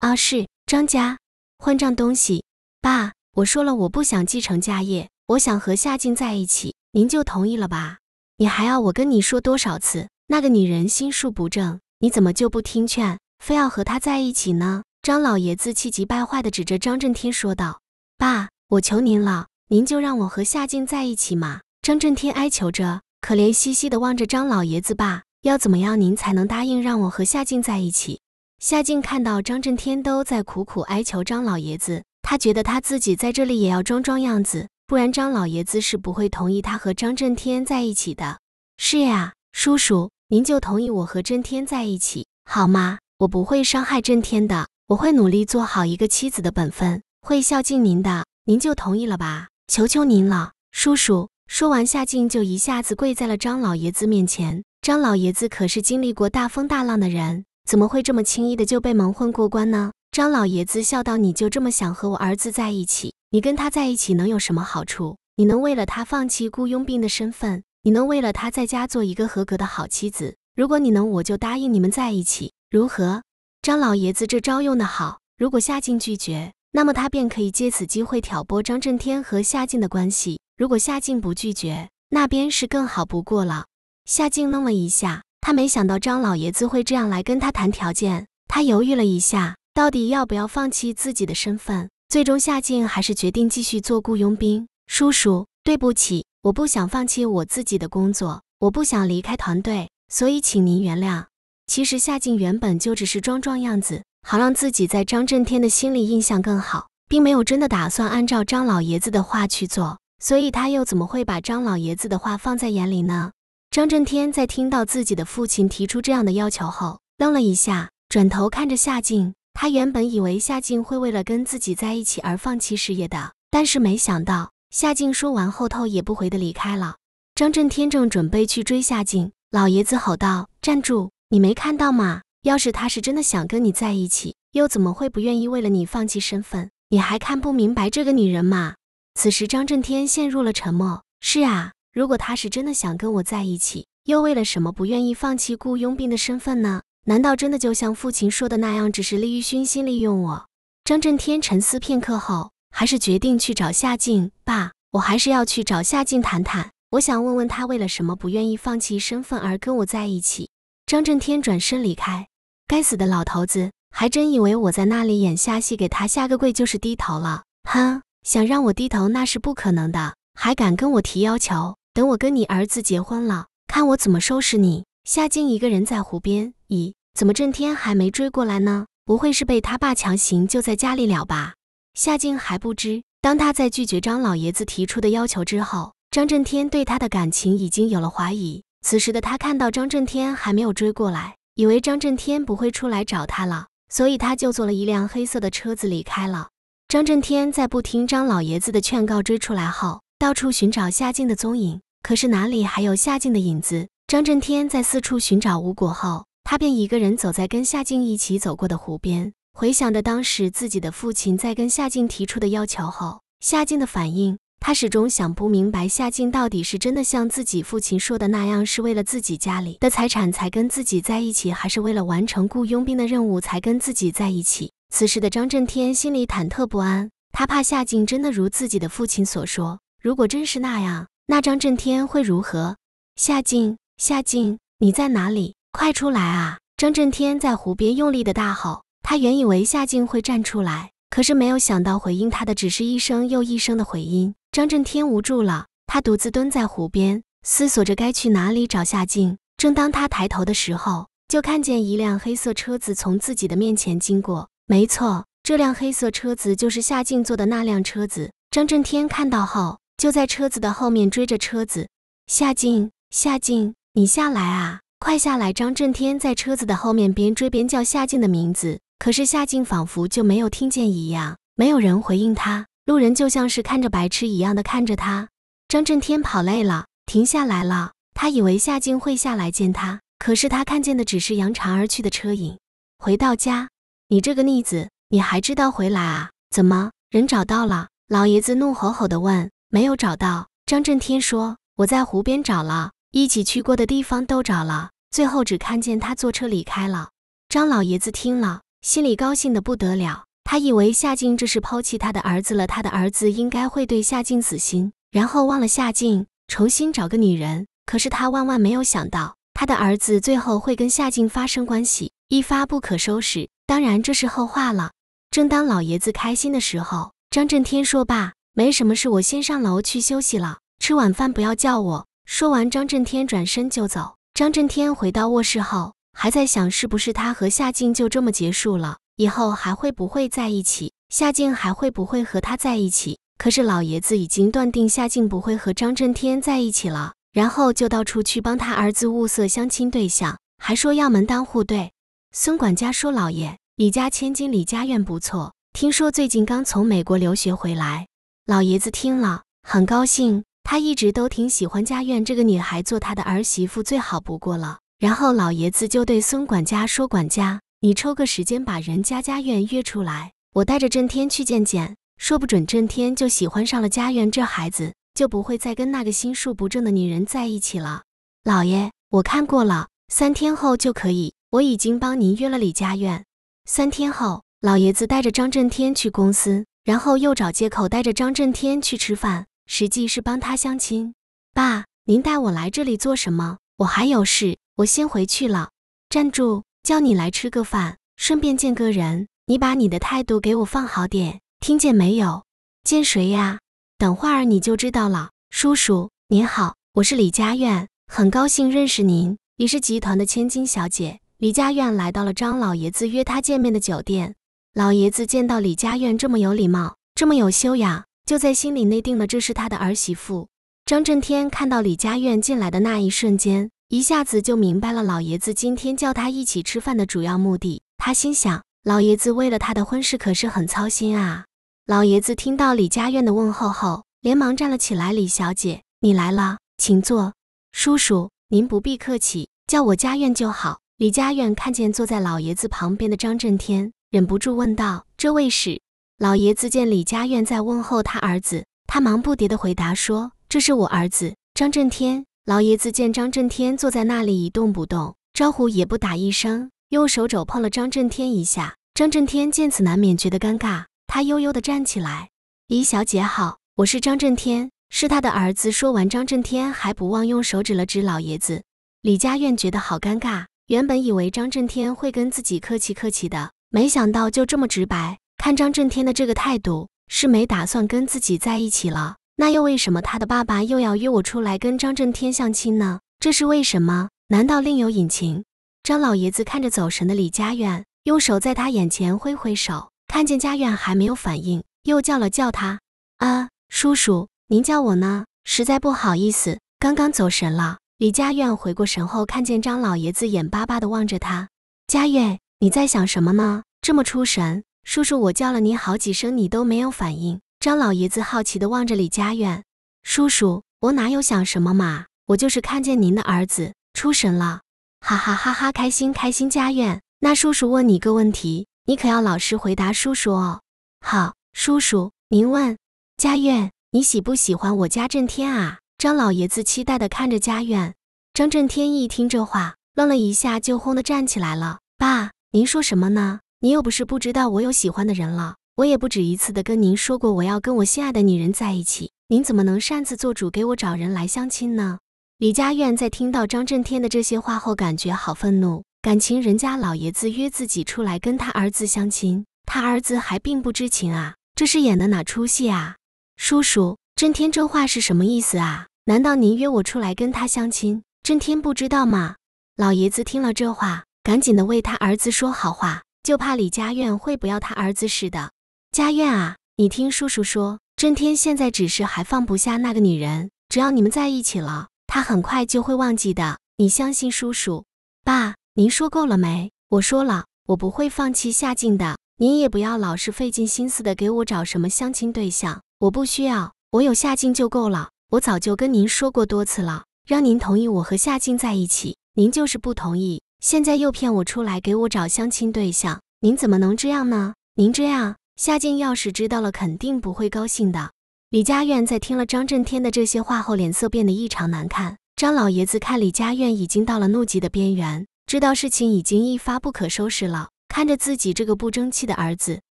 啊，是张家，混账东西！爸，我说了，我不想继承家业，我想和夏静在一起，您就同意了吧？你还要我跟你说多少次？那个女人心术不正，你怎么就不听劝，非要和她在一起呢？张老爷子气急败坏地指着张震天说道：“爸，我求您了，您就让我和夏静在一起嘛！”张震天哀求着，可怜兮兮地望着张老爷子：“爸，要怎么样您才能答应让我和夏静在一起？”夏静看到张震天都在苦苦哀求张老爷子，他觉得他自己在这里也要装装样子，不然张老爷子是不会同意他和张震天在一起的。是呀，叔叔，您就同意我和震天在一起好吗？我不会伤害震天的，我会努力做好一个妻子的本分，会孝敬您的。您就同意了吧？求求您了，叔叔！说完，夏静就一下子跪在了张老爷子面前。张老爷子可是经历过大风大浪的人。怎么会这么轻易的就被蒙混过关呢？张老爷子笑道：“你就这么想和我儿子在一起？你跟他在一起能有什么好处？你能为了他放弃雇佣兵的身份？你能为了他在家做一个合格的好妻子？如果你能，我就答应你们在一起，如何？”张老爷子这招用得好。如果夏静拒绝，那么他便可以借此机会挑拨张震天和夏静的关系；如果夏静不拒绝，那边是更好不过了。夏静愣了一下。他没想到张老爷子会这样来跟他谈条件，他犹豫了一下，到底要不要放弃自己的身份？最终夏静还是决定继续做雇佣兵。叔叔，对不起，我不想放弃我自己的工作，我不想离开团队，所以请您原谅。其实夏静原本就只是装装样子，好让自己在张震天的心里印象更好，并没有真的打算按照张老爷子的话去做，所以他又怎么会把张老爷子的话放在眼里呢？张震天在听到自己的父亲提出这样的要求后，愣了一下，转头看着夏静。他原本以为夏静会为了跟自己在一起而放弃事业的，但是没想到夏静说完后，头也不回的离开了。张震天正准备去追夏静，老爷子吼道：“站住！你没看到吗？要是他是真的想跟你在一起，又怎么会不愿意为了你放弃身份？你还看不明白这个女人吗？”此时，张震天陷入了沉默。是啊。如果他是真的想跟我在一起，又为了什么不愿意放弃雇佣兵的身份呢？难道真的就像父亲说的那样，只是利欲熏心，利用我？张震天沉思片刻后，还是决定去找夏静。爸，我还是要去找夏静谈谈，我想问问他为了什么不愿意放弃身份而跟我在一起。张震天转身离开。该死的老头子，还真以为我在那里演下戏给他下个跪就是低头了？哼，想让我低头那是不可能的，还敢跟我提要求！等我跟你儿子结婚了，看我怎么收拾你！夏静一个人在湖边，咦，怎么震天还没追过来呢？不会是被他爸强行就在家里了吧？夏静还不知，当她在拒绝张老爷子提出的要求之后，张震天对她的感情已经有了怀疑。此时的她看到张震天还没有追过来，以为张震天不会出来找她了，所以她就坐了一辆黑色的车子离开了。张震天在不听张老爷子的劝告追出来后，到处寻找夏静的踪影。可是哪里还有夏静的影子？张震天在四处寻找无果后，他便一个人走在跟夏静一起走过的湖边，回想着当时自己的父亲在跟夏静提出的要求后，夏静的反应。他始终想不明白，夏静到底是真的像自己父亲说的那样，是为了自己家里的财产才跟自己在一起，还是为了完成雇佣兵的任务才跟自己在一起？此时的张震天心里忐忑不安，他怕夏静真的如自己的父亲所说，如果真是那样。那张震天会如何？夏静，夏静，你在哪里？快出来啊！张震天在湖边用力地大吼。他原以为夏静会站出来，可是没有想到回应他的只是一声又一声的回音。张震天无助了，他独自蹲在湖边，思索着该去哪里找夏静。正当他抬头的时候，就看见一辆黑色车子从自己的面前经过。没错，这辆黑色车子就是夏静坐的那辆车子。张震天看到后。就在车子的后面追着车子，夏静，夏静，你下来啊，快下来！张震天在车子的后面边追边叫夏静的名字，可是夏静仿佛就没有听见一样，没有人回应他，路人就像是看着白痴一样的看着他。张震天跑累了，停下来了，他以为夏静会下来见他，可是他看见的只是扬长而去的车影。回到家，你这个逆子，你还知道回来啊？怎么人找到了？老爷子怒吼吼的问。没有找到。张震天说：“我在湖边找了，一起去过的地方都找了，最后只看见他坐车离开了。”张老爷子听了，心里高兴得不得了。他以为夏静这是抛弃他的儿子了，他的儿子应该会对夏静死心，然后忘了夏静，重新找个女人。可是他万万没有想到，他的儿子最后会跟夏静发生关系，一发不可收拾。当然，这是后话了。正当老爷子开心的时候，张震天说：“爸。”没什么事，我先上楼去休息了。吃晚饭不要叫我。说完，张震天转身就走。张震天回到卧室后，还在想是不是他和夏静就这么结束了，以后还会不会在一起？夏静还会不会和他在一起？可是老爷子已经断定夏静不会和张震天在一起了，然后就到处去帮他儿子物色相亲对象，还说要门当户对。孙管家说：“老爷，李家千金李家苑不错，听说最近刚从美国留学回来。”老爷子听了很高兴，他一直都挺喜欢家苑这个女孩做他的儿媳妇最好不过了。然后老爷子就对孙管家说：“管家，你抽个时间把人家家苑约出来，我带着震天去见见，说不准震天就喜欢上了家苑这孩子，就不会再跟那个心术不正的女人在一起了。”老爷，我看过了，三天后就可以，我已经帮您约了李家苑。三天后，老爷子带着张震天去公司。然后又找借口带着张震天去吃饭，实际是帮他相亲。爸，您带我来这里做什么？我还有事，我先回去了。站住！叫你来吃个饭，顺便见个人，你把你的态度给我放好点，听见没有？见谁呀？等会儿你就知道了。叔叔您好，我是李佳苑，很高兴认识您。你是集团的千金小姐。李佳苑来到了张老爷子约她见面的酒店。老爷子见到李家苑这么有礼貌，这么有修养，就在心里内定了这是他的儿媳妇。张震天看到李家苑进来的那一瞬间，一下子就明白了老爷子今天叫他一起吃饭的主要目的。他心想，老爷子为了他的婚事可是很操心啊。老爷子听到李家苑的问候后，连忙站了起来：“李小姐，你来了，请坐。叔叔，您不必客气，叫我家苑就好。”李家苑看见坐在老爷子旁边的张震天。忍不住问道：“这位是？”老爷子见李佳苑在问候他儿子，他忙不迭地回答说：“这是我儿子张震天。”老爷子见张震天坐在那里一动不动，招呼也不打一声，用手肘碰了张震天一下。张震天见此，难免觉得尴尬，他悠悠地站起来：“李小姐好，我是张震天，是他的儿子。”说完，张震天还不忘用手指了指老爷子。李佳苑觉得好尴尬，原本以为张震天会跟自己客气客气的。没想到就这么直白，看张震天的这个态度，是没打算跟自己在一起了。那又为什么他的爸爸又要约我出来跟张震天相亲呢？这是为什么？难道另有隐情？张老爷子看着走神的李家苑，用手在他眼前挥挥手，看见家苑还没有反应，又叫了叫他。啊，叔叔，您叫我呢，实在不好意思，刚刚走神了。李家苑回过神后，看见张老爷子眼巴巴的望着他，家苑，你在想什么呢？这么出神，叔叔，我叫了你好几声，你都没有反应。张老爷子好奇的望着李家院。叔叔，我哪有想什么嘛，我就是看见您的儿子出神了，哈哈哈哈，开心开心，家院，那叔叔问你个问题，你可要老实回答叔叔哦。好，叔叔您问，家院，你喜不喜欢我家震天啊？张老爷子期待的看着家院。张震天一听这话，愣了一下，就轰地站起来了，爸。您说什么呢？您又不是不知道我有喜欢的人了。我也不止一次的跟您说过，我要跟我心爱的女人在一起。您怎么能擅自做主给我找人来相亲呢？李佳苑在听到张震天的这些话后，感觉好愤怒。感情人家老爷子约自己出来跟他儿子相亲，他儿子还并不知情啊？这是演的哪出戏啊？叔叔，震天这话是什么意思啊？难道您约我出来跟他相亲，震天不知道吗？老爷子听了这话。赶紧的为他儿子说好话，就怕李家苑会不要他儿子似的。家苑啊，你听叔叔说，真天现在只是还放不下那个女人，只要你们在一起了，他很快就会忘记的。你相信叔叔。爸，您说够了没？我说了，我不会放弃夏静的。您也不要老是费尽心思的给我找什么相亲对象，我不需要，我有夏静就够了。我早就跟您说过多次了，让您同意我和夏静在一起，您就是不同意。现在又骗我出来，给我找相亲对象，您怎么能这样呢？您这样，夏静要是知道了，肯定不会高兴的。李佳苑在听了张震天的这些话后，脸色变得异常难看。张老爷子看李佳苑已经到了怒极的边缘，知道事情已经一发不可收拾了。看着自己这个不争气的儿子，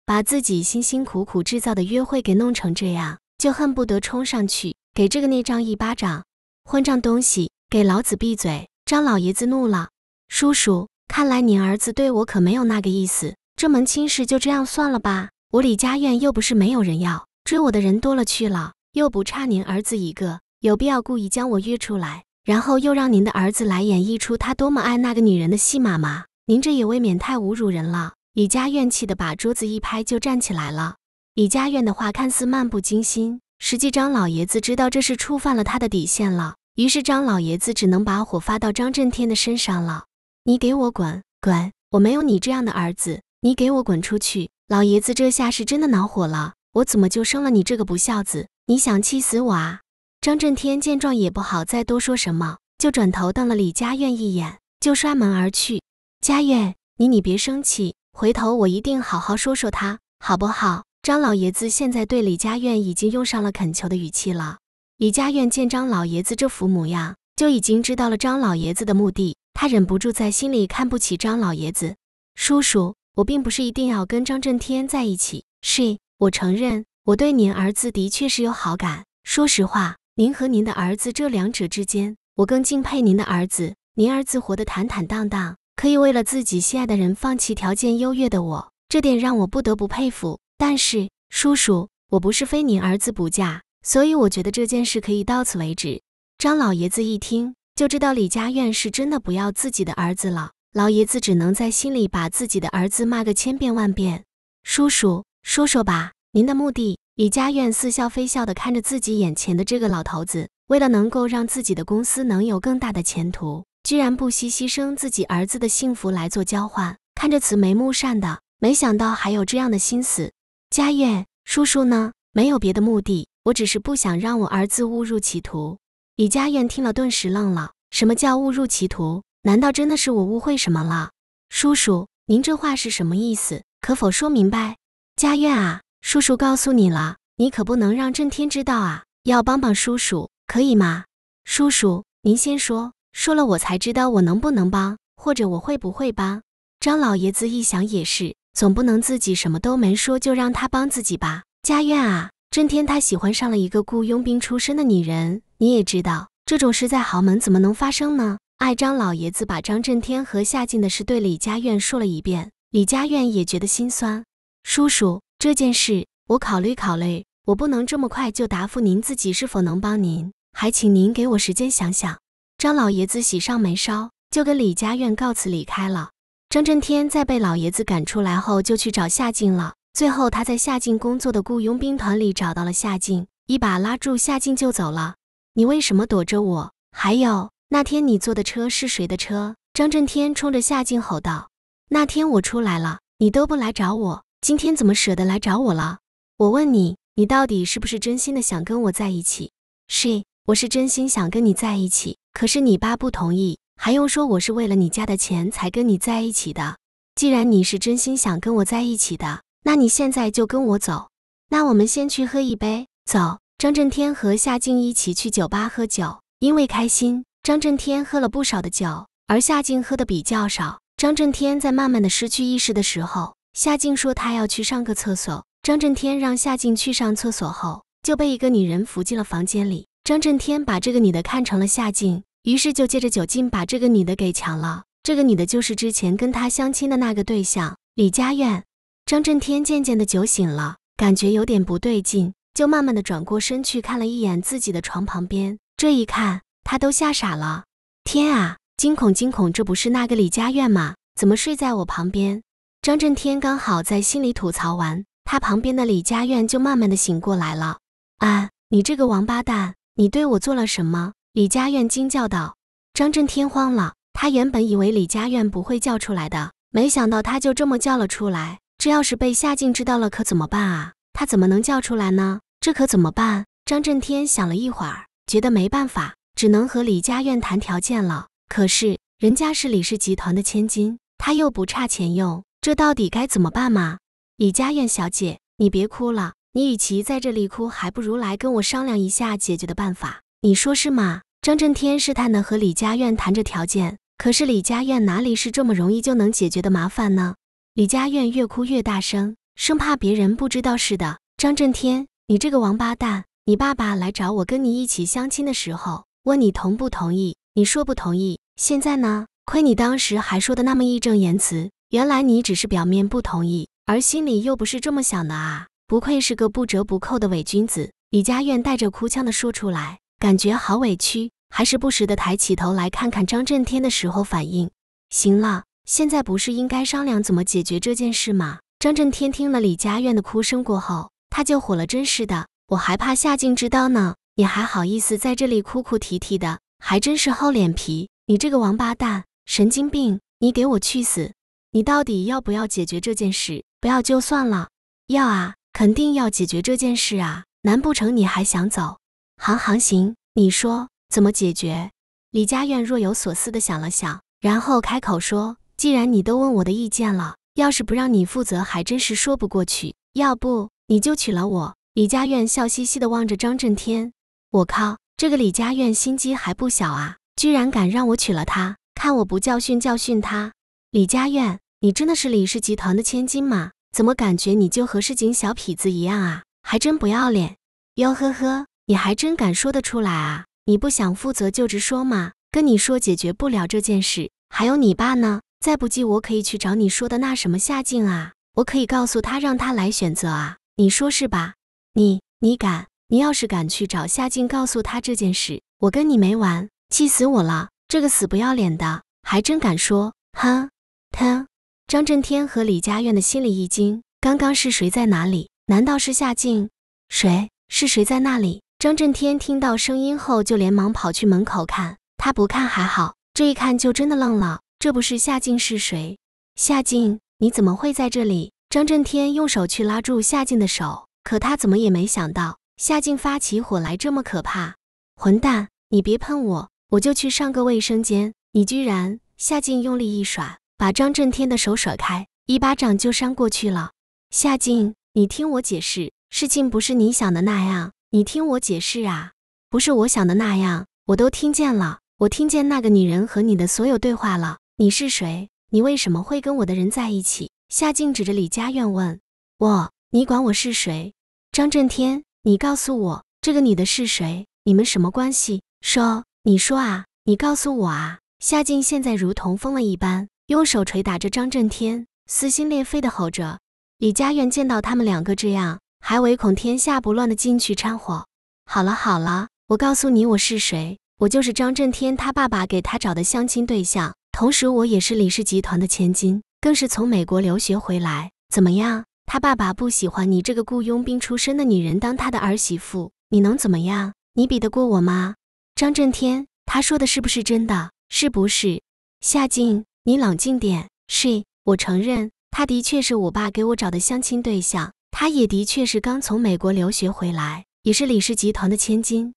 把自己辛辛苦苦制造的约会给弄成这样，就恨不得冲上去给这个孽障一巴掌！混账东西，给老子闭嘴！张老爷子怒了。叔叔，看来您儿子对我可没有那个意思，这门亲事就这样算了吧。我李家院又不是没有人要，追我的人多了去了，又不差您儿子一个，有必要故意将我约出来，然后又让您的儿子来演绎出他多么爱那个女人的戏码吗？您这也未免太侮辱人了。李家院气得把桌子一拍，就站起来了。李家院的话看似漫不经心，实际张老爷子知道这是触犯了他的底线了，于是张老爷子只能把火发到张震天的身上了。你给我滚！滚！我没有你这样的儿子！你给我滚出去！老爷子这下是真的恼火了，我怎么就生了你这个不孝子？你想气死我啊！张震天见状也不好再多说什么，就转头瞪了李家苑一眼，就摔门而去。家苑，你你别生气，回头我一定好好说说他，好不好？张老爷子现在对李家苑已经用上了恳求的语气了。李家苑见张老爷子这副模样，就已经知道了张老爷子的目的。他忍不住在心里看不起张老爷子。叔叔，我并不是一定要跟张震天在一起。是我承认，我对您儿子的确是有好感。说实话，您和您的儿子这两者之间，我更敬佩您的儿子。您儿子活得坦坦荡荡，可以为了自己心爱的人放弃条件优越的我，这点让我不得不佩服。但是，叔叔，我不是非您儿子不嫁，所以我觉得这件事可以到此为止。张老爷子一听。就知道李家院是真的不要自己的儿子了，老爷子只能在心里把自己的儿子骂个千遍万遍。叔叔，说说吧，您的目的。李家院似笑非笑的看着自己眼前的这个老头子，为了能够让自己的公司能有更大的前途，居然不惜牺牲自己儿子的幸福来做交换。看着慈眉目善的，没想到还有这样的心思。家苑，叔叔呢？没有别的目的，我只是不想让我儿子误入歧途。李家苑听了，顿时愣了。什么叫误入歧途？难道真的是我误会什么了？叔叔，您这话是什么意思？可否说明白？家苑啊，叔叔告诉你了，你可不能让震天知道啊！要帮帮叔叔，可以吗？叔叔，您先说，说了我才知道我能不能帮，或者我会不会帮。张老爷子一想也是，总不能自己什么都没说就让他帮自己吧。家苑啊，震天他喜欢上了一个雇佣兵出身的女人。你也知道这种事在豪门怎么能发生呢？爱张老爷子把张震天和夏静的事对李家苑说了一遍，李家苑也觉得心酸。叔叔，这件事我考虑考虑，我不能这么快就答复您自己是否能帮您，还请您给我时间想想。张老爷子喜上眉梢，就跟李家苑告辞离开了。张震天在被老爷子赶出来后，就去找夏静了。最后他在夏静工作的雇佣兵团里找到了夏静，一把拉住夏静就走了。你为什么躲着我？还有那天你坐的车是谁的车？张震天冲着夏静吼道：“那天我出来了，你都不来找我，今天怎么舍得来找我了？”我问你，你到底是不是真心的想跟我在一起？是，我是真心想跟你在一起。可是你爸不同意，还用说我是为了你家的钱才跟你在一起的。既然你是真心想跟我在一起的，那你现在就跟我走。那我们先去喝一杯，走。张震天和夏静一起去酒吧喝酒，因为开心，张震天喝了不少的酒，而夏静喝的比较少。张震天在慢慢的失去意识的时候，夏静说他要去上个厕所。张震天让夏静去上厕所后，就被一个女人扶进了房间里。张震天把这个女的看成了夏静，于是就借着酒劲把这个女的给抢了。这个女的就是之前跟他相亲的那个对象李佳苑。张震天渐渐的酒醒了，感觉有点不对劲。就慢慢的转过身去看了一眼自己的床旁边，这一看他都吓傻了。天啊，惊恐惊恐，这不是那个李佳苑吗？怎么睡在我旁边？张震天刚好在心里吐槽完，他旁边的李佳苑就慢慢的醒过来了。啊，你这个王八蛋，你对我做了什么？李佳苑惊叫道。张震天慌了，他原本以为李佳苑不会叫出来的，没想到他就这么叫了出来。这要是被夏静知道了可怎么办啊？他怎么能叫出来呢？这可怎么办？张震天想了一会儿，觉得没办法，只能和李家苑谈条件了。可是人家是李氏集团的千金，他又不差钱用，这到底该怎么办嘛？李家苑小姐，你别哭了，你与其在这里哭，还不如来跟我商量一下解决的办法，你说是吗？张震天试探的和李家苑谈着条件，可是李家苑哪里是这么容易就能解决的麻烦呢？李家苑越哭越大声，生怕别人不知道似的。张震天。你这个王八蛋！你爸爸来找我跟你一起相亲的时候，问你同不同意，你说不同意。现在呢，亏你当时还说的那么义正言辞，原来你只是表面不同意，而心里又不是这么想的啊！不愧是个不折不扣的伪君子。李佳苑带着哭腔的说出来，感觉好委屈，还是不时的抬起头来看看张震天的时候反应。行了，现在不是应该商量怎么解决这件事吗？张震天听了李佳苑的哭声过后。他就火了，真是的，我还怕夏静知道呢。你还好意思在这里哭哭啼啼的，还真是厚脸皮！你这个王八蛋，神经病！你给我去死！你到底要不要解决这件事？不要就算了。要啊，肯定要解决这件事啊。难不成你还想走？行行行，你说怎么解决？李佳苑若有所思地想了想，然后开口说：“既然你都问我的意见了，要是不让你负责，还真是说不过去。要不……”你就娶了我，李家苑笑嘻嘻的望着张震天。我靠，这个李家苑心机还不小啊，居然敢让我娶了她，看我不教训教训她！”李家苑，你真的是李氏集团的千金吗？怎么感觉你就和市井小痞子一样啊？还真不要脸！哟呵呵，你还真敢说得出来啊？你不想负责就直说嘛！跟你说解决不了这件事，还有你爸呢，再不济我可以去找你说的那什么夏静啊，我可以告诉他让他来选择啊。你说是吧？你你敢？你要是敢去找夏静，告诉他这件事，我跟你没完！气死我了！这个死不要脸的，还真敢说！哼！他张震天和李佳苑的心里一惊，刚刚是谁在哪里？难道是夏静？谁？是谁在那里？张震天听到声音后，就连忙跑去门口看。他不看还好，这一看就真的愣了。这不是夏静是谁？夏静，你怎么会在这里？张震天用手去拉住夏静的手，可他怎么也没想到，夏静发起火来这么可怕。混蛋，你别碰我，我就去上个卫生间。你居然……夏静用力一甩，把张震天的手甩开，一巴掌就扇过去了。夏静，你听我解释，事情不是你想的那样。你听我解释啊，不是我想的那样，我都听见了，我听见那个女人和你的所有对话了。你是谁？你为什么会跟我的人在一起？夏静指着李佳苑问：“我，你管我是谁？”张震天，你告诉我，这个女的是谁？你们什么关系？说，你说啊，你告诉我啊！夏静现在如同疯了一般，用手捶打着张震天，撕心裂肺地吼着。李佳苑见到他们两个这样，还唯恐天下不乱地进去掺和。好了好了，我告诉你我是谁，我就是张震天他爸爸给他找的相亲对象，同时我也是李氏集团的千金。更是从美国留学回来，怎么样？他爸爸不喜欢你这个雇佣兵出身的女人当他的儿媳妇，你能怎么样？你比得过我吗？张震天，他说的是不是真的？是不是？夏静，你冷静点。是，我承认，他的确是我爸给我找的相亲对象，他也的确是刚从美国留学回来，也是李氏集团的千金。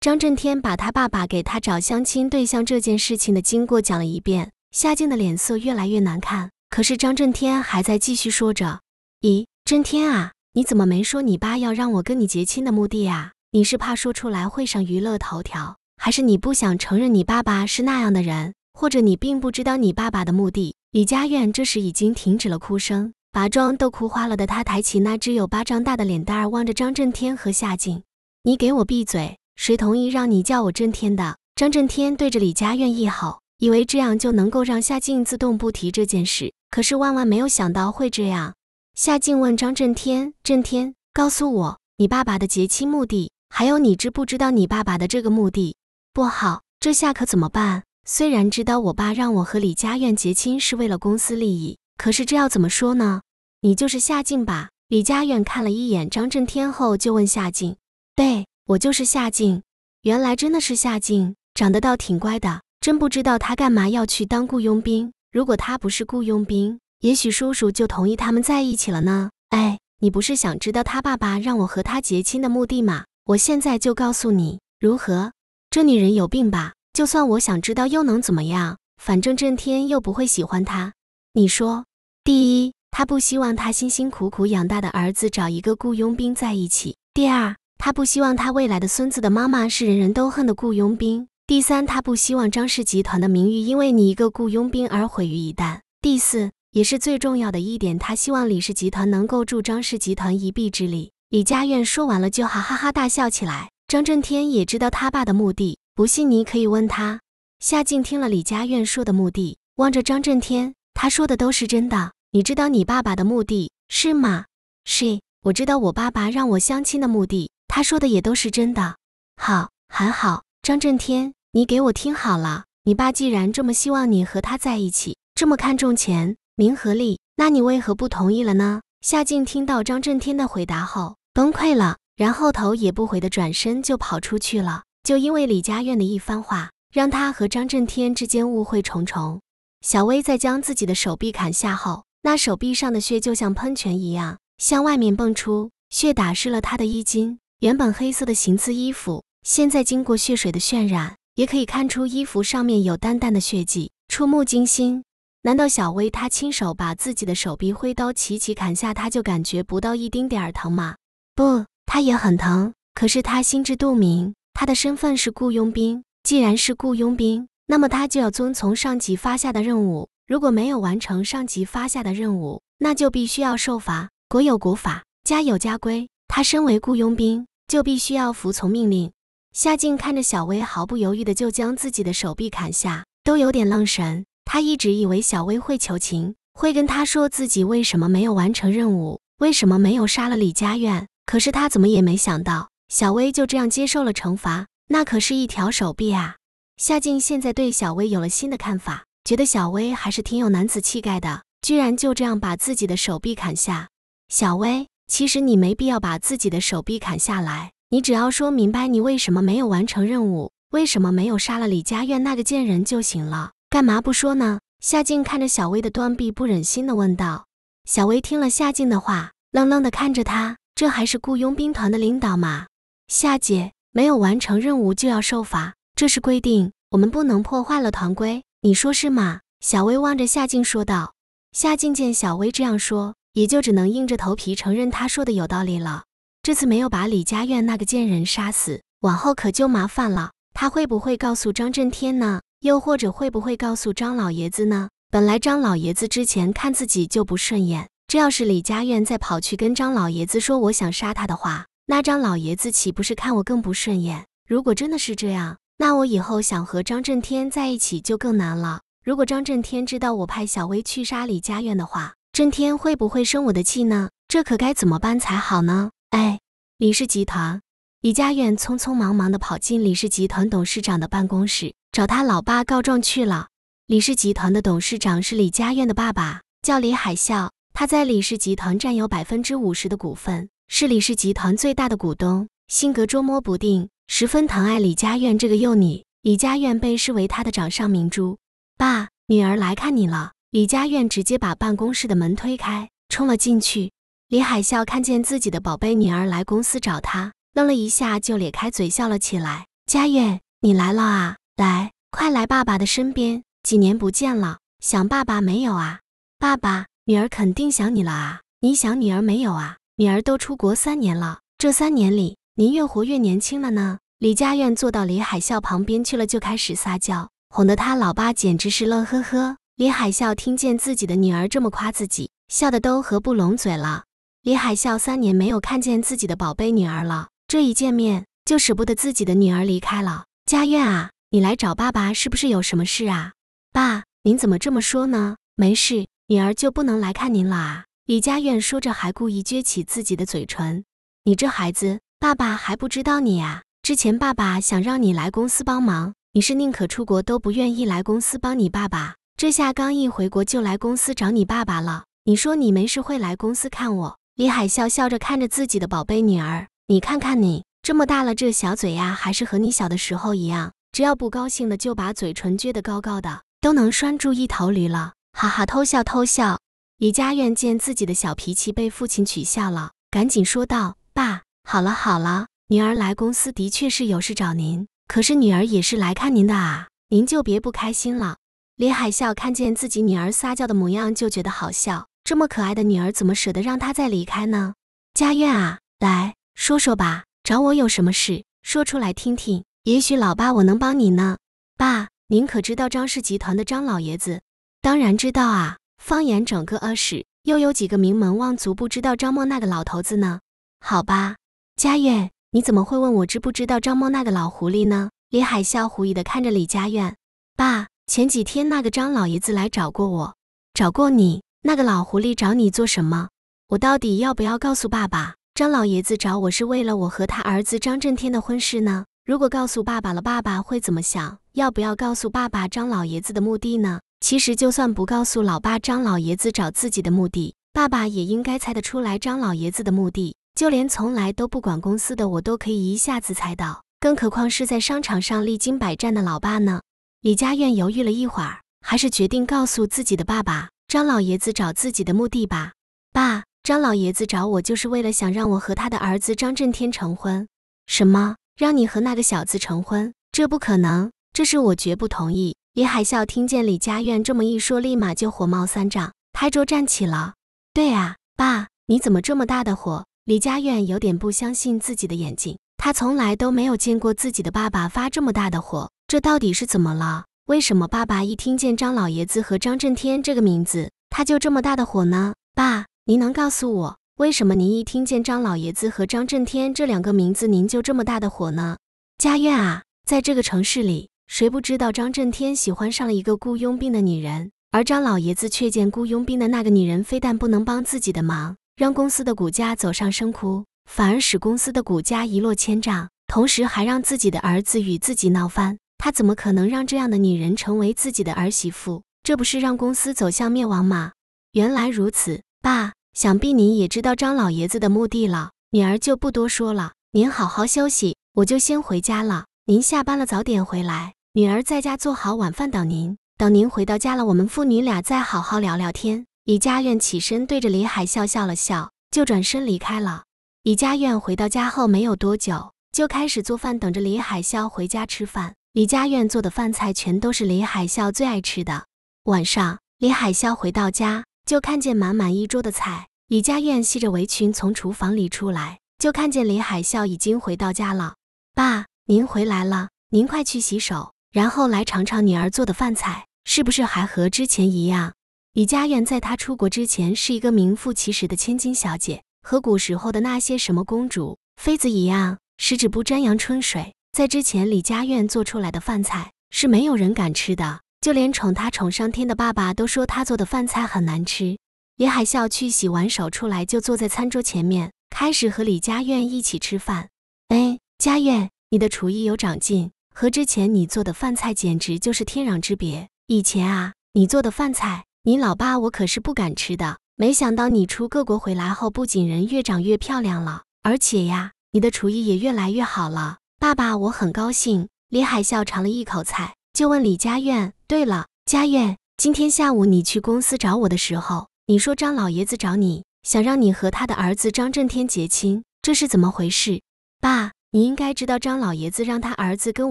张震天把他爸爸给他找相亲对象这件事情的经过讲了一遍，夏静的脸色越来越难看。可是张震天还在继续说着：“咦，震天啊，你怎么没说你爸要让我跟你结亲的目的啊？你是怕说出来会上娱乐头条，还是你不想承认你爸爸是那样的人，或者你并不知道你爸爸的目的？”李佳苑这时已经停止了哭声，把妆都哭花了的她抬起那只有巴掌大的脸蛋儿，望着张震天和夏静：“你给我闭嘴！谁同意让你叫我震天的？”张震天对着李佳苑一吼，以为这样就能够让夏静自动不提这件事。可是万万没有想到会这样。夏静问张震天：“震天，告诉我，你爸爸的结亲目的，还有你知不知道你爸爸的这个目的？”不好，这下可怎么办？虽然知道我爸让我和李家苑结亲是为了公司利益，可是这要怎么说呢？你就是夏静吧？李家苑看了一眼张震天后，就问夏静：“对我就是夏静，原来真的是夏静，长得倒挺乖的，真不知道他干嘛要去当雇佣兵。”如果他不是雇佣兵，也许叔叔就同意他们在一起了呢。哎，你不是想知道他爸爸让我和他结亲的目的吗？我现在就告诉你，如何？这女人有病吧？就算我想知道又能怎么样？反正震天又不会喜欢她。你说，第一，他不希望他辛辛苦苦养大的儿子找一个雇佣兵在一起；第二，他不希望他未来的孙子的妈妈是人人都恨的雇佣兵。第三，他不希望张氏集团的名誉因为你一个雇佣兵而毁于一旦。第四，也是最重要的一点，他希望李氏集团能够助张氏集团一臂之力。李家苑说完了，就哈哈哈大笑起来。张震天也知道他爸的目的，不信你可以问他。夏静听了李家苑说的目的，望着张震天，他说的都是真的。你知道你爸爸的目的，是吗？是，我知道我爸爸让我相亲的目的，他说的也都是真的。好，很好，张震天。你给我听好了，你爸既然这么希望你和他在一起，这么看重钱、名和利，那你为何不同意了呢？夏静听到张震天的回答后崩溃了，然后头也不回的转身就跑出去了。就因为李佳苑的一番话，让他和张震天之间误会重重。小薇在将自己的手臂砍下后，那手臂上的血就像喷泉一样向外面蹦出，血打湿了她的衣襟。原本黑色的行刺衣服，现在经过血水的渲染。也可以看出衣服上面有淡淡的血迹，触目惊心。难道小薇她亲手把自己的手臂挥刀齐齐砍下，她就感觉不到一丁点儿疼吗？不，她也很疼。可是她心知肚明，她的身份是雇佣兵。既然是雇佣兵，那么她就要遵从上级发下的任务。如果没有完成上级发下的任务，那就必须要受罚。国有国法，家有家规。她身为雇佣兵，就必须要服从命令。夏静看着小薇，毫不犹豫的就将自己的手臂砍下，都有点愣神。他一直以为小薇会求情，会跟他说自己为什么没有完成任务，为什么没有杀了李佳苑。可是他怎么也没想到，小薇就这样接受了惩罚。那可是一条手臂啊！夏静现在对小薇有了新的看法，觉得小薇还是挺有男子气概的，居然就这样把自己的手臂砍下。小薇，其实你没必要把自己的手臂砍下来。你只要说明白你为什么没有完成任务，为什么没有杀了李家苑那个贱人就行了，干嘛不说呢？夏静看着小薇的断臂，不忍心的问道。小薇听了夏静的话，愣愣的看着他，这还是雇佣兵团的领导吗？夏姐没有完成任务就要受罚，这是规定，我们不能破坏了团规，你说是吗？小薇望着夏静说道。夏静见小薇这样说，也就只能硬着头皮承认她说的有道理了。这次没有把李家苑那个贱人杀死，往后可就麻烦了。他会不会告诉张震天呢？又或者会不会告诉张老爷子呢？本来张老爷子之前看自己就不顺眼，这要是李家苑再跑去跟张老爷子说我想杀他的话，那张老爷子岂不是看我更不顺眼？如果真的是这样，那我以后想和张震天在一起就更难了。如果张震天知道我派小薇去杀李家苑的话，震天会不会生我的气呢？这可该怎么办才好呢？哎，李氏集团，李家苑匆匆忙忙地跑进李氏集团董事长的办公室，找他老爸告状去了。李氏集团的董事长是李家苑的爸爸，叫李海啸，他在李氏集团占有百分之五十的股份，是李氏集团最大的股东。性格捉摸不定，十分疼爱李家苑这个幼女，李佳苑被视为他的掌上明珠。爸，女儿来看你了。李佳苑直接把办公室的门推开，冲了进去。李海啸看见自己的宝贝女儿来公司找他，愣了一下，就咧开嘴笑了起来。佳苑，你来了啊！来，快来爸爸的身边。几年不见了，想爸爸没有啊？爸爸，女儿肯定想你了啊！你想女儿没有啊？女儿都出国三年了，这三年里您越活越年轻了呢。李佳苑坐到李海啸旁边去了，就开始撒娇，哄得他老爸简直是乐呵呵。李海啸听见自己的女儿这么夸自己，笑得都合不拢嘴了。李海笑三年没有看见自己的宝贝女儿了，这一见面就舍不得自己的女儿离开了。佳苑啊，你来找爸爸是不是有什么事啊？爸，您怎么这么说呢？没事，女儿就不能来看您了啊？李佳苑说着，还故意撅起自己的嘴唇。你这孩子，爸爸还不知道你呀？之前爸爸想让你来公司帮忙，你是宁可出国都不愿意来公司帮你爸爸。这下刚一回国就来公司找你爸爸了，你说你没事会来公司看我？李海笑笑着看着自己的宝贝女儿，你看看你这么大了，这小嘴呀，还是和你小的时候一样，只要不高兴的就把嘴唇撅得高高的，都能拴住一头驴了。哈哈，偷笑，偷笑。李佳苑见自己的小脾气被父亲取笑了，赶紧说道：“爸，好了好了，女儿来公司的确是有事找您，可是女儿也是来看您的啊，您就别不开心了。”李海笑看见自己女儿撒娇的模样，就觉得好笑。这么可爱的女儿，怎么舍得让她再离开呢？佳苑啊，来说说吧，找我有什么事？说出来听听，也许老爸我能帮你呢。爸，您可知道张氏集团的张老爷子？当然知道啊，放眼整个二市，又有几个名门望族不知道张默那的老头子呢？好吧，佳苑，你怎么会问我知不知道张默那的老狐狸呢？李海笑狐疑的看着李佳苑，爸，前几天那个张老爷子来找过我，找过你。那个老狐狸找你做什么？我到底要不要告诉爸爸？张老爷子找我是为了我和他儿子张震天的婚事呢？如果告诉爸爸了，爸爸会怎么想？要不要告诉爸爸张老爷子的目的呢？其实，就算不告诉老爸，张老爷子找自己的目的，爸爸也应该猜得出来。张老爷子的目的，就连从来都不管公司的我都可以一下子猜到，更何况是在商场上历经百战的老爸呢？李佳苑犹豫了一会儿，还是决定告诉自己的爸爸。张老爷子找自己的目的吧，爸。张老爷子找我就是为了想让我和他的儿子张震天成婚。什么？让你和那个小子成婚？这不可能！这事我绝不同意！李海啸听见李家苑这么一说，立马就火冒三丈，拍桌站起了。对啊，爸，你怎么这么大的火？李家苑有点不相信自己的眼睛，他从来都没有见过自己的爸爸发这么大的火，这到底是怎么了？为什么爸爸一听见张老爷子和张震天这个名字，他就这么大的火呢？爸，您能告诉我，为什么您一听见张老爷子和张震天这两个名字，您就这么大的火呢？家苑啊，在这个城市里，谁不知道张震天喜欢上了一个雇佣兵的女人，而张老爷子却见雇佣兵的那个女人非但不能帮自己的忙，让公司的股价走上升坡，反而使公司的股价一落千丈，同时还让自己的儿子与自己闹翻。他怎么可能让这样的女人成为自己的儿媳妇？这不是让公司走向灭亡吗？原来如此，爸，想必你也知道张老爷子的目的了。女儿就不多说了，您好好休息，我就先回家了。您下班了早点回来，女儿在家做好晚饭等您。等您回到家了，我们父女俩再好好聊聊天。李家苑起身对着李海笑笑了笑，就转身离开了。李家苑回到家后没有多久，就开始做饭，等着李海笑回家吃饭。李家苑做的饭菜全都是李海啸最爱吃的。晚上，李海啸回到家，就看见满满一桌的菜。李家苑系着围裙从厨房里出来，就看见李海啸已经回到家了。爸，您回来了，您快去洗手，然后来尝尝女儿做的饭菜，是不是还和之前一样？李家苑在她出国之前是一个名副其实的千金小姐，和古时候的那些什么公主、妃子一样，十指不沾阳春水。在之前，李佳苑做出来的饭菜是没有人敢吃的，就连宠她宠上天的爸爸都说她做的饭菜很难吃。李海啸去洗完手出来，就坐在餐桌前面，开始和李佳苑一起吃饭。哎，佳苑，你的厨艺有长进，和之前你做的饭菜简直就是天壤之别。以前啊，你做的饭菜，你老爸我可是不敢吃的。没想到你出各国回来后，不仅人越长越漂亮了，而且呀，你的厨艺也越来越好了。爸爸，我很高兴。李海笑尝了一口菜，就问李佳苑：“对了，佳苑，今天下午你去公司找我的时候，你说张老爷子找你，想让你和他的儿子张震天结亲，这是怎么回事？”爸，你应该知道张老爷子让他儿子跟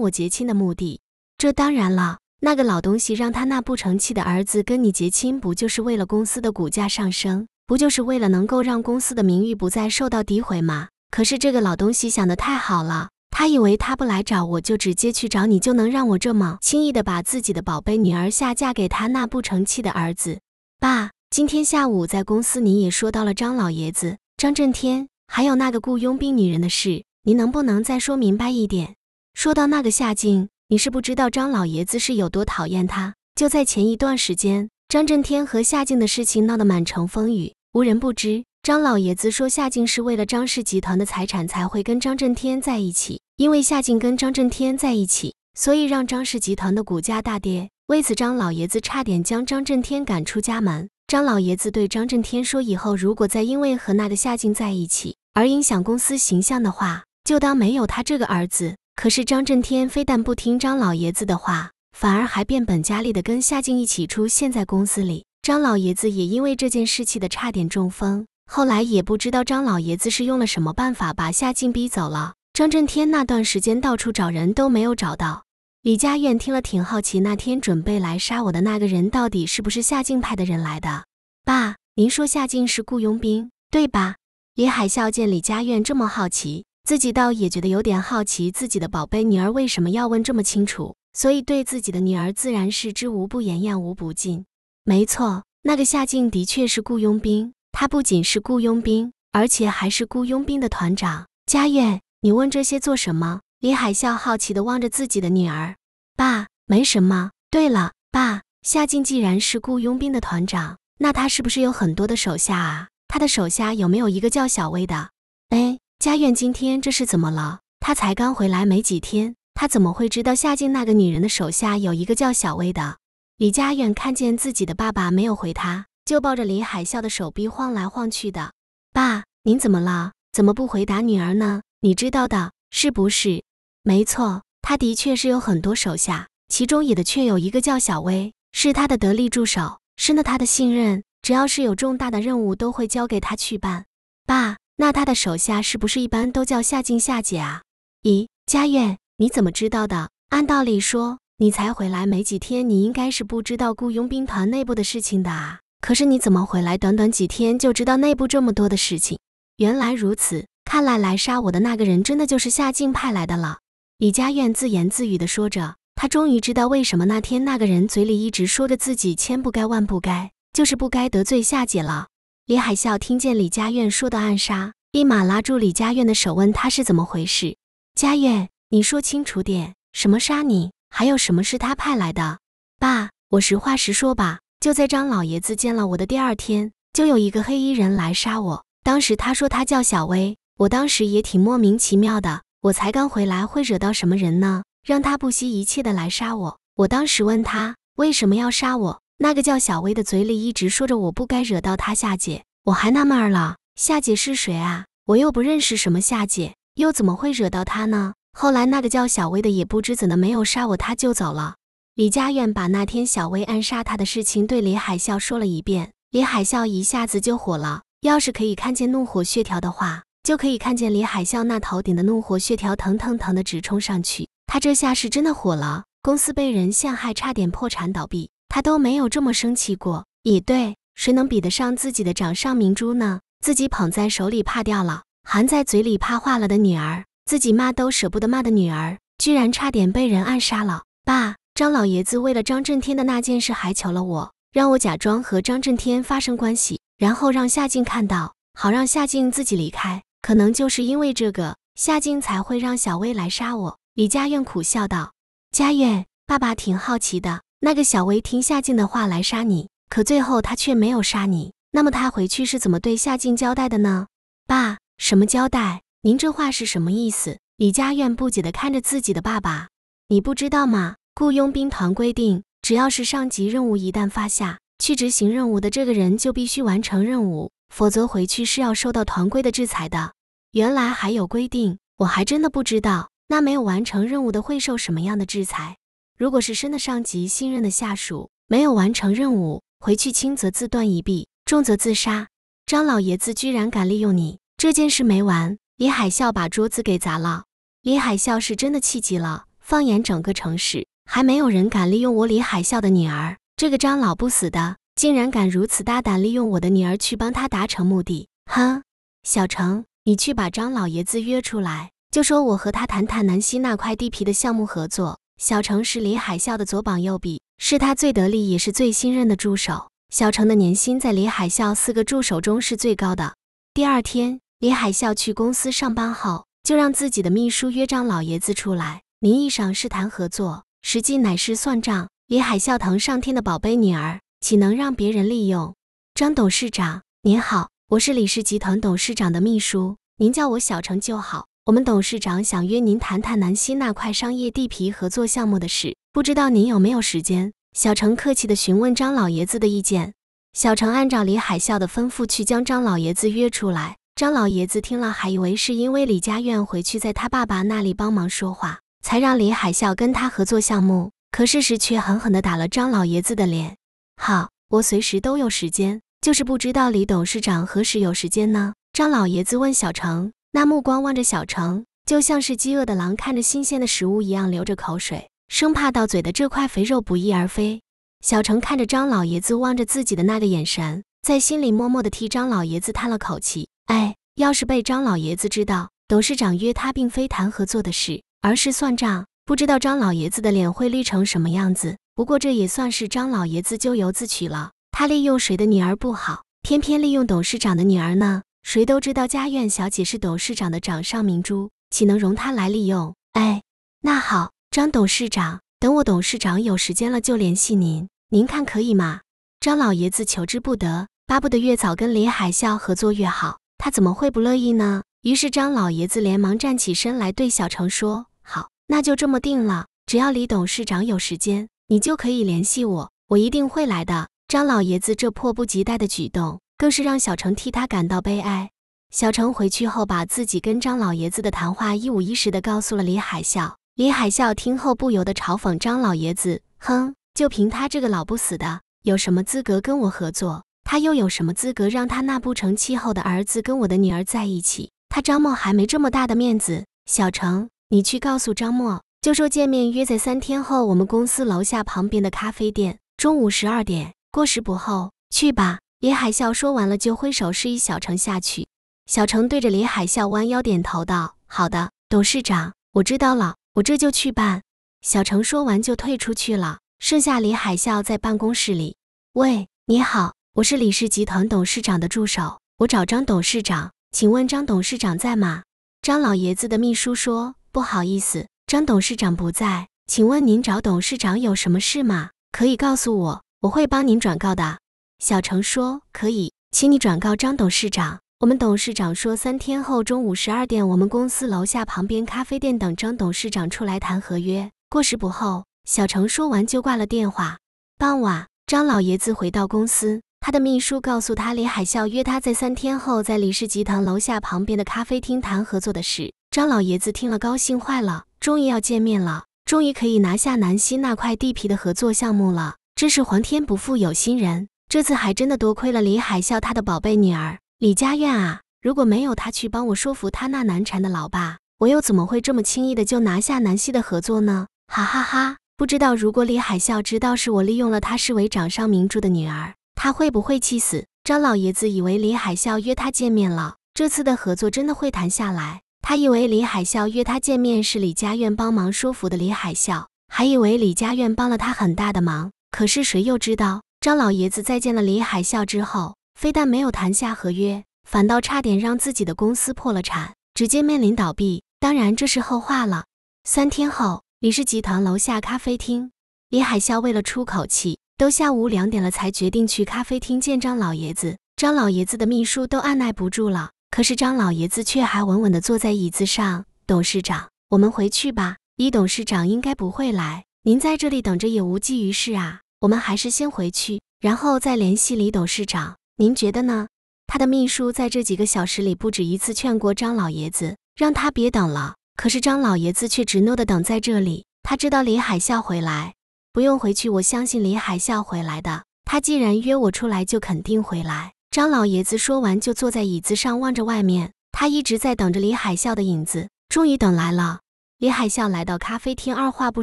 我结亲的目的。这当然了，那个老东西让他那不成器的儿子跟你结亲，不就是为了公司的股价上升，不就是为了能够让公司的名誉不再受到诋毁吗？可是这个老东西想得太好了。他以为他不来找我，就直接去找你，就能让我这么轻易的把自己的宝贝女儿下嫁给他那不成器的儿子。爸，今天下午在公司你也说到了张老爷子、张震天还有那个雇佣兵女人的事，您能不能再说明白一点？说到那个夏静，你是不知道张老爷子是有多讨厌他。就在前一段时间，张震天和夏静的事情闹得满城风雨，无人不知。张老爷子说夏静是为了张氏集团的财产才会跟张震天在一起。因为夏静跟张震天在一起，所以让张氏集团的股价大跌。为此，张老爷子差点将张震天赶出家门。张老爷子对张震天说：“以后如果再因为和那个夏静在一起而影响公司形象的话，就当没有他这个儿子。”可是张震天非但不听张老爷子的话，反而还变本加厉地跟夏静一起出现在公司里。张老爷子也因为这件事气得差点中风。后来也不知道张老爷子是用了什么办法把夏静逼走了。张震天那段时间到处找人都没有找到。李佳苑听了挺好奇，那天准备来杀我的那个人到底是不是夏静派的人来的？爸，您说夏静是雇佣兵，对吧？李海啸见李佳苑这么好奇，自己倒也觉得有点好奇，自己的宝贝女儿为什么要问这么清楚，所以对自己的女儿自然是知无不言，言无不尽。没错，那个夏静的确是雇佣兵，他不仅是雇佣兵，而且还是雇佣兵的团长。佳苑。你问这些做什么？李海啸好奇地望着自己的女儿。爸，没什么。对了，爸，夏静既然是雇佣兵的团长，那他是不是有很多的手下啊？他的手下有没有一个叫小薇的？哎，佳苑今天这是怎么了？他才刚回来没几天，他怎么会知道夏静那个女人的手下有一个叫小薇的？李佳苑看见自己的爸爸没有回他，就抱着李海啸的手臂晃来晃去的。爸，您怎么了？怎么不回答女儿呢？你知道的，是不是？没错，他的确是有很多手下，其中也的确有一个叫小薇，是他的得力助手，深得他的信任。只要是有重大的任务，都会交给他去办。爸，那他的手下是不是一般都叫夏静、夏姐啊？咦，佳苑，你怎么知道的？按道理说，你才回来没几天，你应该是不知道雇佣兵团内部的事情的啊。可是你怎么回来短短几天就知道内部这么多的事情？原来如此。看来来杀我的那个人，真的就是夏静派来的了。李佳苑自言自语地说着，他终于知道为什么那天那个人嘴里一直说着自己千不该万不该，就是不该得罪夏姐了。李海啸听见李佳苑说的暗杀，立马拉住李佳苑的手，问他是怎么回事。佳苑，你说清楚点，什么杀你？还有什么是他派来的？爸，我实话实说吧，就在张老爷子见了我的第二天，就有一个黑衣人来杀我。当时他说他叫小薇。我当时也挺莫名其妙的，我才刚回来，会惹到什么人呢？让他不惜一切的来杀我？我当时问他为什么要杀我？那个叫小薇的嘴里一直说着我不该惹到他夏姐，我还纳闷了，夏姐是谁啊？我又不认识什么夏姐，又怎么会惹到她呢？后来那个叫小薇的也不知怎么没有杀我，他就走了。李佳苑把那天小薇暗杀他的事情对李海啸说了一遍，李海啸一下子就火了，要是可以看见怒火血条的话。就可以看见李海啸那头顶的怒火，血条腾腾腾的直冲上去。他这下是真的火了，公司被人陷害，差点破产倒闭，他都没有这么生气过。也对，谁能比得上自己的掌上明珠呢？自己捧在手里怕掉了，含在嘴里怕化了的女儿，自己骂都舍不得骂的女儿，居然差点被人暗杀了。爸，张老爷子为了张震天的那件事，还求了我，让我假装和张震天发生关系，然后让夏静看到，好让夏静自己离开。可能就是因为这个，夏静才会让小薇来杀我。”李佳苑苦笑道。“佳苑，爸爸挺好奇的。那个小薇听夏静的话来杀你，可最后他却没有杀你，那么他回去是怎么对夏静交代的呢？”“爸，什么交代？您这话是什么意思？”李佳苑不解的看着自己的爸爸。“你不知道吗？雇佣兵团规定，只要是上级任务一旦发下去执行任务的这个人就必须完成任务。”否则回去是要受到团规的制裁的。原来还有规定，我还真的不知道。那没有完成任务的会受什么样的制裁？如果是升的上级信任的下属没有完成任务，回去轻则自断一臂，重则自杀。张老爷子居然敢利用你，这件事没完！李海啸把桌子给砸了。李海啸是真的气极了。放眼整个城市，还没有人敢利用我李海啸的女儿。这个张老不死的！竟然敢如此大胆利用我的女儿去帮他达成目的，哼！小程，你去把张老爷子约出来，就说我和他谈谈南溪那块地皮的项目合作。小程是李海啸的左膀右臂，是他最得力也是最信任的助手。小程的年薪在李海啸四个助手中是最高的。第二天，李海啸去公司上班后，就让自己的秘书约张老爷子出来，名义上是谈合作，实际乃是算账。李海啸疼上天的宝贝女儿。岂能让别人利用？张董事长您好，我是李氏集团董事长的秘书，您叫我小程就好。我们董事长想约您谈谈南溪那块商业地皮合作项目的事，不知道您有没有时间？小程客气的询问张老爷子的意见。小程按照李海啸的吩咐去将张老爷子约出来。张老爷子听了还以为是因为李家苑回去在他爸爸那里帮忙说话，才让李海啸跟他合作项目，可事实却狠狠的打了张老爷子的脸。好，我随时都有时间，就是不知道李董事长何时有时间呢？张老爷子问小程，那目光望着小程，就像是饥饿的狼看着新鲜的食物一样，流着口水，生怕到嘴的这块肥肉不翼而飞。小程看着张老爷子望着自己的那个眼神，在心里默默的替张老爷子叹了口气。哎，要是被张老爷子知道董事长约他并非谈合作的事，而是算账，不知道张老爷子的脸会绿成什么样子。不过这也算是张老爷子咎由自取了。他利用谁的女儿不好，偏偏利用董事长的女儿呢？谁都知道家苑小姐是董事长的掌上明珠，岂能容他来利用？哎，那好，张董事长，等我董事长有时间了就联系您，您看可以吗？张老爷子求之不得，巴不得越早跟李海啸合作越好，他怎么会不乐意呢？于是张老爷子连忙站起身来，对小程说：“好，那就这么定了，只要李董事长有时间。”你就可以联系我，我一定会来的。张老爷子这迫不及待的举动，更是让小程替他感到悲哀。小程回去后，把自己跟张老爷子的谈话一五一十的告诉了李海啸。李海啸听后，不由得嘲讽张老爷子：“哼，就凭他这个老不死的，有什么资格跟我合作？他又有什么资格让他那不成气候的儿子跟我的女儿在一起？他张默还没这么大的面子。小程，你去告诉张默。”就说见面约在三天后，我们公司楼下旁边的咖啡店，中午十二点过时不候，去吧。李海笑说完了，就挥手示意小程下去。小程对着李海笑弯腰点头道：“好的，董事长，我知道了，我这就去办。”小程说完就退出去了，剩下李海笑在办公室里。喂，你好，我是李氏集团董事长的助手，我找张董事长，请问张董事长在吗？张老爷子的秘书说：“不好意思。”张董事长不在，请问您找董事长有什么事吗？可以告诉我，我会帮您转告的。小程说：“可以，请你转告张董事长，我们董事长说三天后中午十二点，我们公司楼下旁边咖啡店等张董事长出来谈合约。”过时不候。小程说完就挂了电话。傍晚，张老爷子回到公司，他的秘书告诉他李海啸约他在三天后在李氏集团楼下旁边的咖啡厅谈合作的事。张老爷子听了高兴坏了。终于要见面了，终于可以拿下南溪那块地皮的合作项目了。真是皇天不负有心人，这次还真的多亏了李海啸他的宝贝女儿李佳苑啊！如果没有他去帮我说服他那难缠的老爸，我又怎么会这么轻易的就拿下南溪的合作呢？哈哈哈！不知道如果李海啸知道是我利用了他视为掌上明珠的女儿，他会不会气死？张老爷子以为李海啸约他见面了，这次的合作真的会谈下来。他以为李海啸约他见面是李家苑帮忙说服的，李海啸，还以为李家苑帮了他很大的忙。可是谁又知道，张老爷子在见了李海啸之后，非但没有谈下合约，反倒差点让自己的公司破了产，直接面临倒闭。当然，这是后话了。三天后，李氏集团楼下咖啡厅，李海啸为了出口气，都下午两点了才决定去咖啡厅见张老爷子。张老爷子的秘书都按耐不住了。可是张老爷子却还稳稳地坐在椅子上。董事长，我们回去吧。李董事长应该不会来，您在这里等着也无济于事啊。我们还是先回去，然后再联系李董事长。您觉得呢？他的秘书在这几个小时里不止一次劝过张老爷子，让他别等了。可是张老爷子却执拗地等在这里。他知道李海啸回来，不用回去。我相信李海啸回来的。他既然约我出来，就肯定回来。张老爷子说完，就坐在椅子上望着外面。他一直在等着李海啸的影子，终于等来了。李海啸来到咖啡厅，二话不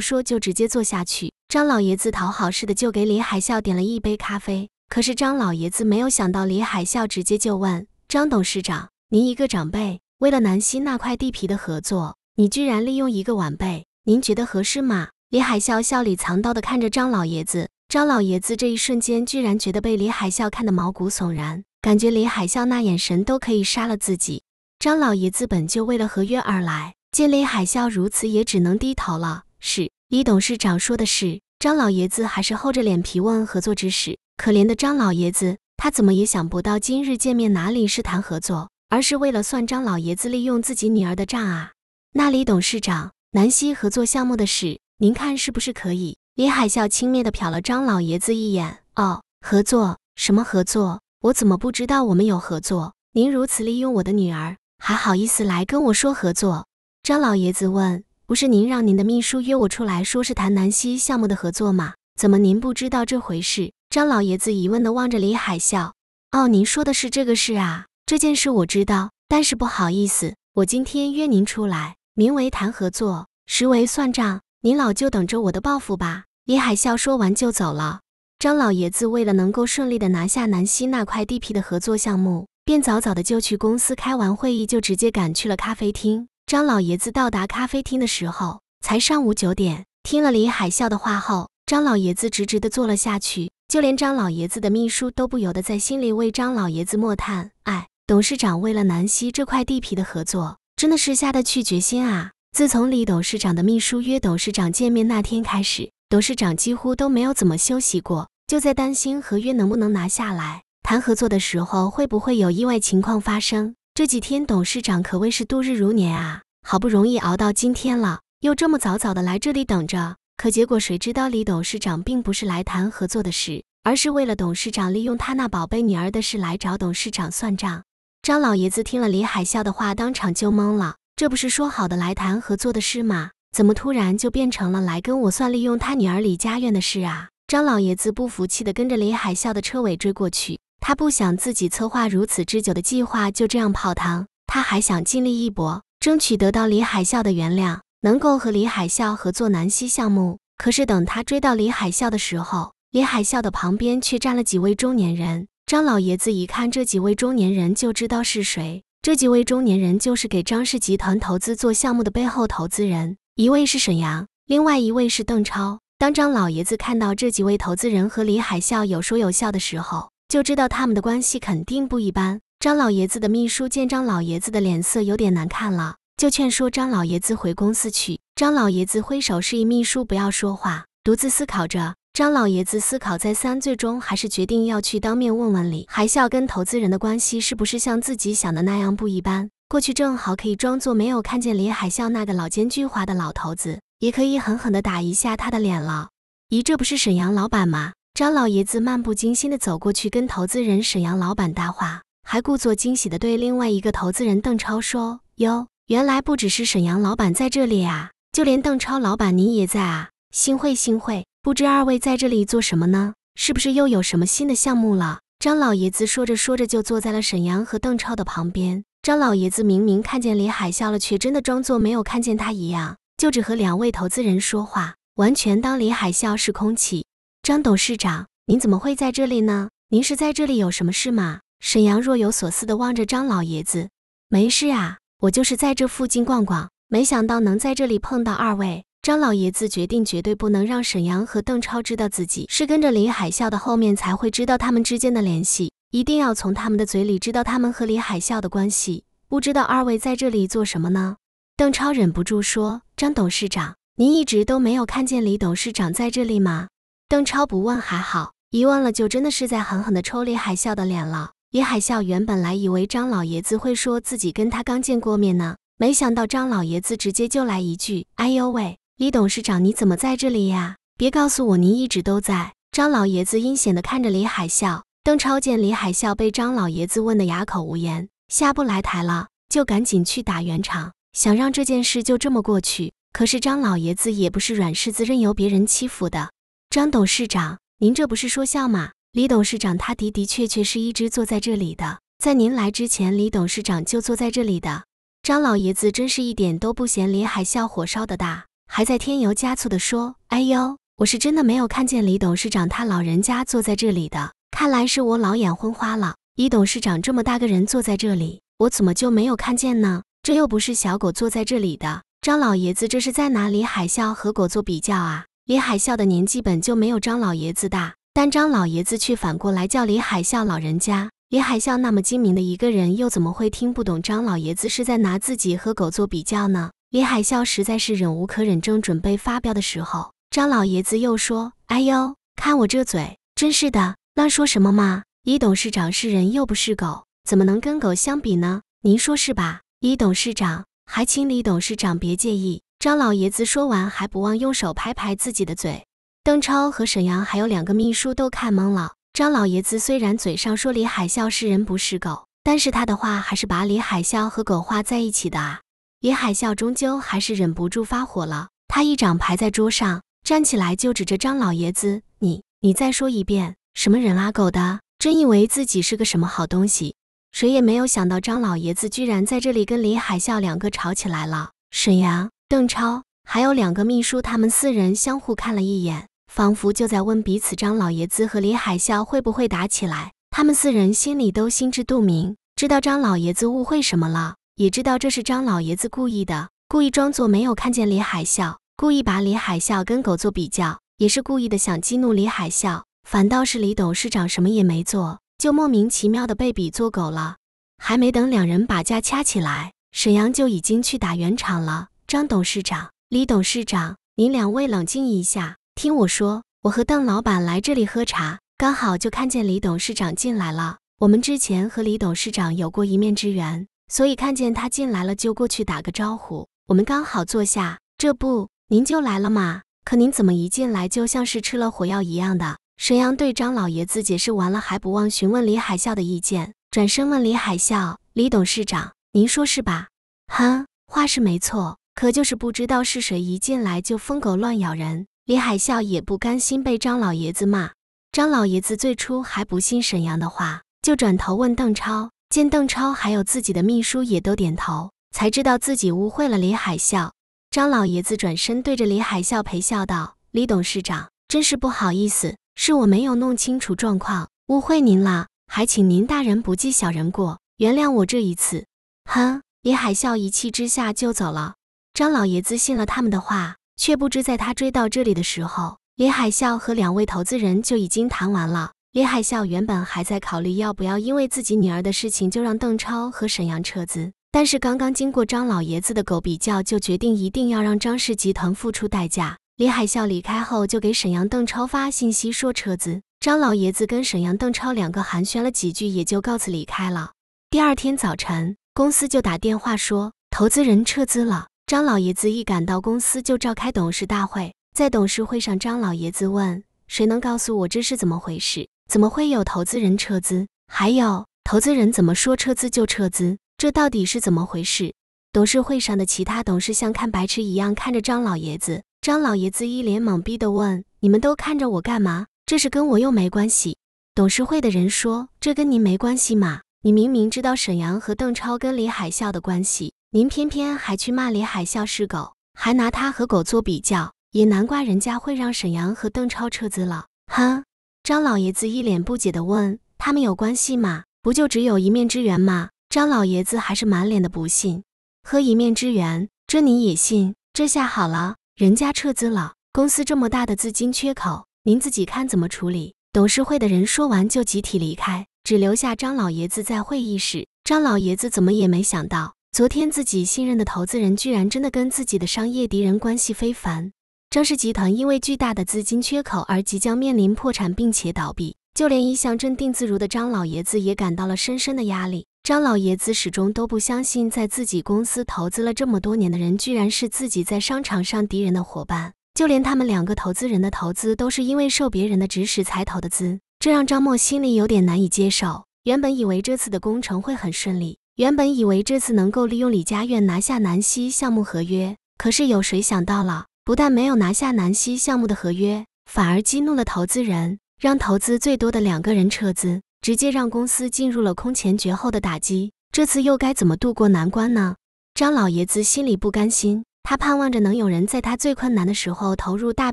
说就直接坐下去。张老爷子讨好似的就给李海啸点了一杯咖啡。可是张老爷子没有想到，李海啸直接就问：“张董事长，您一个长辈，为了南溪那块地皮的合作，你居然利用一个晚辈，您觉得合适吗？”李海啸笑里藏刀的看着张老爷子。张老爷子这一瞬间居然觉得被李海啸看得毛骨悚然，感觉李海啸那眼神都可以杀了自己。张老爷子本就为了合约而来，见李海啸如此，也只能低头了。是李董事长说的是，张老爷子还是厚着脸皮问合作之事。可怜的张老爷子，他怎么也想不到今日见面哪里是谈合作，而是为了算张老爷子利用自己女儿的账啊！那李董事长，南溪合作项目的事，您看是不是可以？李海笑轻蔑地瞟了张老爷子一眼。哦，合作？什么合作？我怎么不知道我们有合作？您如此利用我的女儿，还好意思来跟我说合作？张老爷子问。不是您让您的秘书约我出来说是谈南溪项目的合作吗？怎么您不知道这回事？张老爷子疑问地望着李海笑。哦，您说的是这个事啊？这件事我知道，但是不好意思，我今天约您出来，名为谈合作，实为算账。您老就等着我的报复吧。李海啸说完就走了。张老爷子为了能够顺利的拿下南溪那块地皮的合作项目，便早早的就去公司开完会议，就直接赶去了咖啡厅。张老爷子到达咖啡厅的时候，才上午九点。听了李海啸的话后，张老爷子直直的坐了下去。就连张老爷子的秘书都不由得在心里为张老爷子默叹：哎，董事长为了南溪这块地皮的合作，真的是下得去决心啊！自从李董事长的秘书约董事长见面那天开始。董事长几乎都没有怎么休息过，就在担心合约能不能拿下来，谈合作的时候会不会有意外情况发生。这几天董事长可谓是度日如年啊，好不容易熬到今天了，又这么早早的来这里等着。可结果谁知道李董事长并不是来谈合作的事，而是为了董事长利用他那宝贝女儿的事来找董事长算账。张老爷子听了李海啸的话，当场就懵了，这不是说好的来谈合作的事吗？怎么突然就变成了来跟我算利用他女儿李家苑的事啊？张老爷子不服气地跟着李海啸的车尾追过去。他不想自己策划如此之久的计划就这样泡汤，他还想尽力一搏，争取得到李海啸的原谅，能够和李海啸合作南溪项目。可是等他追到李海啸的时候，李海啸的旁边却站了几位中年人。张老爷子一看这几位中年人就知道是谁，这几位中年人就是给张氏集团投资做项目的背后投资人。一位是沈阳，另外一位是邓超。当张老爷子看到这几位投资人和李海啸有说有笑的时候，就知道他们的关系肯定不一般。张老爷子的秘书见张老爷子的脸色有点难看了，就劝说张老爷子回公司去。张老爷子挥手示意秘书不要说话，独自思考着。张老爷子思考再三，最终还是决定要去当面问问李海啸跟投资人的关系是不是像自己想的那样不一般。过去正好可以装作没有看见林海笑那个老奸巨猾的老头子，也可以狠狠地打一下他的脸了。咦，这不是沈阳老板吗？张老爷子漫不经心地走过去跟投资人沈阳老板搭话，还故作惊喜地对另外一个投资人邓超说：“哟，原来不只是沈阳老板在这里啊，就连邓超老板您也在啊！幸会幸会，不知二位在这里做什么呢？是不是又有什么新的项目了？”张老爷子说着说着就坐在了沈阳和邓超的旁边。张老爷子明明看见李海笑了，却真的装作没有看见他一样，就只和两位投资人说话，完全当李海笑是空气。张董事长，您怎么会在这里呢？您是在这里有什么事吗？沈阳若有所思地望着张老爷子。没事啊，我就是在这附近逛逛，没想到能在这里碰到二位。张老爷子决定绝对不能让沈阳和邓超知道自己是跟着李海笑的后面，才会知道他们之间的联系。一定要从他们的嘴里知道他们和李海啸的关系。不知道二位在这里做什么呢？邓超忍不住说：“张董事长，您一直都没有看见李董事长在这里吗？”邓超不问还好，一问了就真的是在狠狠地抽李海啸的脸了。李海啸原本来以为张老爷子会说自己跟他刚见过面呢，没想到张老爷子直接就来一句：“哎呦喂，李董事长你怎么在这里呀？别告诉我您一直都在。”张老爷子阴险地看着李海啸，邓超见李海啸被张老爷子问得哑口无言，下不来台了，就赶紧去打圆场，想让这件事就这么过去。可是张老爷子也不是软柿子，任由别人欺负的。张董事长，您这不是说笑吗？李董事长他的的确确是一直坐在这里的，在您来之前，李董事长就坐在这里的。张老爷子真是一点都不嫌李海啸火烧的大，还在添油加醋的说：“哎呦，我是真的没有看见李董事长他老人家坐在这里的。”看来是我老眼昏花了。一董事长这么大个人坐在这里，我怎么就没有看见呢？这又不是小狗坐在这里的。张老爷子这是在哪李海啸和狗做比较啊？李海啸的年纪本就没有张老爷子大，但张老爷子却反过来叫李海啸老人家。李海啸那么精明的一个人，又怎么会听不懂张老爷子是在拿自己和狗做比较呢？李海啸实在是忍无可忍，正准备发飙的时候，张老爷子又说：“哎呦，看我这嘴，真是的。”乱说什么嘛！李董事长是人又不是狗，怎么能跟狗相比呢？您说是吧？李董事长，还请李董事长别介意。张老爷子说完，还不忘用手拍拍自己的嘴。邓超和沈阳还有两个秘书都看懵了。张老爷子虽然嘴上说李海啸是人不是狗，但是他的话还是把李海啸和狗画在一起的啊！李海啸终究还是忍不住发火了，他一掌拍在桌上，站起来就指着张老爷子：“你，你再说一遍！”什么人拉狗的？真以为自己是个什么好东西？谁也没有想到张老爷子居然在这里跟李海啸两个吵起来了。沈阳、邓超还有两个秘书，他们四人相互看了一眼，仿佛就在问彼此：张老爷子和李海啸会不会打起来？他们四人心里都心知肚明，知道张老爷子误会什么了，也知道这是张老爷子故意的，故意装作没有看见李海啸，故意把李海啸跟狗做比较，也是故意的想激怒李海啸。反倒是李董事长什么也没做，就莫名其妙的被比作狗了。还没等两人把架掐起来，沈阳就已经去打圆场了。张董事长，李董事长，您两位冷静一下，听我说，我和邓老板来这里喝茶，刚好就看见李董事长进来了。我们之前和李董事长有过一面之缘，所以看见他进来了就过去打个招呼。我们刚好坐下，这不您就来了嘛？可您怎么一进来就像是吃了火药一样的？沈阳对张老爷子解释完了，还不忘询问李海啸的意见，转身问李海啸：“李董事长，您说是吧？”“哼，话是没错，可就是不知道是谁一进来就疯狗乱咬人。”李海啸也不甘心被张老爷子骂。张老爷子最初还不信沈阳的话，就转头问邓超，见邓超还有自己的秘书也都点头，才知道自己误会了李海啸。张老爷子转身对着李海啸陪笑道：“李董事长，真是不好意思。”是我没有弄清楚状况，误会您了，还请您大人不计小人过，原谅我这一次。哼，李海啸一气之下就走了。张老爷子信了他们的话，却不知在他追到这里的时候，李海啸和两位投资人就已经谈完了。李海啸原本还在考虑要不要因为自己女儿的事情就让邓超和沈阳撤资，但是刚刚经过张老爷子的狗比较，就决定一定要让张氏集团付出代价。李海啸离开后，就给沈阳邓超发信息说撤资。张老爷子跟沈阳邓超两个寒暄了几句，也就告辞离开了。第二天早晨，公司就打电话说投资人撤资了。张老爷子一赶到公司，就召开董事大会。在董事会上，张老爷子问：“谁能告诉我这是怎么回事？怎么会有投资人撤资？还有，投资人怎么说撤资就撤资？这到底是怎么回事？”董事会上的其他董事像看白痴一样看着张老爷子。张老爷子一脸懵逼地问：“你们都看着我干嘛？这是跟我又没关系。”董事会的人说：“这跟您没关系嘛？你明明知道沈阳和邓超跟李海啸的关系，您偏偏还去骂李海啸是狗，还拿他和狗做比较，也难怪人家会让沈阳和邓超撤资了。”哼！张老爷子一脸不解地问：“他们有关系吗？不就只有一面之缘吗？”张老爷子还是满脸的不信。和一面之缘，这你也信？这下好了。人家撤资了，公司这么大的资金缺口，您自己看怎么处理？董事会的人说完就集体离开，只留下张老爷子在会议室。张老爷子怎么也没想到，昨天自己信任的投资人，居然真的跟自己的商业敌人关系非凡。张氏集团因为巨大的资金缺口而即将面临破产，并且倒闭，就连一向镇定自如的张老爷子也感到了深深的压力。张老爷子始终都不相信，在自己公司投资了这么多年的人，居然是自己在商场上敌人的伙伴。就连他们两个投资人的投资，都是因为受别人的指使才投的资，这让张默心里有点难以接受。原本以为这次的工程会很顺利，原本以为这次能够利用李家院拿下南溪项目合约，可是有谁想到了，不但没有拿下南溪项目的合约，反而激怒了投资人，让投资最多的两个人撤资。直接让公司进入了空前绝后的打击，这次又该怎么渡过难关呢？张老爷子心里不甘心，他盼望着能有人在他最困难的时候投入大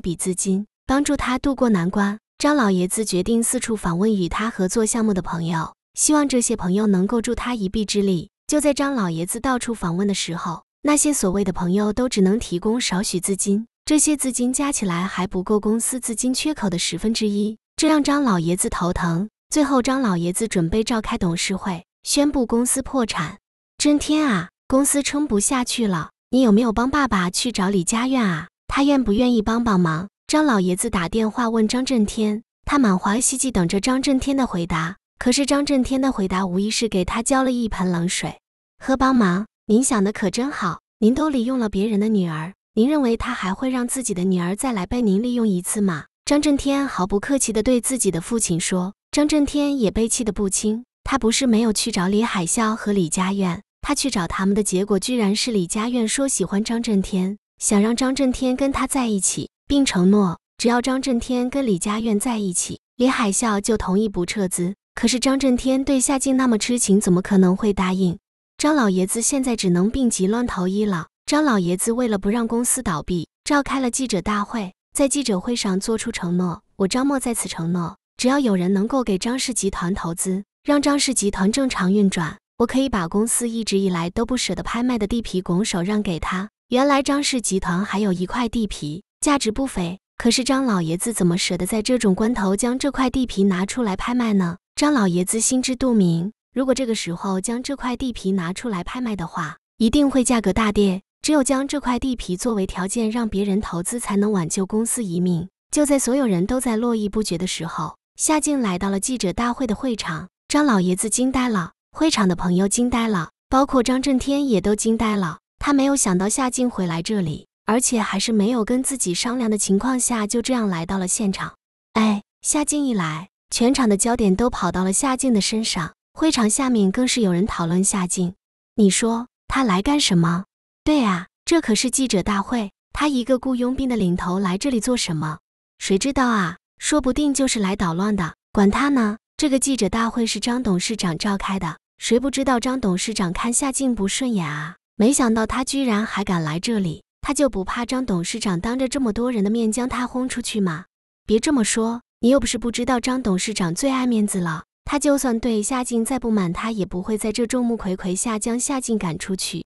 笔资金，帮助他渡过难关。张老爷子决定四处访问与他合作项目的朋友，希望这些朋友能够助他一臂之力。就在张老爷子到处访问的时候，那些所谓的朋友都只能提供少许资金，这些资金加起来还不够公司资金缺口的十分之一，这让张老爷子头疼。最后，张老爷子准备召开董事会，宣布公司破产。震天啊，公司撑不下去了，你有没有帮爸爸去找李家苑啊？他愿不愿意帮帮忙？张老爷子打电话问张震天，他满怀希冀等着张震天的回答。可是张震天的回答无疑是给他浇了一盆冷水。喝帮忙？您想的可真好。您兜里用了别人的女儿，您认为他还会让自己的女儿再来被您利用一次吗？张震天毫不客气地对自己的父亲说。张震天也被气得不轻。他不是没有去找李海啸和李佳苑，他去找他们的结果居然是李佳苑说喜欢张震天，想让张震天跟他在一起，并承诺只要张震天跟李佳苑在一起，李海啸就同意不撤资。可是张震天对夏静那么痴情，怎么可能会答应？张老爷子现在只能病急乱投医了。张老爷子为了不让公司倒闭，召开了记者大会，在记者会上做出承诺：我张默在此承诺。只要有人能够给张氏集团投资，让张氏集团正常运转，我可以把公司一直以来都不舍得拍卖的地皮拱手让给他。原来张氏集团还有一块地皮，价值不菲。可是张老爷子怎么舍得在这种关头将这块地皮拿出来拍卖呢？张老爷子心知肚明，如果这个时候将这块地皮拿出来拍卖的话，一定会价格大跌。只有将这块地皮作为条件，让别人投资，才能挽救公司一命。就在所有人都在络绎不绝的时候。夏静来到了记者大会的会场，张老爷子惊呆了，会场的朋友惊呆了，包括张震天也都惊呆了。他没有想到夏静会来这里，而且还是没有跟自己商量的情况下，就这样来到了现场。哎，夏静一来，全场的焦点都跑到了夏静的身上，会场下面更是有人讨论夏静。你说他来干什么？对啊，这可是记者大会，他一个雇佣兵的领头来这里做什么？谁知道啊？说不定就是来捣乱的，管他呢！这个记者大会是张董事长召开的，谁不知道张董事长看夏静不顺眼啊？没想到他居然还敢来这里，他就不怕张董事长当着这么多人的面将他轰出去吗？别这么说，你又不是不知道张董事长最爱面子了，他就算对夏静再不满，他也不会在这众目睽睽下将夏静赶出去。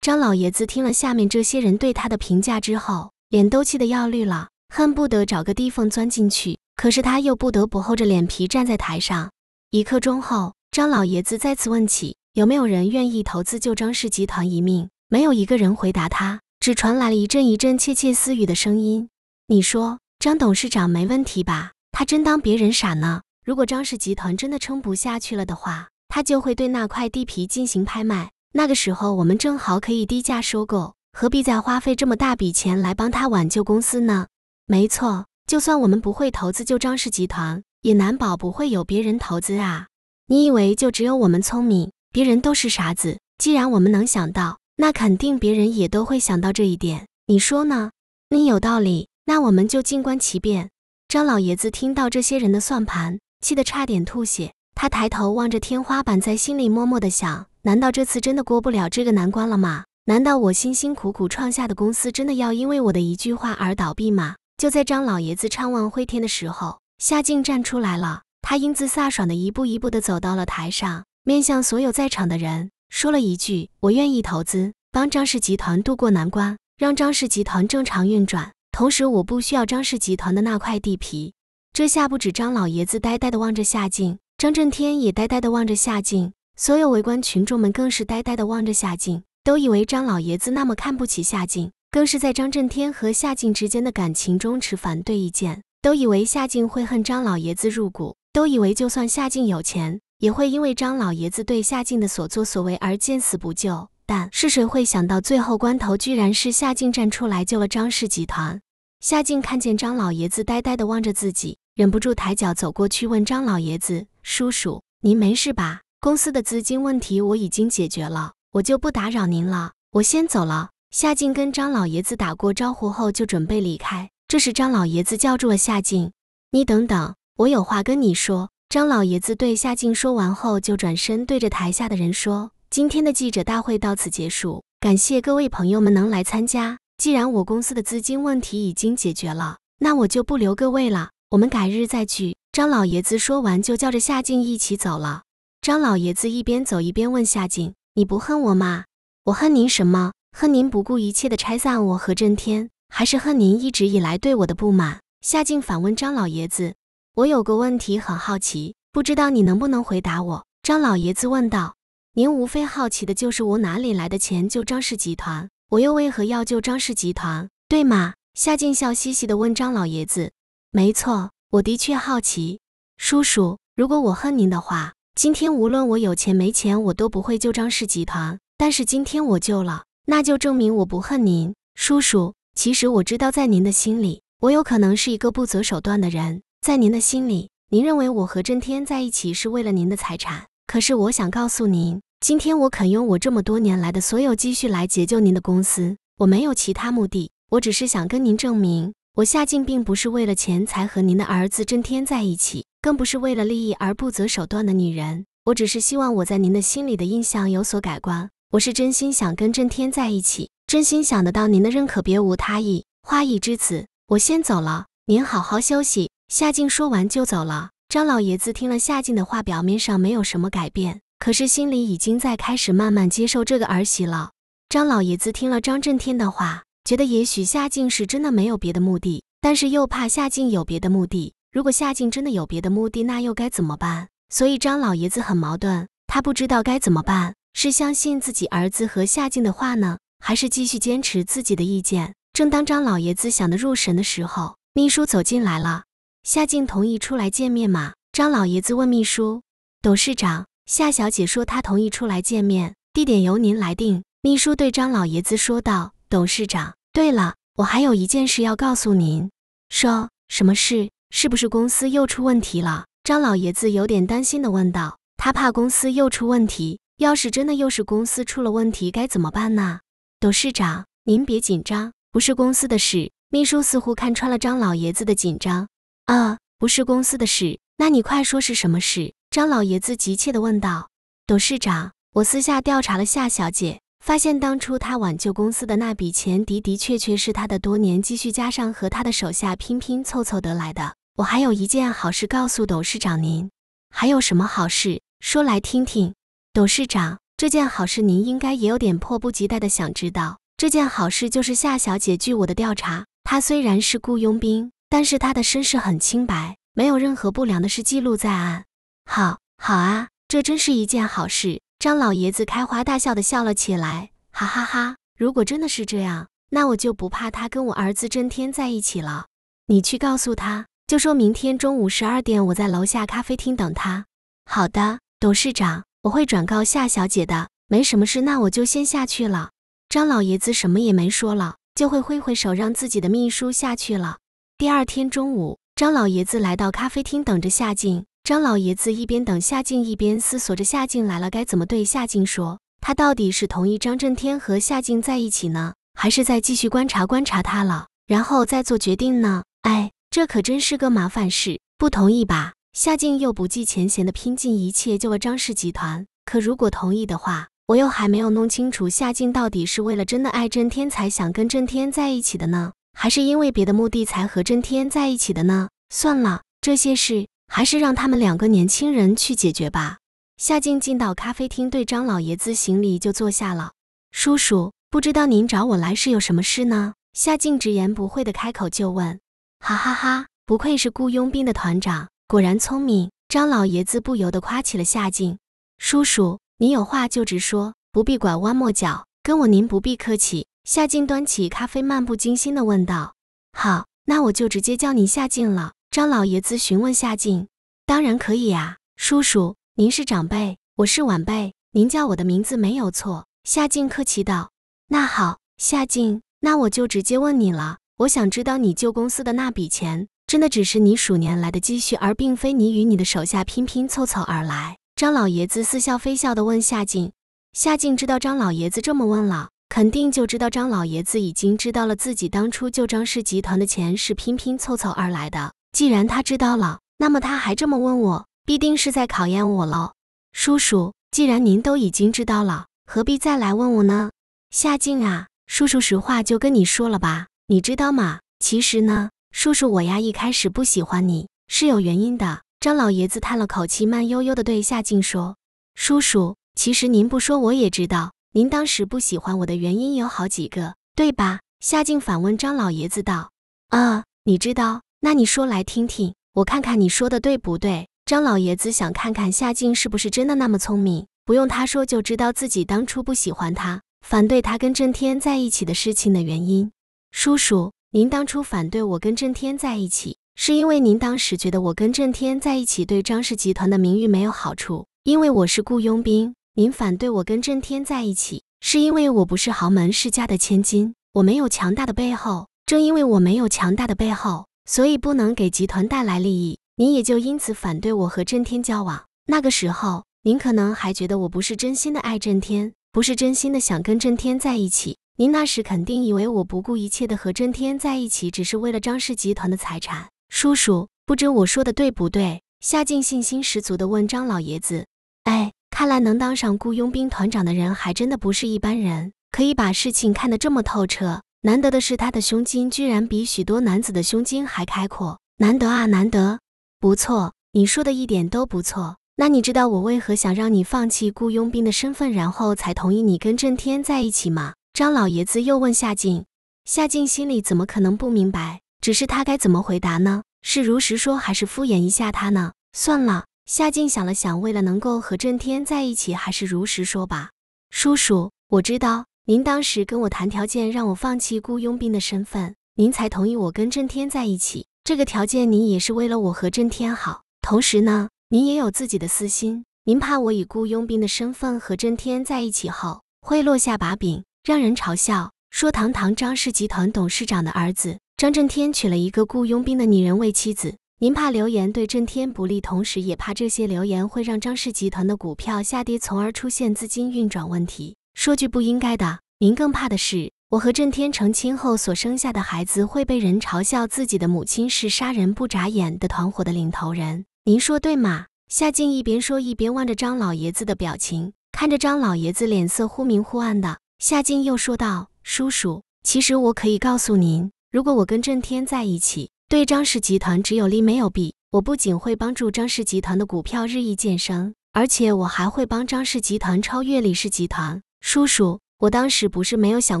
张老爷子听了下面这些人对他的评价之后，脸都气得要绿了。恨不得找个地缝钻进去，可是他又不得不厚着脸皮站在台上。一刻钟后，张老爷子再次问起有没有人愿意投资救张氏集团一命，没有一个人回答他，只传来了一阵一阵窃窃私语的声音。你说张董事长没问题吧？他真当别人傻呢？如果张氏集团真的撑不下去了的话，他就会对那块地皮进行拍卖，那个时候我们正好可以低价收购，何必再花费这么大笔钱来帮他挽救公司呢？没错，就算我们不会投资，就张氏集团也难保不会有别人投资啊！你以为就只有我们聪明，别人都是傻子？既然我们能想到，那肯定别人也都会想到这一点。你说呢？你有道理，那我们就静观其变。张老爷子听到这些人的算盘，气得差点吐血。他抬头望着天花板，在心里默默的想：难道这次真的过不了这个难关了吗？难道我辛辛苦苦创下的公司，真的要因为我的一句话而倒闭吗？就在张老爷子怅望灰天的时候，夏静站出来了。他英姿飒爽的一步一步的走到了台上，面向所有在场的人说了一句：“我愿意投资，帮张氏集团渡过难关，让张氏集团正常运转。同时，我不需要张氏集团的那块地皮。”这下不止张老爷子呆呆的望着夏静，张震天也呆呆的望着夏静，所有围观群众们更是呆呆的望着夏静，都以为张老爷子那么看不起夏静。都是在张震天和夏静之间的感情中持反对意见，都以为夏静会恨张老爷子入骨，都以为就算夏静有钱，也会因为张老爷子对夏静的所作所为而见死不救。但是谁会想到，最后关头，居然是夏静站出来救了张氏集团。夏静看见张老爷子呆呆的望着自己，忍不住抬脚走过去问张老爷子：“叔叔，您没事吧？公司的资金问题我已经解决了，我就不打扰您了，我先走了。”夏静跟张老爷子打过招呼后，就准备离开。这时，张老爷子叫住了夏静：“你等等，我有话跟你说。”张老爷子对夏静说完后，就转身对着台下的人说：“今天的记者大会到此结束，感谢各位朋友们能来参加。既然我公司的资金问题已经解决了，那我就不留各位了，我们改日再聚。”张老爷子说完，就叫着夏静一起走了。张老爷子一边走一边问夏静：“你不恨我吗？我恨您什么？”恨您不顾一切的拆散我和震天，还是恨您一直以来对我的不满？夏静反问张老爷子：“我有个问题很好奇，不知道你能不能回答我？”张老爷子问道：“您无非好奇的就是我哪里来的钱救张氏集团，我又为何要救张氏集团，对吗？”夏静笑嘻嘻的问张老爷子：“没错，我的确好奇，叔叔，如果我恨您的话，今天无论我有钱没钱，我都不会救张氏集团。但是今天我救了。”那就证明我不恨您，叔叔。其实我知道，在您的心里，我有可能是一个不择手段的人。在您的心里，您认为我和真天在一起是为了您的财产。可是我想告诉您，今天我肯用我这么多年来的所有积蓄来解救您的公司，我没有其他目的，我只是想跟您证明，我夏静并不是为了钱才和您的儿子真天在一起，更不是为了利益而不择手段的女人。我只是希望我在您的心里的印象有所改观。我是真心想跟震天在一起，真心想得到您的认可，别无他意。话已至此，我先走了，您好好休息。夏静说完就走了。张老爷子听了夏静的话，表面上没有什么改变，可是心里已经在开始慢慢接受这个儿媳了。张老爷子听了张震天的话，觉得也许夏静是真的没有别的目的，但是又怕夏静有别的目的。如果夏静真的有别的目的，那又该怎么办？所以张老爷子很矛盾，他不知道该怎么办。是相信自己儿子和夏静的话呢，还是继续坚持自己的意见？正当张老爷子想得入神的时候，秘书走进来了。夏静同意出来见面吗？张老爷子问秘书。董事长，夏小姐说她同意出来见面，地点由您来定。秘书对张老爷子说道：“董事长，对了，我还有一件事要告诉您。”说什么事？是不是公司又出问题了？张老爷子有点担心的问道。他怕公司又出问题。要是真的又是公司出了问题，该怎么办呢？董事长，您别紧张，不是公司的事。秘书似乎看穿了张老爷子的紧张。啊，不是公司的事，那你快说是什么事？张老爷子急切地问道。董事长，我私下调查了夏小姐发现当初她挽救公司的那笔钱，的的确确是她的多年积蓄加上和她的手下拼拼凑凑得来的。我还有一件好事告诉董事长您。还有什么好事？说来听听。董事长，这件好事您应该也有点迫不及待的想知道。这件好事就是夏小姐。据我的调查，她虽然是雇佣兵，但是她的身世很清白，没有任何不良的事记录在案。好，好啊，这真是一件好事。张老爷子开怀大笑的笑了起来，哈哈哈！如果真的是这样，那我就不怕他跟我儿子真天在一起了。你去告诉他，就说明天中午十二点我在楼下咖啡厅等他。好的，董事长。我会转告夏小姐的，没什么事，那我就先下去了。张老爷子什么也没说了，就会挥挥手让自己的秘书下去了。第二天中午，张老爷子来到咖啡厅等着夏静。张老爷子一边等夏静，一边思索着夏静来了该怎么对夏静说。他到底是同意张震天和夏静在一起呢，还是再继续观察观察他了，然后再做决定呢？哎，这可真是个麻烦事。不同意吧？夏静又不计前嫌的拼尽一切救了张氏集团。可如果同意的话，我又还没有弄清楚夏静到底是为了真的爱郑天才想跟郑天在一起的呢，还是因为别的目的才和郑天在一起的呢？算了，这些事还是让他们两个年轻人去解决吧。夏静进到咖啡厅，对张老爷子行礼就坐下了。叔叔，不知道您找我来是有什么事呢？夏静直言不讳的开口就问。哈哈哈，不愧是雇佣兵的团长。果然聪明，张老爷子不由得夸起了夏静。叔叔，您有话就直说，不必拐弯抹角。跟我您不必客气。夏静端起咖啡，漫不经心地问道：“好，那我就直接叫您夏静了。”张老爷子询问夏静：“当然可以啊，叔叔，您是长辈，我是晚辈，您叫我的名字没有错。”夏静客气道：“那好，夏静，那我就直接问你了，我想知道你舅公司的那笔钱。”真的只是你数年来的积蓄，而并非你与你的手下拼拼凑凑而来。张老爷子似笑非笑地问夏静。夏静知道张老爷子这么问了，肯定就知道张老爷子已经知道了自己当初救张氏集团的钱是拼拼凑凑而来的。既然他知道了，那么他还这么问我，必定是在考验我了。叔叔，既然您都已经知道了，何必再来问我呢？夏静啊，叔叔实话就跟你说了吧，你知道吗？其实呢。叔叔，我呀一开始不喜欢你是有原因的。张老爷子叹了口气，慢悠悠地对夏静说：“叔叔，其实您不说我也知道，您当时不喜欢我的原因有好几个，对吧？”夏静反问张老爷子道：“啊，你知道？那你说来听听，我看看你说的对不对？”张老爷子想看看夏静是不是真的那么聪明，不用他说就知道自己当初不喜欢他、反对他跟郑天在一起的事情的原因。叔叔。您当初反对我跟震天在一起，是因为您当时觉得我跟震天在一起对张氏集团的名誉没有好处，因为我是雇佣兵。您反对我跟震天在一起，是因为我不是豪门世家的千金，我没有强大的背后。正因为我没有强大的背后，所以不能给集团带来利益，您也就因此反对我和震天交往。那个时候，您可能还觉得我不是真心的爱震天，不是真心的想跟震天在一起。您那时肯定以为我不顾一切的和震天在一起，只是为了张氏集团的财产。叔叔，不知我说的对不对？夏静信心十足的问张老爷子。哎，看来能当上雇佣兵团长的人，还真的不是一般人，可以把事情看得这么透彻。难得的是他的胸襟，居然比许多男子的胸襟还开阔。难得啊，难得！不错，你说的一点都不错。那你知道我为何想让你放弃雇佣兵的身份，然后才同意你跟震天在一起吗？张老爷子又问夏静，夏静心里怎么可能不明白？只是他该怎么回答呢？是如实说还是敷衍一下他呢？算了，夏静想了想，为了能够和震天在一起，还是如实说吧。叔叔，我知道您当时跟我谈条件，让我放弃雇佣兵的身份，您才同意我跟震天在一起。这个条件，您也是为了我和震天好。同时呢，您也有自己的私心，您怕我以雇佣兵的身份和震天在一起后会落下把柄。让人嘲笑，说堂堂张氏集团董事长的儿子张震天娶了一个雇佣兵的女人为妻子。您怕留言对震天不利，同时也怕这些留言会让张氏集团的股票下跌，从而出现资金运转问题。说句不应该的，您更怕的是我和震天成亲后所生下的孩子会被人嘲笑自己的母亲是杀人不眨眼的团伙的领头人。您说对吗？夏静一边说一边望着张老爷子的表情，看着张老爷子脸色忽明忽暗的。夏静又说道：“叔叔，其实我可以告诉您，如果我跟震天在一起，对张氏集团只有利没有弊。我不仅会帮助张氏集团的股票日益晋升，而且我还会帮张氏集团超越李氏集团。叔叔，我当时不是没有想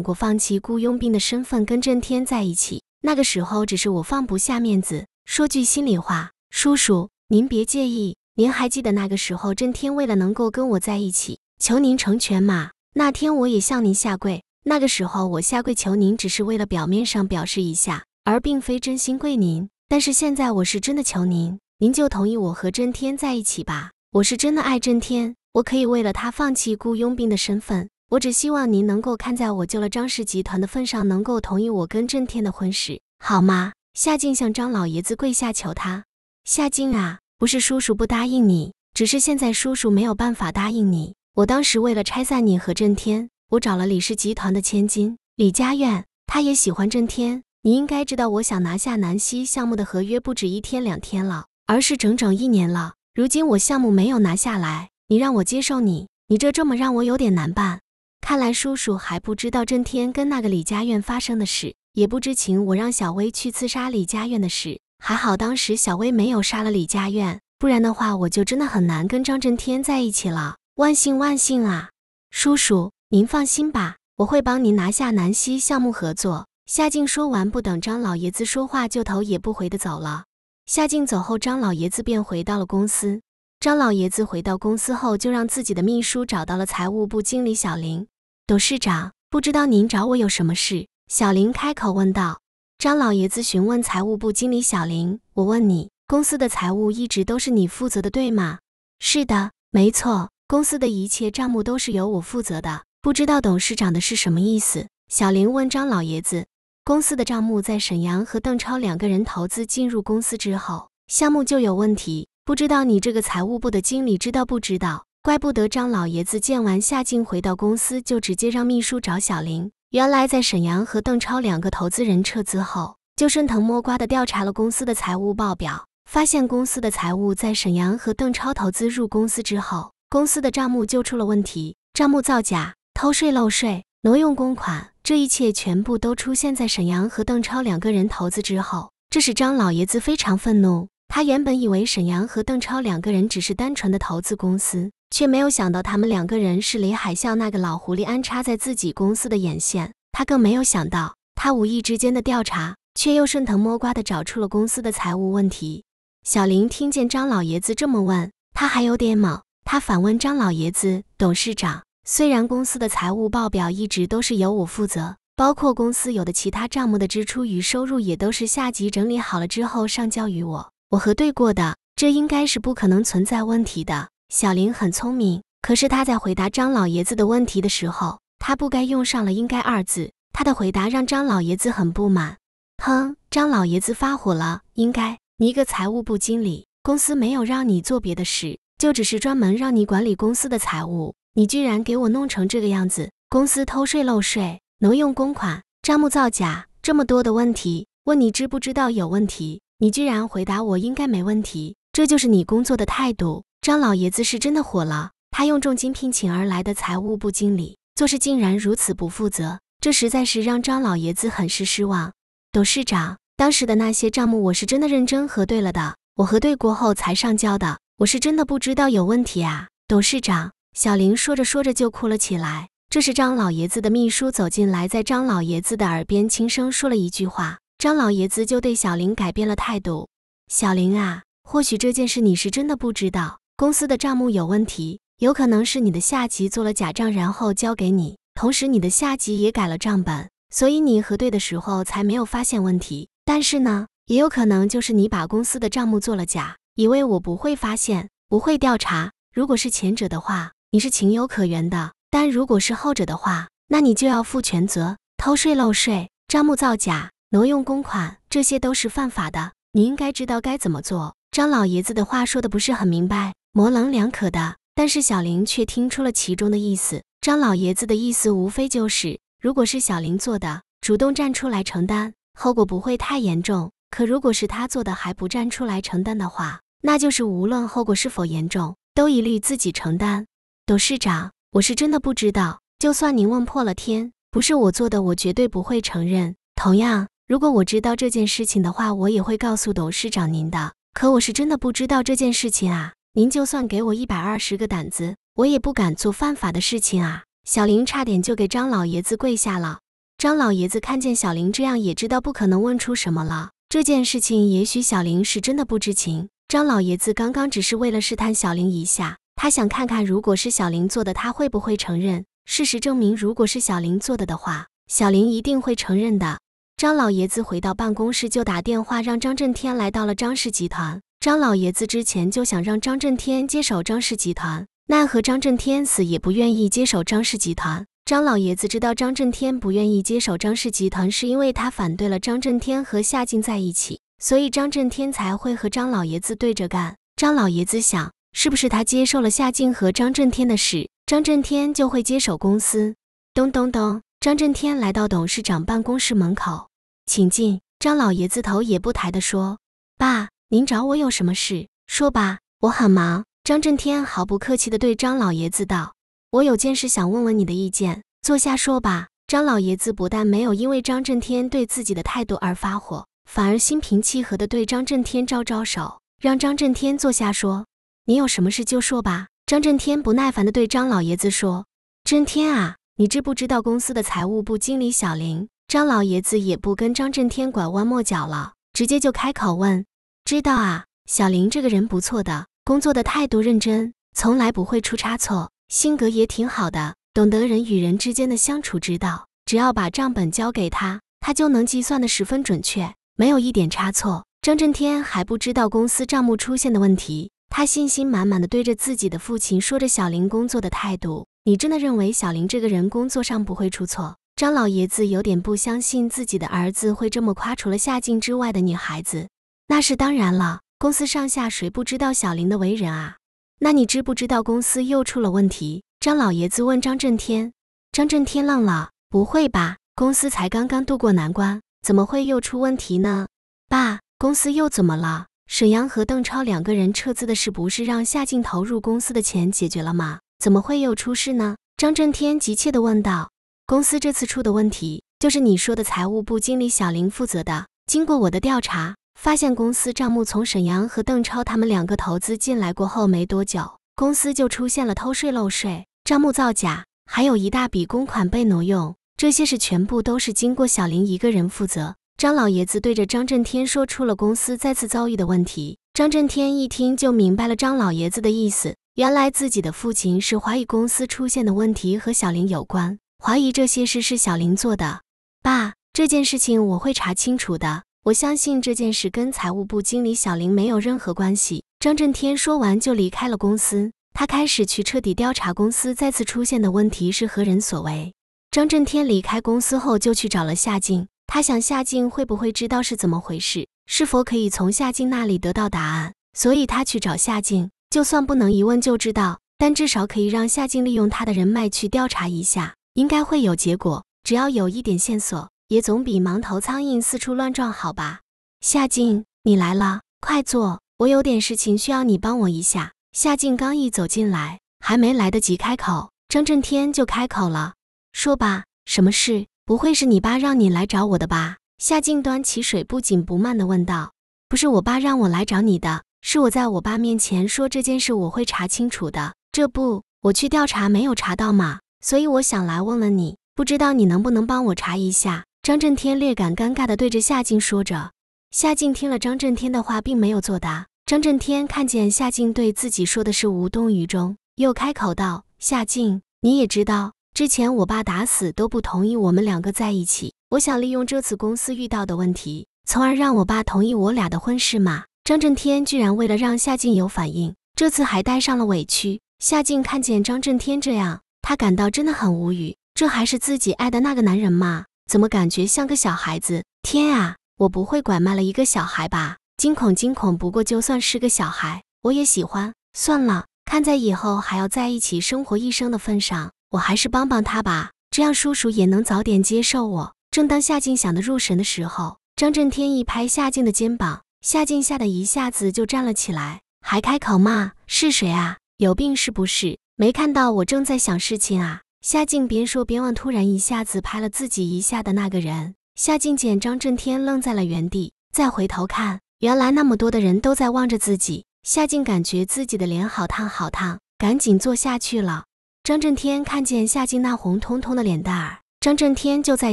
过放弃雇佣兵的身份跟震天在一起，那个时候只是我放不下面子。说句心里话，叔叔您别介意，您还记得那个时候，震天为了能够跟我在一起，求您成全吗？”那天我也向您下跪，那个时候我下跪求您，只是为了表面上表示一下，而并非真心跪您。但是现在我是真的求您，您就同意我和真天在一起吧。我是真的爱真天，我可以为了他放弃雇佣兵的身份。我只希望您能够看在我救了张氏集团的份上，能够同意我跟真天的婚事，好吗？夏静向张老爷子跪下求他：“夏静啊，不是叔叔不答应你，只是现在叔叔没有办法答应你。”我当时为了拆散你和震天，我找了李氏集团的千金李佳苑，她也喜欢震天。你应该知道，我想拿下南溪项目的合约不止一天两天了，而是整整一年了。如今我项目没有拿下来，你让我接受你，你这这么让我有点难办。看来叔叔还不知道震天跟那个李佳苑发生的事，也不知情我让小薇去刺杀李佳苑的事。还好当时小薇没有杀了李佳苑，不然的话我就真的很难跟张震天在一起了。万幸万幸啊！叔叔，您放心吧，我会帮您拿下南溪项目合作。夏静说完，不等张老爷子说话，就头也不回的走了。夏静走后，张老爷子便回到了公司。张老爷子回到公司后，就让自己的秘书找到了财务部经理小林。董事长，不知道您找我有什么事？小林开口问道。张老爷子询问财务部经理小林：“我问你，公司的财务一直都是你负责的，对吗？”“是的，没错。”公司的一切账目都是由我负责的，不知道董事长的是什么意思。小林问张老爷子：“公司的账目在沈阳和邓超两个人投资进入公司之后，项目就有问题，不知道你这个财务部的经理知道不知道？”怪不得张老爷子见完夏静回到公司，就直接让秘书找小林。原来在沈阳和邓超两个投资人撤资后，就顺藤摸瓜的调查了公司的财务报表，发现公司的财务在沈阳和邓超投资入公司之后。公司的账目就出了问题，账目造假、偷税漏税、挪用公款，这一切全部都出现在沈阳和邓超两个人投资之后。这使张老爷子非常愤怒。他原本以为沈阳和邓超两个人只是单纯的投资公司，却没有想到他们两个人是李海啸那个老狐狸安插在自己公司的眼线。他更没有想到，他无意之间的调查，却又顺藤摸瓜的找出了公司的财务问题。小林听见张老爷子这么问，他还有点懵。他反问张老爷子：“董事长，虽然公司的财务报表一直都是由我负责，包括公司有的其他账目的支出与收入，也都是下级整理好了之后上交于我，我核对过的，这应该是不可能存在问题的。”小林很聪明，可是他在回答张老爷子的问题的时候，他不该用上了“应该”二字。他的回答让张老爷子很不满。哼，张老爷子发火了：“应该，你一个财务部经理，公司没有让你做别的事。”就只是专门让你管理公司的财务，你居然给我弄成这个样子！公司偷税漏税、挪用公款、账目造假，这么多的问题，问你知不知道有问题？你居然回答我应该没问题，这就是你工作的态度！张老爷子是真的火了，他用重金聘请而来的财务部经理，做事竟然如此不负责，这实在是让张老爷子很是失望。董事长，当时的那些账目我是真的认真核对了的，我核对过后才上交的。我是真的不知道有问题啊！董事长，小林说着说着就哭了起来。这时，张老爷子的秘书走进来，在张老爷子的耳边轻声说了一句话，张老爷子就对小林改变了态度。小林啊，或许这件事你是真的不知道，公司的账目有问题，有可能是你的下级做了假账，然后交给你，同时你的下级也改了账本，所以你核对的时候才没有发现问题。但是呢，也有可能就是你把公司的账目做了假。以为我不会发现，不会调查。如果是前者的话，你是情有可原的；但如果是后者的话，那你就要负全责。偷税漏税、账目造假、挪用公款，这些都是犯法的。你应该知道该怎么做。张老爷子的话说的不是很明白，模棱两可的，但是小林却听出了其中的意思。张老爷子的意思无非就是，如果是小林做的，主动站出来承担，后果不会太严重；可如果是他做的，还不站出来承担的话，那就是无论后果是否严重，都一律自己承担。董事长，我是真的不知道。就算您问破了天，不是我做的，我绝对不会承认。同样，如果我知道这件事情的话，我也会告诉董事长您的。可我是真的不知道这件事情啊！您就算给我一百二十个胆子，我也不敢做犯法的事情啊！小林差点就给张老爷子跪下了。张老爷子看见小林这样，也知道不可能问出什么了。这件事情，也许小林是真的不知情。张老爷子刚刚只是为了试探小林一下，他想看看如果是小林做的，他会不会承认。事实证明，如果是小林做的的话，小林一定会承认的。张老爷子回到办公室就打电话让张震天来到了张氏集团。张老爷子之前就想让张震天接手张氏集团，奈何张震天死也不愿意接手张氏集团。张老爷子知道张震天不愿意接手张氏集团，是因为他反对了张震天和夏静在一起。所以张震天才会和张老爷子对着干。张老爷子想，是不是他接受了夏静和张震天的事，张震天就会接手公司。咚咚咚，张震天来到董事长办公室门口，请进。张老爷子头也不抬的说：“爸，您找我有什么事？说吧，我很忙。”张震天毫不客气的对张老爷子道：“我有件事想问问你的意见，坐下说吧。”张老爷子不但没有因为张震天对自己的态度而发火。反而心平气和地对张震天招招手，让张震天坐下，说：“你有什么事就说吧。”张震天不耐烦地对张老爷子说：“震天啊，你知不知道公司的财务部经理小林？”张老爷子也不跟张震天拐弯抹角了，直接就开口问：“知道啊，小林这个人不错的，工作的态度认真，从来不会出差错，性格也挺好的，懂得人与人之间的相处之道。只要把账本交给他，他就能计算的十分准确。”没有一点差错。张震天还不知道公司账目出现的问题，他信心满满的对着自己的父亲说着小林工作的态度：“你真的认为小林这个人工作上不会出错？”张老爷子有点不相信自己的儿子会这么夸除了夏静之外的女孩子。“那是当然了，公司上下谁不知道小林的为人啊？”“那你知不知道公司又出了问题？”张老爷子问张震天。张震天愣了：“不会吧？公司才刚刚渡过难关。”怎么会又出问题呢？爸，公司又怎么了？沈阳和邓超两个人撤资的事，不是让夏静投入公司的钱解决了吗？怎么会又出事呢？张震天急切地问道。公司这次出的问题，就是你说的财务部经理小林负责的。经过我的调查，发现公司账目从沈阳和邓超他们两个投资进来过后没多久，公司就出现了偷税漏税、账目造假，还有一大笔公款被挪用。这些事全部都是经过小林一个人负责。张老爷子对着张震天说出了公司再次遭遇的问题。张震天一听就明白了张老爷子的意思，原来自己的父亲是怀疑公司出现的问题和小林有关，怀疑这些事是小林做的。爸，这件事情我会查清楚的，我相信这件事跟财务部经理小林没有任何关系。张震天说完就离开了公司，他开始去彻底调查公司再次出现的问题是何人所为。张震天离开公司后，就去找了夏静。他想，夏静会不会知道是怎么回事？是否可以从夏静那里得到答案？所以，他去找夏静。就算不能一问就知道，但至少可以让夏静利用他的人脉去调查一下，应该会有结果。只要有一点线索，也总比盲头苍蝇四处乱撞好吧？夏静，你来了，快坐。我有点事情需要你帮我一下。夏静刚一走进来，还没来得及开口，张震天就开口了。说吧，什么事？不会是你爸让你来找我的吧？夏静端起水，不紧不慢地问道：“不是我爸让我来找你的，是我在我爸面前说这件事我会查清楚的。这不，我去调查没有查到吗？所以我想来问问你，不知道你能不能帮我查一下？”张震天略感尴尬地对着夏静说着。夏静听了张震天的话，并没有作答。张震天看见夏静对自己说的是无动于衷，又开口道：“夏静，你也知道。”之前我爸打死都不同意我们两个在一起，我想利用这次公司遇到的问题，从而让我爸同意我俩的婚事嘛。张震天居然为了让夏静有反应，这次还带上了委屈。夏静看见张震天这样，她感到真的很无语。这还是自己爱的那个男人吗？怎么感觉像个小孩子？天啊，我不会拐卖了一个小孩吧？惊恐惊恐！不过就算是个小孩，我也喜欢。算了，看在以后还要在一起生活一生的份上。我还是帮帮他吧，这样叔叔也能早点接受我。正当夏静想的入神的时候，张震天一拍夏静的肩膀，夏静吓得一下子就站了起来，还开口骂：“是谁啊？有病是不是？没看到我正在想事情啊？”夏静边说边忘，突然一下子拍了自己一下的那个人。夏静见张震天愣在了原地，再回头看，原来那么多的人都在望着自己。夏静感觉自己的脸好烫好烫，赶紧坐下去了。张震天看见夏静那红彤彤的脸蛋儿，张震天就在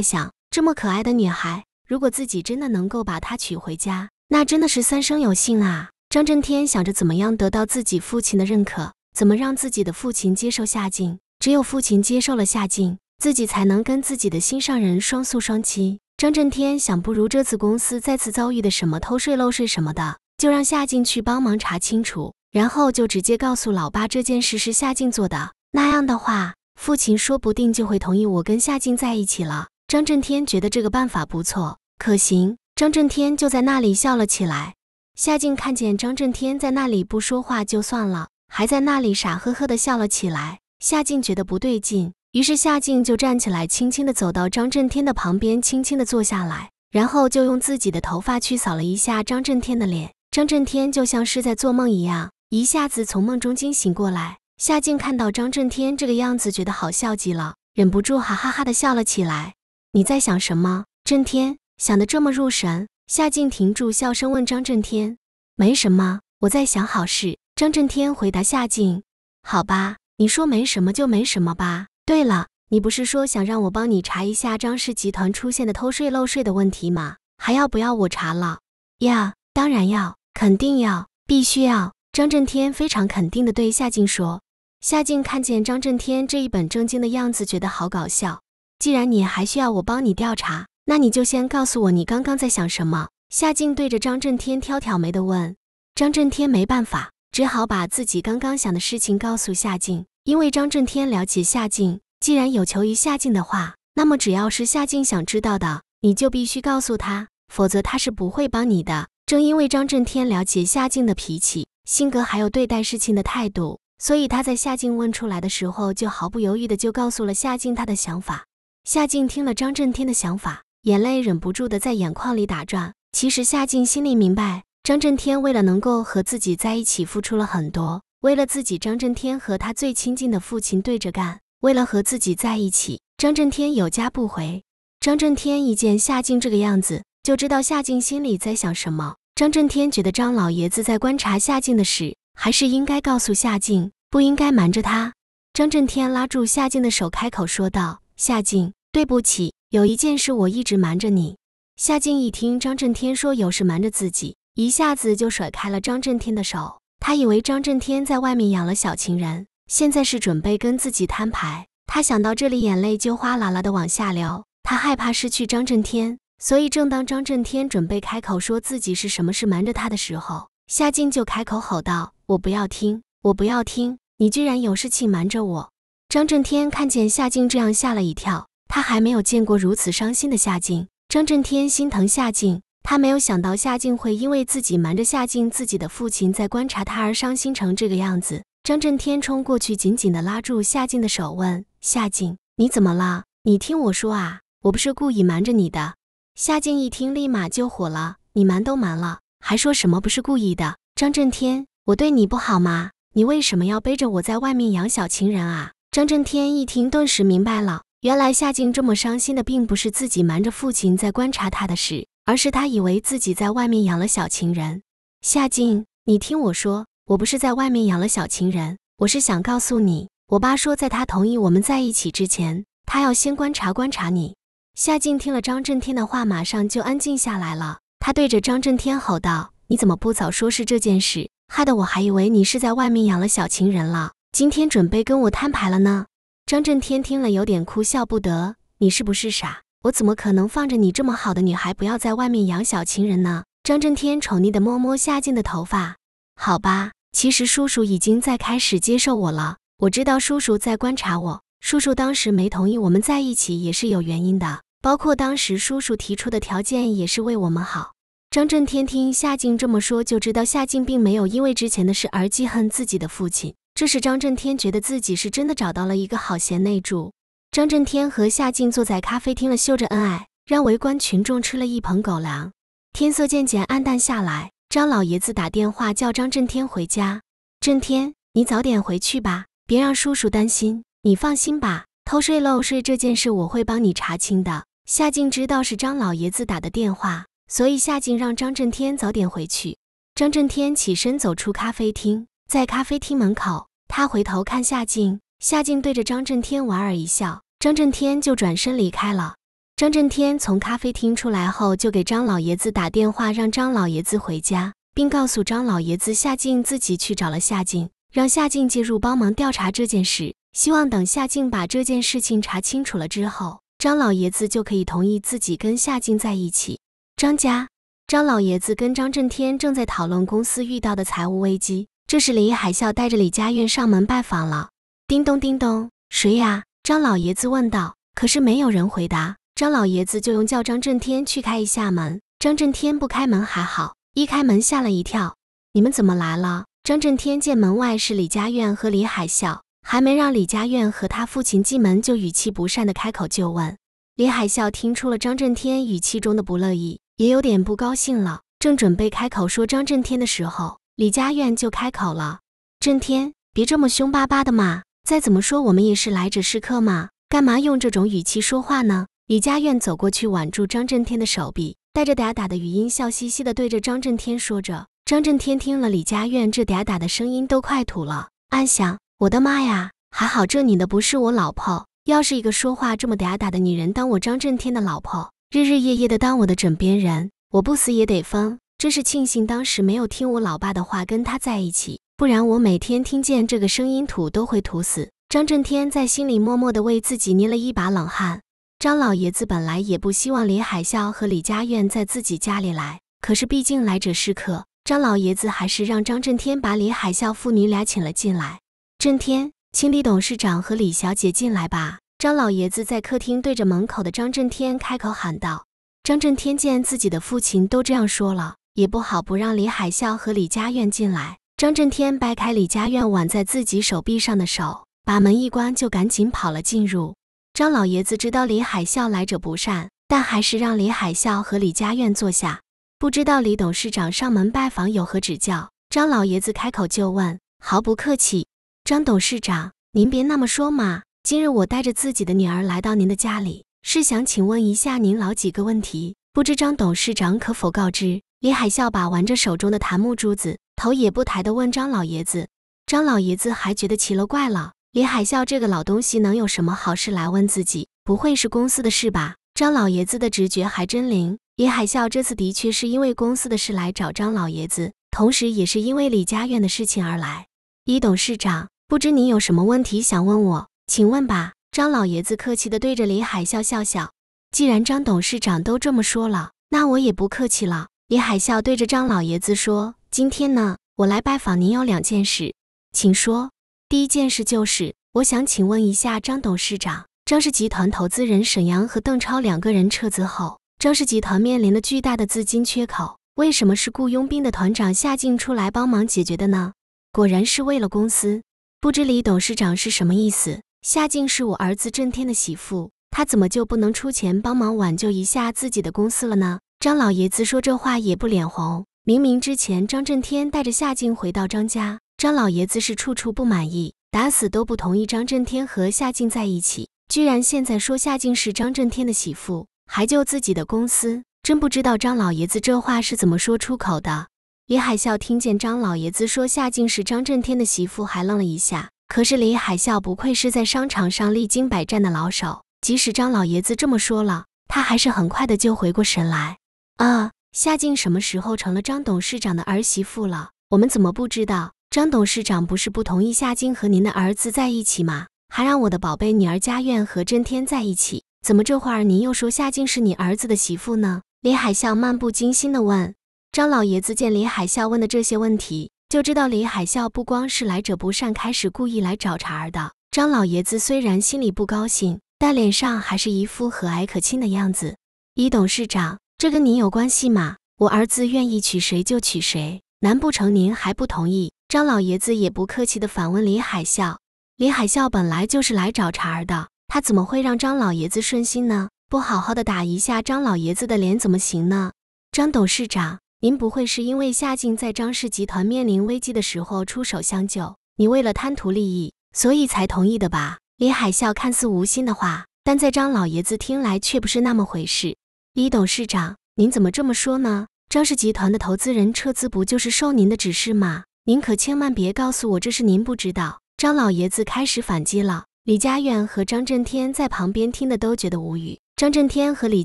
想，这么可爱的女孩，如果自己真的能够把她娶回家，那真的是三生有幸啊！张震天想着，怎么样得到自己父亲的认可，怎么让自己的父亲接受夏静？只有父亲接受了夏静，自己才能跟自己的心上人双宿双栖。张震天想，不如这次公司再次遭遇的什么偷税漏税什么的，就让夏静去帮忙查清楚，然后就直接告诉老爸这件事是夏静做的。那样的话，父亲说不定就会同意我跟夏静在一起了。张震天觉得这个办法不错，可行。张震天就在那里笑了起来。夏静看见张震天在那里不说话就算了，还在那里傻呵呵的笑了起来。夏静觉得不对劲，于是夏静就站起来，轻轻的走到张震天的旁边，轻轻的坐下来，然后就用自己的头发去扫了一下张震天的脸。张震天就像是在做梦一样，一下子从梦中惊醒过来。夏静看到张震天这个样子，觉得好笑极了，忍不住哈哈哈的笑了起来。你在想什么？震天想的这么入神，夏静停住笑声问张震天：“没什么，我在想好事。”张震天回答夏静：“好吧，你说没什么就没什么吧。对了，你不是说想让我帮你查一下张氏集团出现的偷税漏税的问题吗？还要不要我查了呀？当然要，肯定要，必须要。”张震天非常肯定的对夏静说。夏静看见张震天这一本正经的样子，觉得好搞笑。既然你还需要我帮你调查，那你就先告诉我你刚刚在想什么。夏静对着张震天挑挑眉的问。张震天没办法，只好把自己刚刚想的事情告诉夏静。因为张震天了解夏静，既然有求于夏静的话，那么只要是夏静想知道的，你就必须告诉他，否则他是不会帮你的。正因为张震天了解夏静的脾气、性格还有对待事情的态度。所以他在夏静问出来的时候，就毫不犹豫的就告诉了夏静他的想法。夏静听了张震天的想法，眼泪忍不住的在眼眶里打转。其实夏静心里明白，张震天为了能够和自己在一起，付出了很多。为了自己，张震天和他最亲近的父亲对着干。为了和自己在一起，张震天有家不回。张震天一见夏静这个样子，就知道夏静心里在想什么。张震天觉得张老爷子在观察夏静的事。还是应该告诉夏静，不应该瞒着她。张震天拉住夏静的手，开口说道：“夏静，对不起，有一件事我一直瞒着你。”夏静一听张震天说有事瞒着自己，一下子就甩开了张震天的手。他以为张震天在外面养了小情人，现在是准备跟自己摊牌。他想到这里，眼泪就哗啦啦的往下流。他害怕失去张震天，所以正当张震天准备开口说自己是什么事瞒着他的时候，夏静就开口吼道。我不要听，我不要听！你居然有事情瞒着我！张震天看见夏静这样，吓了一跳。他还没有见过如此伤心的夏静。张震天心疼夏静，他没有想到夏静会因为自己瞒着夏静自己的父亲在观察他而伤心成这个样子。张震天冲过去，紧紧地拉住夏静的手，问夏静：“你怎么了？你听我说啊，我不是故意瞒着你的。”夏静一听，立马就火了：“你瞒都瞒了，还说什么不是故意的？”张震天。我对你不好吗？你为什么要背着我在外面养小情人啊？张震天一听，顿时明白了，原来夏静这么伤心的并不是自己瞒着父亲在观察他的事，而是他以为自己在外面养了小情人。夏静，你听我说，我不是在外面养了小情人，我是想告诉你，我爸说，在他同意我们在一起之前，他要先观察观察你。夏静听了张震天的话，马上就安静下来了。他对着张震天吼道：“你怎么不早说是这件事？”害得我还以为你是在外面养了小情人了，今天准备跟我摊牌了呢。张震天听了有点哭笑不得：“你是不是傻？我怎么可能放着你这么好的女孩不要，在外面养小情人呢？”张震天宠溺地摸摸夏静的头发：“好吧，其实叔叔已经在开始接受我了。我知道叔叔在观察我，叔叔当时没同意我们在一起也是有原因的，包括当时叔叔提出的条件也是为我们好。”张震天听夏静这么说，就知道夏静并没有因为之前的事而记恨自己的父亲。这时，张震天觉得自己是真的找到了一个好贤内助。张震天和夏静坐在咖啡厅了秀着恩爱，让围观群众吃了一盆狗粮。天色渐渐暗淡下来，张老爷子打电话叫张震天回家。震天，你早点回去吧，别让叔叔担心。你放心吧，偷税漏税这件事我会帮你查清的。夏静知道是张老爷子打的电话。所以夏静让张震天早点回去。张震天起身走出咖啡厅，在咖啡厅门口，他回头看夏静。夏静对着张震天莞尔一笑，张震天就转身离开了。张震天从咖啡厅出来后，就给张老爷子打电话，让张老爷子回家，并告诉张老爷子夏静自己去找了夏静，让夏静介入帮忙调查这件事。希望等夏静把这件事情查清楚了之后，张老爷子就可以同意自己跟夏静在一起。张家，张老爷子跟张震天正在讨论公司遇到的财务危机。这时，李海啸带着李家苑上门拜访了。叮咚，叮咚，谁呀？张老爷子问道。可是没有人回答。张老爷子就用叫张震天去开一下门。张震天不开门还好，一开门吓了一跳。你们怎么来了？张震天见门外是李家苑和李海啸，还没让李家苑和他父亲进门，就语气不善的开口就问。李海啸听出了张震天语气中的不乐意。也有点不高兴了，正准备开口说张震天的时候，李佳苑就开口了：“震天，别这么凶巴巴的嘛！再怎么说我们也是来者是客嘛，干嘛用这种语气说话呢？”李佳苑走过去挽住张震天的手臂，带着嗲嗲的语音笑嘻嘻的对着张震天说着。张震天听了李佳苑这嗲嗲的声音都快吐了，暗想：我的妈呀！还好这女的不是我老婆，要是一个说话这么嗲嗲的女人当我张震天的老婆。日日夜夜的当我的枕边人，我不死也得疯。真是庆幸当时没有听我老爸的话，跟他在一起，不然我每天听见这个声音吐都会吐死。张震天在心里默默的为自己捏了一把冷汗。张老爷子本来也不希望李海啸和李家苑在自己家里来，可是毕竟来者是客，张老爷子还是让张震天把李海啸父女俩请了进来。震天，请李董事长和李小姐进来吧。张老爷子在客厅对着门口的张震天开口喊道：“张震天，见自己的父亲都这样说了，也不好不让李海啸和李家苑进来。”张震天掰开李家苑挽在自己手臂上的手，把门一关就赶紧跑了进入。张老爷子知道李海啸来者不善，但还是让李海啸和李家苑坐下。不知道李董事长上门拜访有何指教？张老爷子开口就问，毫不客气：“张董事长，您别那么说嘛。”今日我带着自己的女儿来到您的家里，是想请问一下您老几个问题。不知张董事长可否告知？李海啸把玩着手中的檀木珠子，头也不抬地问张老爷子。张老爷子还觉得奇了怪了，李海啸这个老东西能有什么好事来问自己？不会是公司的事吧？张老爷子的直觉还真灵。李海啸这次的确是因为公司的事来找张老爷子，同时也是因为李家院的事情而来。李董事长，不知您有什么问题想问我？请问吧，张老爷子客气地对着李海笑笑笑。既然张董事长都这么说了，那我也不客气了。李海笑对着张老爷子说：“今天呢，我来拜访您有两件事，请说。第一件事就是，我想请问一下张董事长，张氏集团投资人沈阳和邓超两个人撤资后，张氏集团面临了巨大的资金缺口，为什么是雇佣兵的团长夏静出来帮忙解决的呢？果然是为了公司。不知李董事长是什么意思？”夏静是我儿子震天的媳妇，他怎么就不能出钱帮忙挽救一下自己的公司了呢？张老爷子说这话也不脸红。明明之前张震天带着夏静回到张家，张老爷子是处处不满意，打死都不同意张震天和夏静在一起，居然现在说夏静是张震天的媳妇，还救自己的公司，真不知道张老爷子这话是怎么说出口的。李海啸听见张老爷子说夏静是张震天的媳妇，还愣了一下。可是李海啸不愧是在商场上历经百战的老手，即使张老爷子这么说了，他还是很快的就回过神来。啊，夏静什么时候成了张董事长的儿媳妇了？我们怎么不知道？张董事长不是不同意夏静和您的儿子在一起吗？还让我的宝贝女儿佳苑和真天在一起，怎么这会儿您又说夏静是你儿子的媳妇呢？李海啸漫不经心的问。张老爷子见李海啸问的这些问题。就知道李海啸不光是来者不善，开始故意来找茬儿的。张老爷子虽然心里不高兴，但脸上还是一副和蔼可亲的样子。李董事长，这跟您有关系吗？我儿子愿意娶谁就娶谁，难不成您还不同意？张老爷子也不客气的反问李海啸。李海啸本来就是来找茬儿的，他怎么会让张老爷子顺心呢？不好好的打一下张老爷子的脸怎么行呢？张董事长。您不会是因为夏静在张氏集团面临危机的时候出手相救，你为了贪图利益，所以才同意的吧？李海啸看似无心的话，但在张老爷子听来却不是那么回事。李董事长，您怎么这么说呢？张氏集团的投资人撤资不就是受您的指示吗？您可千万别告诉我这是您不知道。张老爷子开始反击了。李佳苑和张震天在旁边听的都觉得无语。张震天和李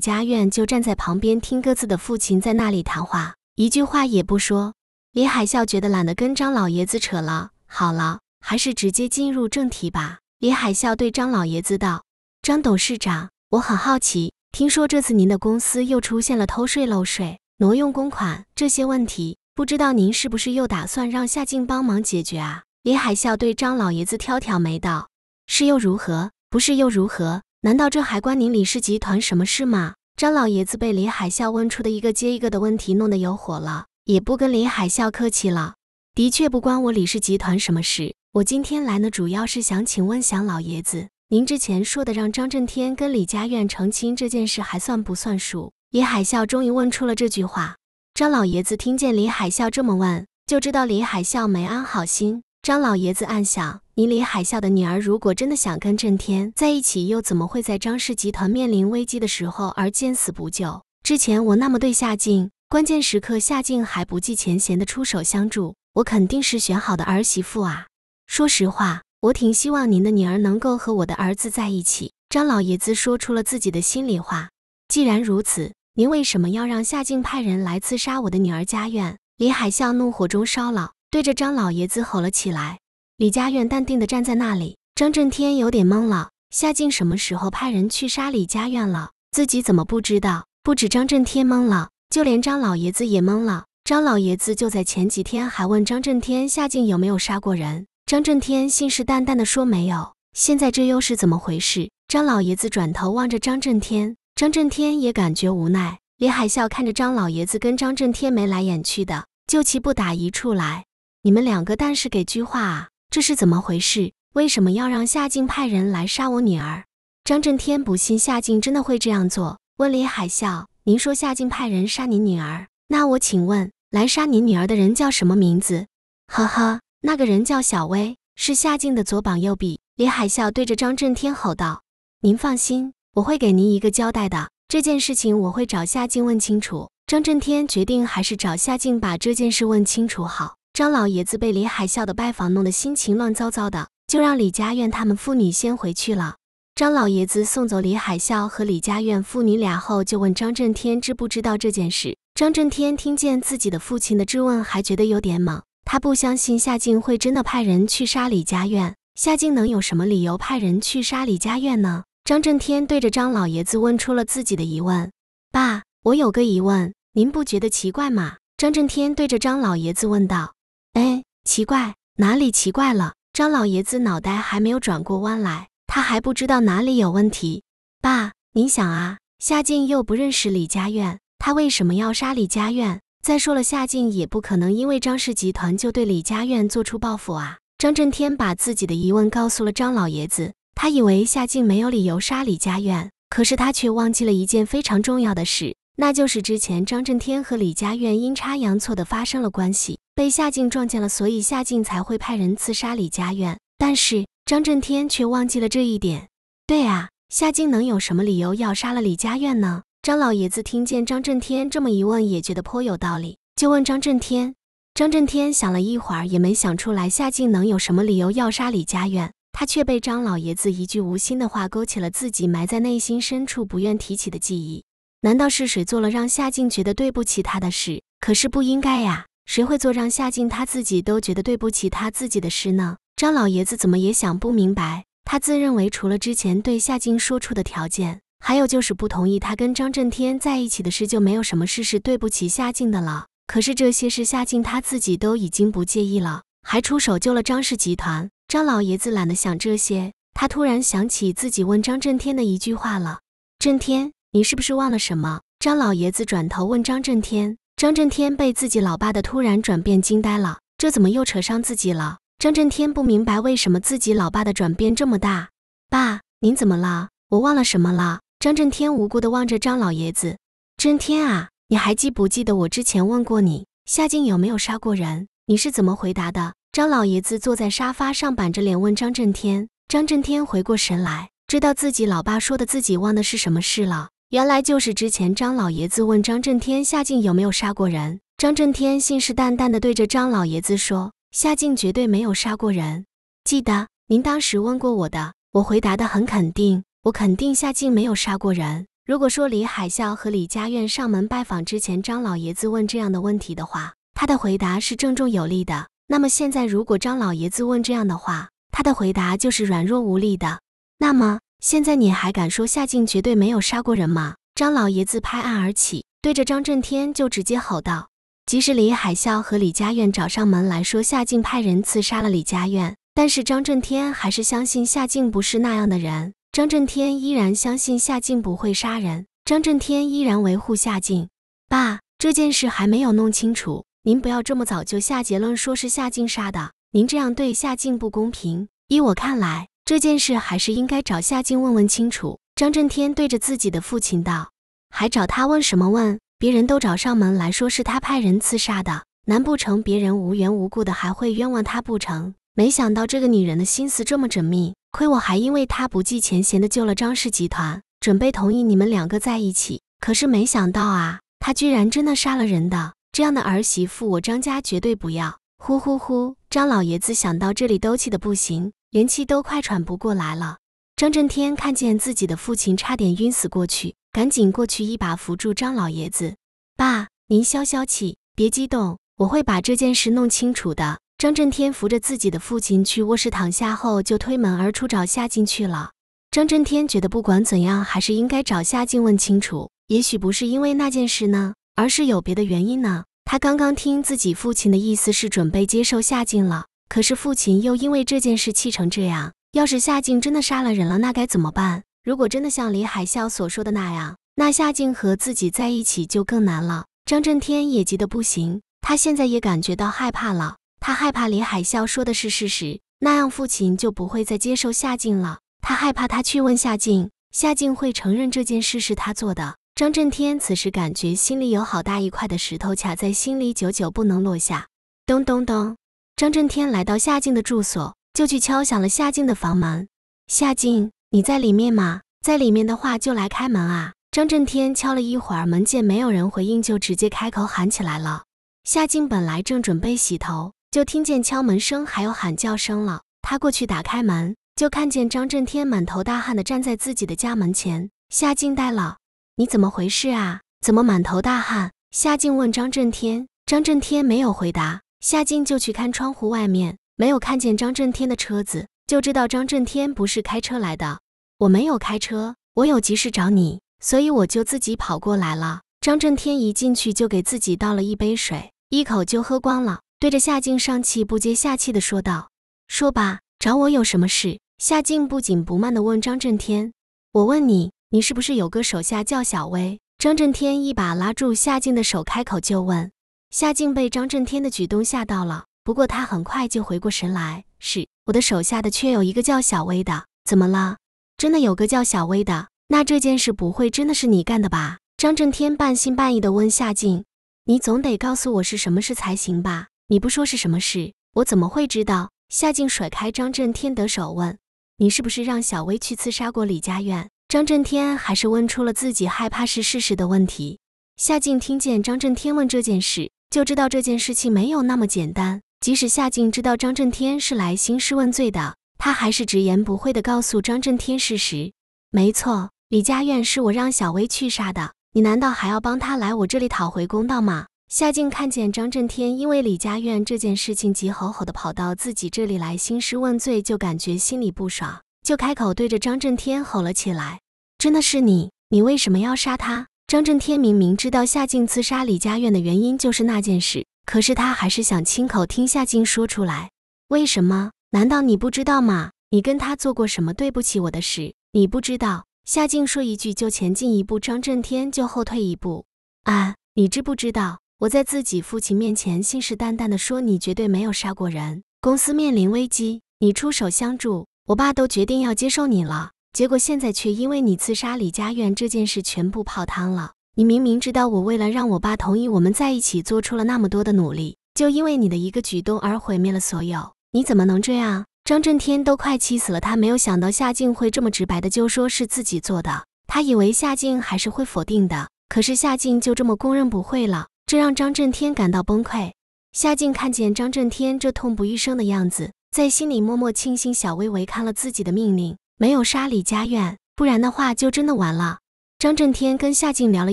佳苑就站在旁边听各自的父亲在那里谈话。一句话也不说，李海啸觉得懒得跟张老爷子扯了。好了，还是直接进入正题吧。李海啸对张老爷子道：“张董事长，我很好奇，听说这次您的公司又出现了偷税漏税、挪用公款这些问题，不知道您是不是又打算让夏静帮忙解决啊？”李海啸对张老爷子挑挑眉道：“是又如何？不是又如何？难道这还关您李氏集团什么事吗？”张老爷子被李海啸问出的一个接一个的问题弄得有火了，也不跟李海啸客气了。的确不关我李氏集团什么事，我今天来呢，主要是想请问想老爷子，您之前说的让张震天跟李家苑成亲这件事，还算不算数？李海啸终于问出了这句话，张老爷子听见李海啸这么问，就知道李海啸没安好心。张老爷子暗想：“你李海啸的女儿，如果真的想跟震天在一起，又怎么会在张氏集团面临危机的时候而见死不救？之前我那么对夏静，关键时刻夏静还不计前嫌的出手相助，我肯定是选好的儿媳妇啊。说实话，我挺希望您的女儿能够和我的儿子在一起。”张老爷子说出了自己的心里话：“既然如此，您为什么要让夏静派人来刺杀我的女儿家院？李海啸怒火中烧了。对着张老爷子吼了起来。李家苑淡定的站在那里，张震天有点懵了。夏静什么时候派人去杀李家苑了？自己怎么不知道？不止张震天懵了，就连张老爷子也懵了。张老爷子就在前几天还问张震天，夏静有没有杀过人。张震天信誓旦旦的说没有。现在这又是怎么回事？张老爷子转头望着张震天，张震天也感觉无奈。李海啸看着张老爷子跟张震天眉来眼去的，就气不打一处来。你们两个，但是给句话啊！这是怎么回事？为什么要让夏静派人来杀我女儿？张震天不信夏静真的会这样做。问李海啸：“您说夏静派人杀您女儿，那我请问，来杀您女儿的人叫什么名字？”“呵呵，那个人叫小薇，是夏静的左膀右臂。”李海啸对着张震天吼道：“您放心，我会给您一个交代的。这件事情我会找夏静问清楚。”张震天决定还是找夏静把这件事问清楚好。张老爷子被李海啸的拜访弄得心情乱糟糟的，就让李家院他们父女先回去了。张老爷子送走李海啸和李家院父女俩后，就问张震天知不知道这件事。张震天听见自己的父亲的质问，还觉得有点懵。他不相信夏静会真的派人去杀李家院，夏静能有什么理由派人去杀李家院呢？张震天对着张老爷子问出了自己的疑问：“爸，我有个疑问，您不觉得奇怪吗？”张震天对着张老爷子问道。哎，奇怪，哪里奇怪了？张老爷子脑袋还没有转过弯来，他还不知道哪里有问题。爸，您想啊，夏静又不认识李家苑，他为什么要杀李家苑？再说了，夏静也不可能因为张氏集团就对李家苑做出报复啊。张震天把自己的疑问告诉了张老爷子，他以为夏静没有理由杀李家苑，可是他却忘记了一件非常重要的事。那就是之前张震天和李佳苑阴差阳错的发生了关系，被夏静撞见了，所以夏静才会派人刺杀李佳苑。但是张震天却忘记了这一点。对啊，夏静能有什么理由要杀了李佳苑呢？张老爷子听见张震天这么一问，也觉得颇有道理，就问张震天。张震天想了一会儿，也没想出来夏静能有什么理由要杀李佳苑。他却被张老爷子一句无心的话勾起了自己埋在内心深处不愿提起的记忆。难道是谁做了让夏静觉得对不起他的事？可是不应该呀，谁会做让夏静他自己都觉得对不起他自己的事呢？张老爷子怎么也想不明白，他自认为除了之前对夏静说出的条件，还有就是不同意他跟张震天在一起的事，就没有什么事是对不起夏静的了。可是这些事夏静他自己都已经不介意了，还出手救了张氏集团。张老爷子懒得想这些，他突然想起自己问张震天的一句话了：震天。你是不是忘了什么？张老爷子转头问张震天。张震天被自己老爸的突然转变惊呆了，这怎么又扯上自己了？张震天不明白为什么自己老爸的转变这么大。爸，您怎么了？我忘了什么了？张震天无辜地望着张老爷子。震天啊，你还记不记得我之前问过你，夏静有没有杀过人？你是怎么回答的？张老爷子坐在沙发上，板着脸问张震天。张震天回过神来，知道自己老爸说的自己忘的是什么事了。原来就是之前张老爷子问张震天夏静有没有杀过人，张震天信誓旦旦的对着张老爷子说，夏静绝对没有杀过人。记得您当时问过我的，我回答的很肯定，我肯定夏静没有杀过人。如果说李海啸和李家院上门拜访之前，张老爷子问这样的问题的话，他的回答是郑重有力的。那么现在如果张老爷子问这样的话，他的回答就是软弱无力的。那么。现在你还敢说夏静绝对没有杀过人吗？张老爷子拍案而起，对着张震天就直接吼道：“即使李海啸和李家苑找上门来说夏静派人刺杀了李家苑，但是张震天还是相信夏静不是那样的人。张震天依然相信夏静不会杀人，张震天依然维护夏静。爸，这件事还没有弄清楚，您不要这么早就下结论说是夏静杀的。您这样对夏静不公平。依我看来。”这件事还是应该找夏静问问清楚。张震天对着自己的父亲道：“还找他问什么问？别人都找上门来说是他派人刺杀的，难不成别人无缘无故的还会冤枉他不成？没想到这个女人的心思这么缜密，亏我还因为她不计前嫌的救了张氏集团，准备同意你们两个在一起，可是没想到啊，她居然真的杀了人的！这样的儿媳妇，我张家绝对不要！”呼呼呼！张老爷子想到这里都气得不行。连气都快喘不过来了。张震天看见自己的父亲差点晕死过去，赶紧过去一把扶住张老爷子：“爸，您消消气，别激动，我会把这件事弄清楚的。”张震天扶着自己的父亲去卧室躺下后，就推门而出找夏静去了。张震天觉得不管怎样，还是应该找夏静问清楚，也许不是因为那件事呢，而是有别的原因呢。他刚刚听自己父亲的意思是准备接受夏静了。可是父亲又因为这件事气成这样，要是夏静真的杀了人了，那该怎么办？如果真的像李海啸所说的那样，那夏静和自己在一起就更难了。张震天也急得不行，他现在也感觉到害怕了。他害怕李海啸说的是事实，那样父亲就不会再接受夏静了。他害怕他去问夏静，夏静会承认这件事是他做的。张震天此时感觉心里有好大一块的石头卡在心里，久久不能落下。咚咚咚。张震天来到夏静的住所，就去敲响了夏静的房门。夏静，你在里面吗？在里面的话，就来开门啊！张震天敲了一会儿门，见没有人回应，就直接开口喊起来了。夏静本来正准备洗头，就听见敲门声还有喊叫声了。他过去打开门，就看见张震天满头大汗的站在自己的家门前。夏静呆了，你怎么回事啊？怎么满头大汗？夏静问张震天，张震天没有回答。夏静就去看窗户外面，没有看见张震天的车子，就知道张震天不是开车来的。我没有开车，我有急事找你，所以我就自己跑过来了。张震天一进去就给自己倒了一杯水，一口就喝光了，对着夏静上气不接下气的说道：“说吧，找我有什么事？”夏静不紧不慢的问张震天：“我问你，你是不是有个手下叫小薇？”张震天一把拉住夏静的手，开口就问。夏静被张震天的举动吓到了，不过他很快就回过神来。是我的手下的，却有一个叫小薇的，怎么了？真的有个叫小薇的？那这件事不会真的是你干的吧？张震天半信半疑地问夏静：“你总得告诉我是什么事才行吧？你不说是什么事，我怎么会知道？”夏静甩开张震天的手，问：“你是不是让小薇去刺杀过李家院？”张震天还是问出了自己害怕是事实的问题。夏静听见张震天问这件事。就知道这件事情没有那么简单。即使夏静知道张震天是来兴师问罪的，他还是直言不讳的告诉张震天事实。没错，李佳苑是我让小薇去杀的。你难道还要帮他来我这里讨回公道吗？夏静看见张震天因为李佳苑这件事情急吼吼的跑到自己这里来兴师问罪，就感觉心里不爽，就开口对着张震天吼了起来：“真的是你？你为什么要杀他？”张震天明明知道夏静刺杀李家苑的原因就是那件事，可是他还是想亲口听夏静说出来。为什么？难道你不知道吗？你跟他做过什么对不起我的事？你不知道？夏静说一句就前进一步，张震天就后退一步。啊，你知不知道我在自己父亲面前信誓旦旦地说，你绝对没有杀过人。公司面临危机，你出手相助，我爸都决定要接受你了。结果现在却因为你刺杀李家苑这件事全部泡汤了。你明明知道我为了让我爸同意我们在一起，做出了那么多的努力，就因为你的一个举动而毁灭了所有。你怎么能这样？张震天都快气死了。他没有想到夏静会这么直白的就说是自己做的。他以为夏静还是会否定的，可是夏静就这么供认不讳了，这让张震天感到崩溃。夏静看见张震天这痛不欲生的样子，在心里默默庆幸小薇违抗了自己的命令。没有杀李家苑，不然的话就真的完了。张震天跟夏静聊了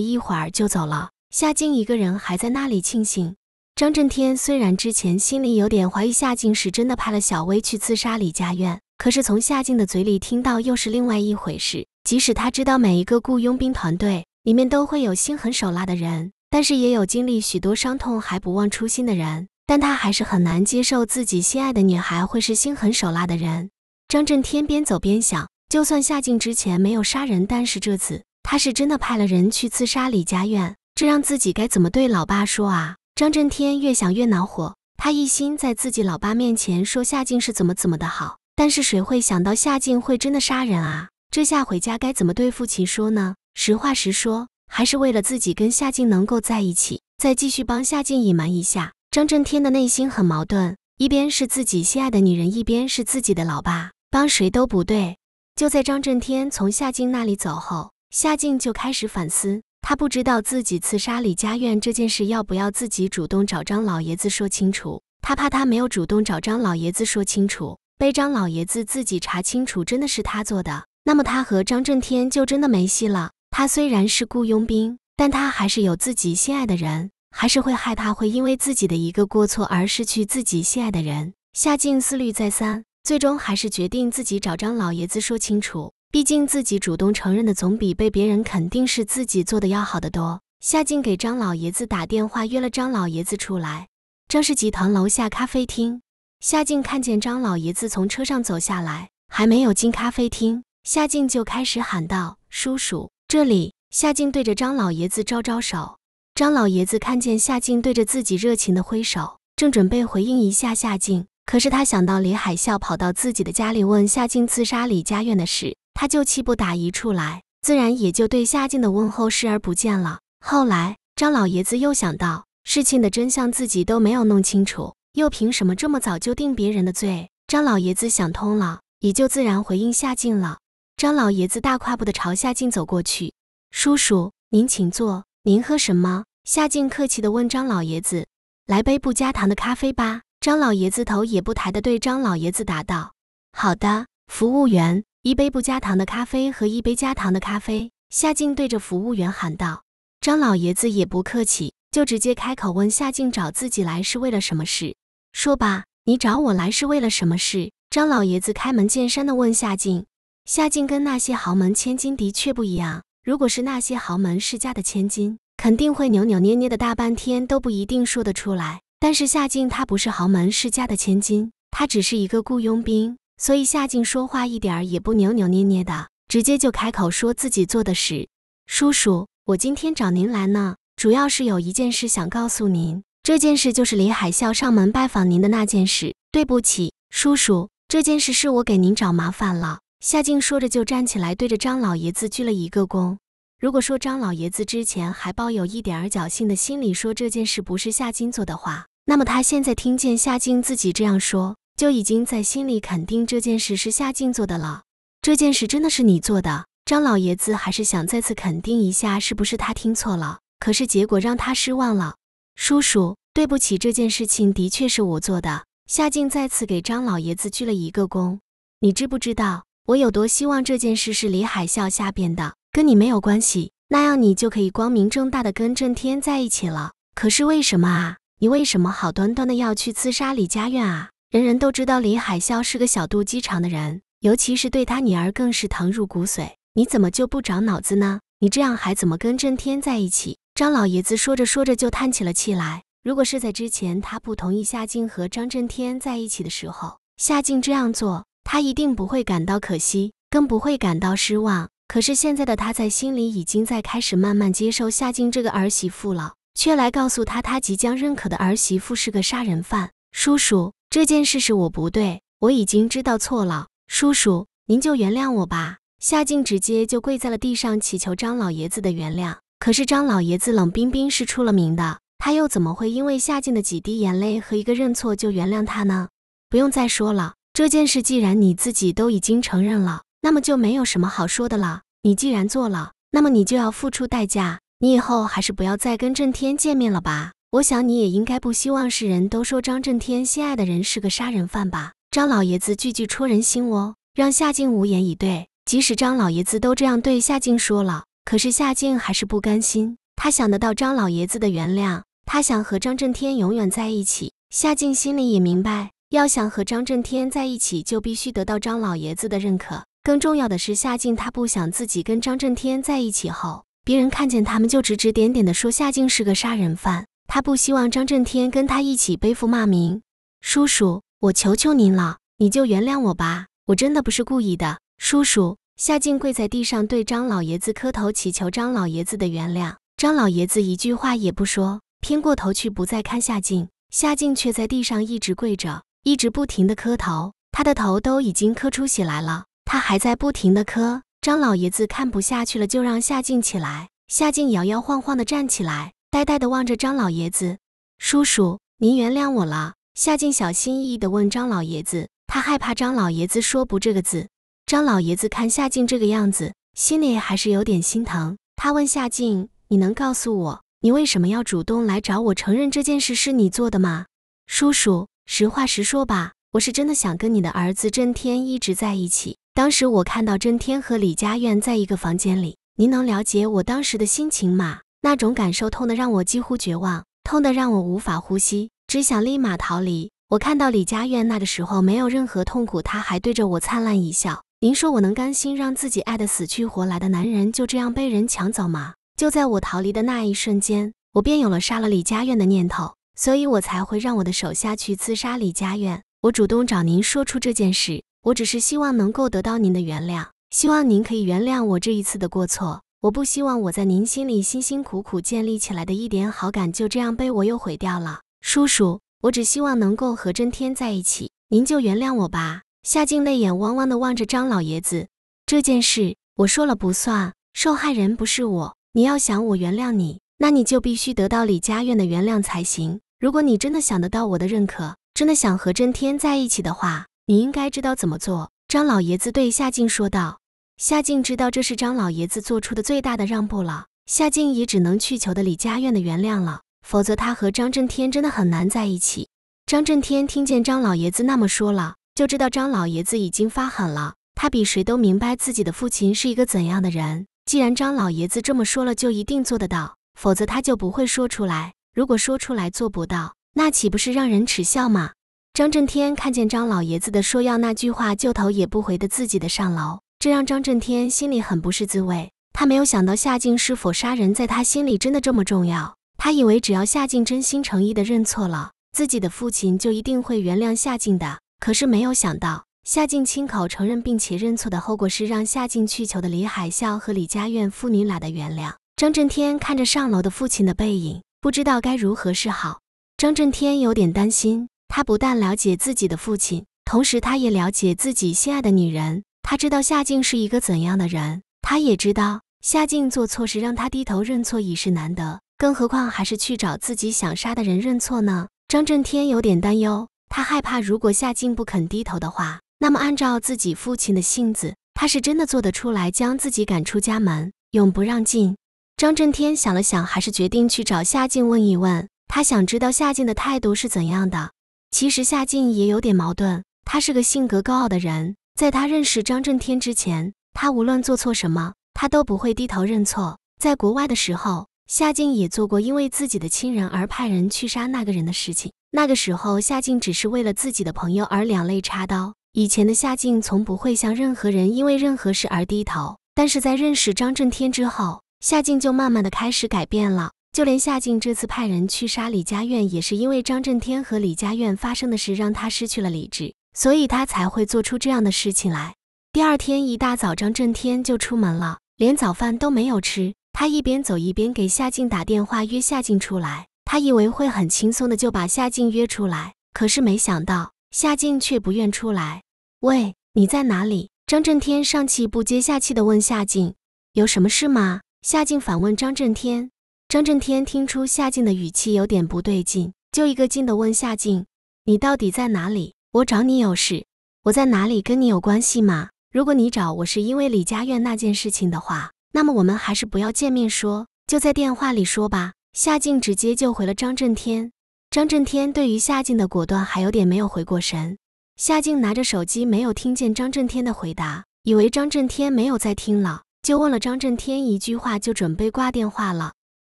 一会儿就走了，夏静一个人还在那里庆幸。张震天虽然之前心里有点怀疑夏静是真的派了小薇去刺杀李家苑，可是从夏静的嘴里听到又是另外一回事。即使他知道每一个雇佣兵团队里面都会有心狠手辣的人，但是也有经历许多伤痛还不忘初心的人，但他还是很难接受自己心爱的女孩会是心狠手辣的人。张震天边走边想，就算夏静之前没有杀人，但是这次他是真的派了人去刺杀李家院，这让自己该怎么对老爸说啊？张震天越想越恼火，他一心在自己老爸面前说夏静是怎么怎么的好，但是谁会想到夏静会真的杀人啊？这下回家该怎么对父亲说呢？实话实说，还是为了自己跟夏静能够在一起，再继续帮夏静隐瞒一下？张震天的内心很矛盾，一边是自己心爱的女人，一边是自己的老爸。帮谁都不对。就在张震天从夏静那里走后，夏静就开始反思。他不知道自己刺杀李家苑这件事要不要自己主动找张老爷子说清楚。他怕他没有主动找张老爷子说清楚，被张老爷子自己查清楚真的是他做的，那么他和张震天就真的没戏了。他虽然是雇佣兵，但他还是有自己心爱的人，还是会害怕会因为自己的一个过错而失去自己心爱的人。夏静思虑再三。最终还是决定自己找张老爷子说清楚，毕竟自己主动承认的总比被别人肯定是自己做的要好得多。夏静给张老爷子打电话，约了张老爷子出来。张氏集团楼下咖啡厅，夏静看见张老爷子从车上走下来，还没有进咖啡厅，夏静就开始喊道：“叔叔，这里。”夏静对着张老爷子招招手。张老爷子看见夏静对着自己热情的挥手，正准备回应一下夏静。可是他想到李海啸跑到自己的家里问夏静刺杀李家院的事，他就气不打一处来，自然也就对夏静的问候视而不见了。后来张老爷子又想到事情的真相自己都没有弄清楚，又凭什么这么早就定别人的罪？张老爷子想通了，也就自然回应夏静了。张老爷子大跨步的朝夏静走过去：“叔叔，您请坐，您喝什么？”夏静客气的问张老爷子：“来杯不加糖的咖啡吧。”张老爷子头也不抬的对张老爷子答道：“好的。”服务员，一杯不加糖的咖啡和一杯加糖的咖啡。夏静对着服务员喊道。张老爷子也不客气，就直接开口问夏静找自己来是为了什么事？说吧，你找我来是为了什么事？张老爷子开门见山的问夏静。夏静跟那些豪门千金的确不一样，如果是那些豪门世家的千金，肯定会扭扭捏捏的大半天都不一定说得出来。但是夏静她不是豪门世家的千金，她只是一个雇佣兵，所以夏静说话一点儿也不扭扭捏捏的，直接就开口说自己做的事。叔叔，我今天找您来呢，主要是有一件事想告诉您，这件事就是李海啸上门拜访您的那件事。对不起，叔叔，这件事是我给您找麻烦了。夏静说着就站起来，对着张老爷子鞠了一个躬。如果说张老爷子之前还抱有一点儿侥幸的心理，说这件事不是夏静做的话，那么他现在听见夏静自己这样说，就已经在心里肯定这件事是夏静做的了。这件事真的是你做的，张老爷子还是想再次肯定一下，是不是他听错了？可是结果让他失望了。叔叔，对不起，这件事情的确是我做的。夏静再次给张老爷子鞠了一个躬。你知不知道我有多希望这件事是李海啸瞎编的，跟你没有关系，那样你就可以光明正大的跟郑天在一起了。可是为什么啊？你为什么好端端的要去刺杀李家苑啊？人人都知道李海啸是个小肚鸡肠的人，尤其是对他女儿更是疼入骨髓。你怎么就不长脑子呢？你这样还怎么跟震天在一起？张老爷子说着说着就叹起了气来。如果是在之前他不同意夏静和张震天在一起的时候，夏静这样做，他一定不会感到可惜，更不会感到失望。可是现在的他在心里已经在开始慢慢接受夏静这个儿媳妇了。却来告诉他，他即将认可的儿媳妇是个杀人犯。叔叔，这件事是我不对，我已经知道错了。叔叔，您就原谅我吧。夏静直接就跪在了地上，祈求张老爷子的原谅。可是张老爷子冷冰冰是出了名的，他又怎么会因为夏静的几滴眼泪和一个认错就原谅他呢？不用再说了，这件事既然你自己都已经承认了，那么就没有什么好说的了。你既然做了，那么你就要付出代价。你以后还是不要再跟震天见面了吧。我想你也应该不希望世人都说张震天心爱的人是个杀人犯吧。张老爷子句句戳人心窝，让夏静无言以对。即使张老爷子都这样对夏静说了，可是夏静还是不甘心。他想得到张老爷子的原谅，他想和张震天永远在一起。夏静心里也明白，要想和张震天在一起，就必须得到张老爷子的认可。更重要的是，夏静她不想自己跟张震天在一起后。别人看见他们就指指点点的说夏静是个杀人犯，他不希望张震天跟他一起背负骂名。叔叔，我求求您了，你就原谅我吧，我真的不是故意的。叔叔，夏静跪在地上对张老爷子磕头祈求张老爷子的原谅。张老爷子一句话也不说，偏过头去不再看夏静。夏静却在地上一直跪着，一直不停的磕头，他的头都已经磕出血来了，他还在不停的磕。张老爷子看不下去了，就让夏静起来。夏静摇摇晃晃地站起来，呆呆地望着张老爷子：“叔叔，您原谅我了。”夏静小心翼翼地问张老爷子，他害怕张老爷子说不这个字。张老爷子看夏静这个样子，心里还是有点心疼。他问夏静：“你能告诉我，你为什么要主动来找我，承认这件事是你做的吗？”叔叔，实话实说吧，我是真的想跟你的儿子震天一直在一起。当时我看到真天和李佳苑在一个房间里，您能了解我当时的心情吗？那种感受痛得让我几乎绝望，痛得让我无法呼吸，只想立马逃离。我看到李佳苑那个时候没有任何痛苦，他还对着我灿烂一笑。您说我能甘心让自己爱的死去活来的男人就这样被人抢走吗？就在我逃离的那一瞬间，我便有了杀了李佳苑的念头，所以我才会让我的手下去刺杀李佳苑。我主动找您说出这件事。我只是希望能够得到您的原谅，希望您可以原谅我这一次的过错。我不希望我在您心里辛辛苦苦建立起来的一点好感就这样被我又毁掉了。叔叔，我只希望能够和真天在一起，您就原谅我吧。夏静泪眼汪汪地望着张老爷子。这件事我说了不算，受害人不是我。你要想我原谅你，那你就必须得到李家院的原谅才行。如果你真的想得到我的认可，真的想和真天在一起的话。你应该知道怎么做。”张老爷子对夏静说道。夏静知道这是张老爷子做出的最大的让步了，夏静也只能去求得李家院的原谅了，否则他和张震天真的很难在一起。张震天听见张老爷子那么说了，就知道张老爷子已经发狠了。他比谁都明白自己的父亲是一个怎样的人。既然张老爷子这么说了，就一定做得到，否则他就不会说出来。如果说出来做不到，那岂不是让人耻笑吗？张震天看见张老爷子的说要那句话，就头也不回的自己的上楼，这让张震天心里很不是滋味。他没有想到夏静是否杀人，在他心里真的这么重要。他以为只要夏静真心诚意的认错了，自己的父亲就一定会原谅夏静的。可是没有想到，夏静亲口承认并且认错的后果是让夏静去求的李海啸和李佳苑父女俩的原谅。张震天看着上楼的父亲的背影，不知道该如何是好。张震天有点担心。他不但了解自己的父亲，同时他也了解自己心爱的女人。他知道夏静是一个怎样的人，他也知道夏静做错事让他低头认错已是难得，更何况还是去找自己想杀的人认错呢？张震天有点担忧，他害怕如果夏静不肯低头的话，那么按照自己父亲的性子，他是真的做得出来将自己赶出家门，永不让进。张震天想了想，还是决定去找夏静问一问，他想知道夏静的态度是怎样的。其实夏静也有点矛盾。他是个性格高傲的人，在他认识张震天之前，他无论做错什么，他都不会低头认错。在国外的时候，夏静也做过因为自己的亲人而派人去杀那个人的事情。那个时候，夏静只是为了自己的朋友而两肋插刀。以前的夏静从不会向任何人因为任何事而低头，但是在认识张震天之后，夏静就慢慢的开始改变了。就连夏静这次派人去杀李家院，也是因为张震天和李家院发生的事让他失去了理智，所以他才会做出这样的事情来。第二天一大早，张震天就出门了，连早饭都没有吃。他一边走一边给夏静打电话，约夏静出来。他以为会很轻松的就把夏静约出来，可是没想到夏静却不愿出来。喂，你在哪里？张震天上气不接下气的问夏静：“有什么事吗？”夏静反问张震天。张震天听出夏静的语气有点不对劲，就一个劲的问夏静：“你到底在哪里？我找你有事。我在哪里跟你有关系吗？如果你找我是因为李家苑那件事情的话，那么我们还是不要见面说，就在电话里说吧。”夏静直接救回了张震天。张震天对于夏静的果断还有点没有回过神。夏静拿着手机，没有听见张震天的回答，以为张震天没有在听了，就问了张震天一句话，就准备挂电话了。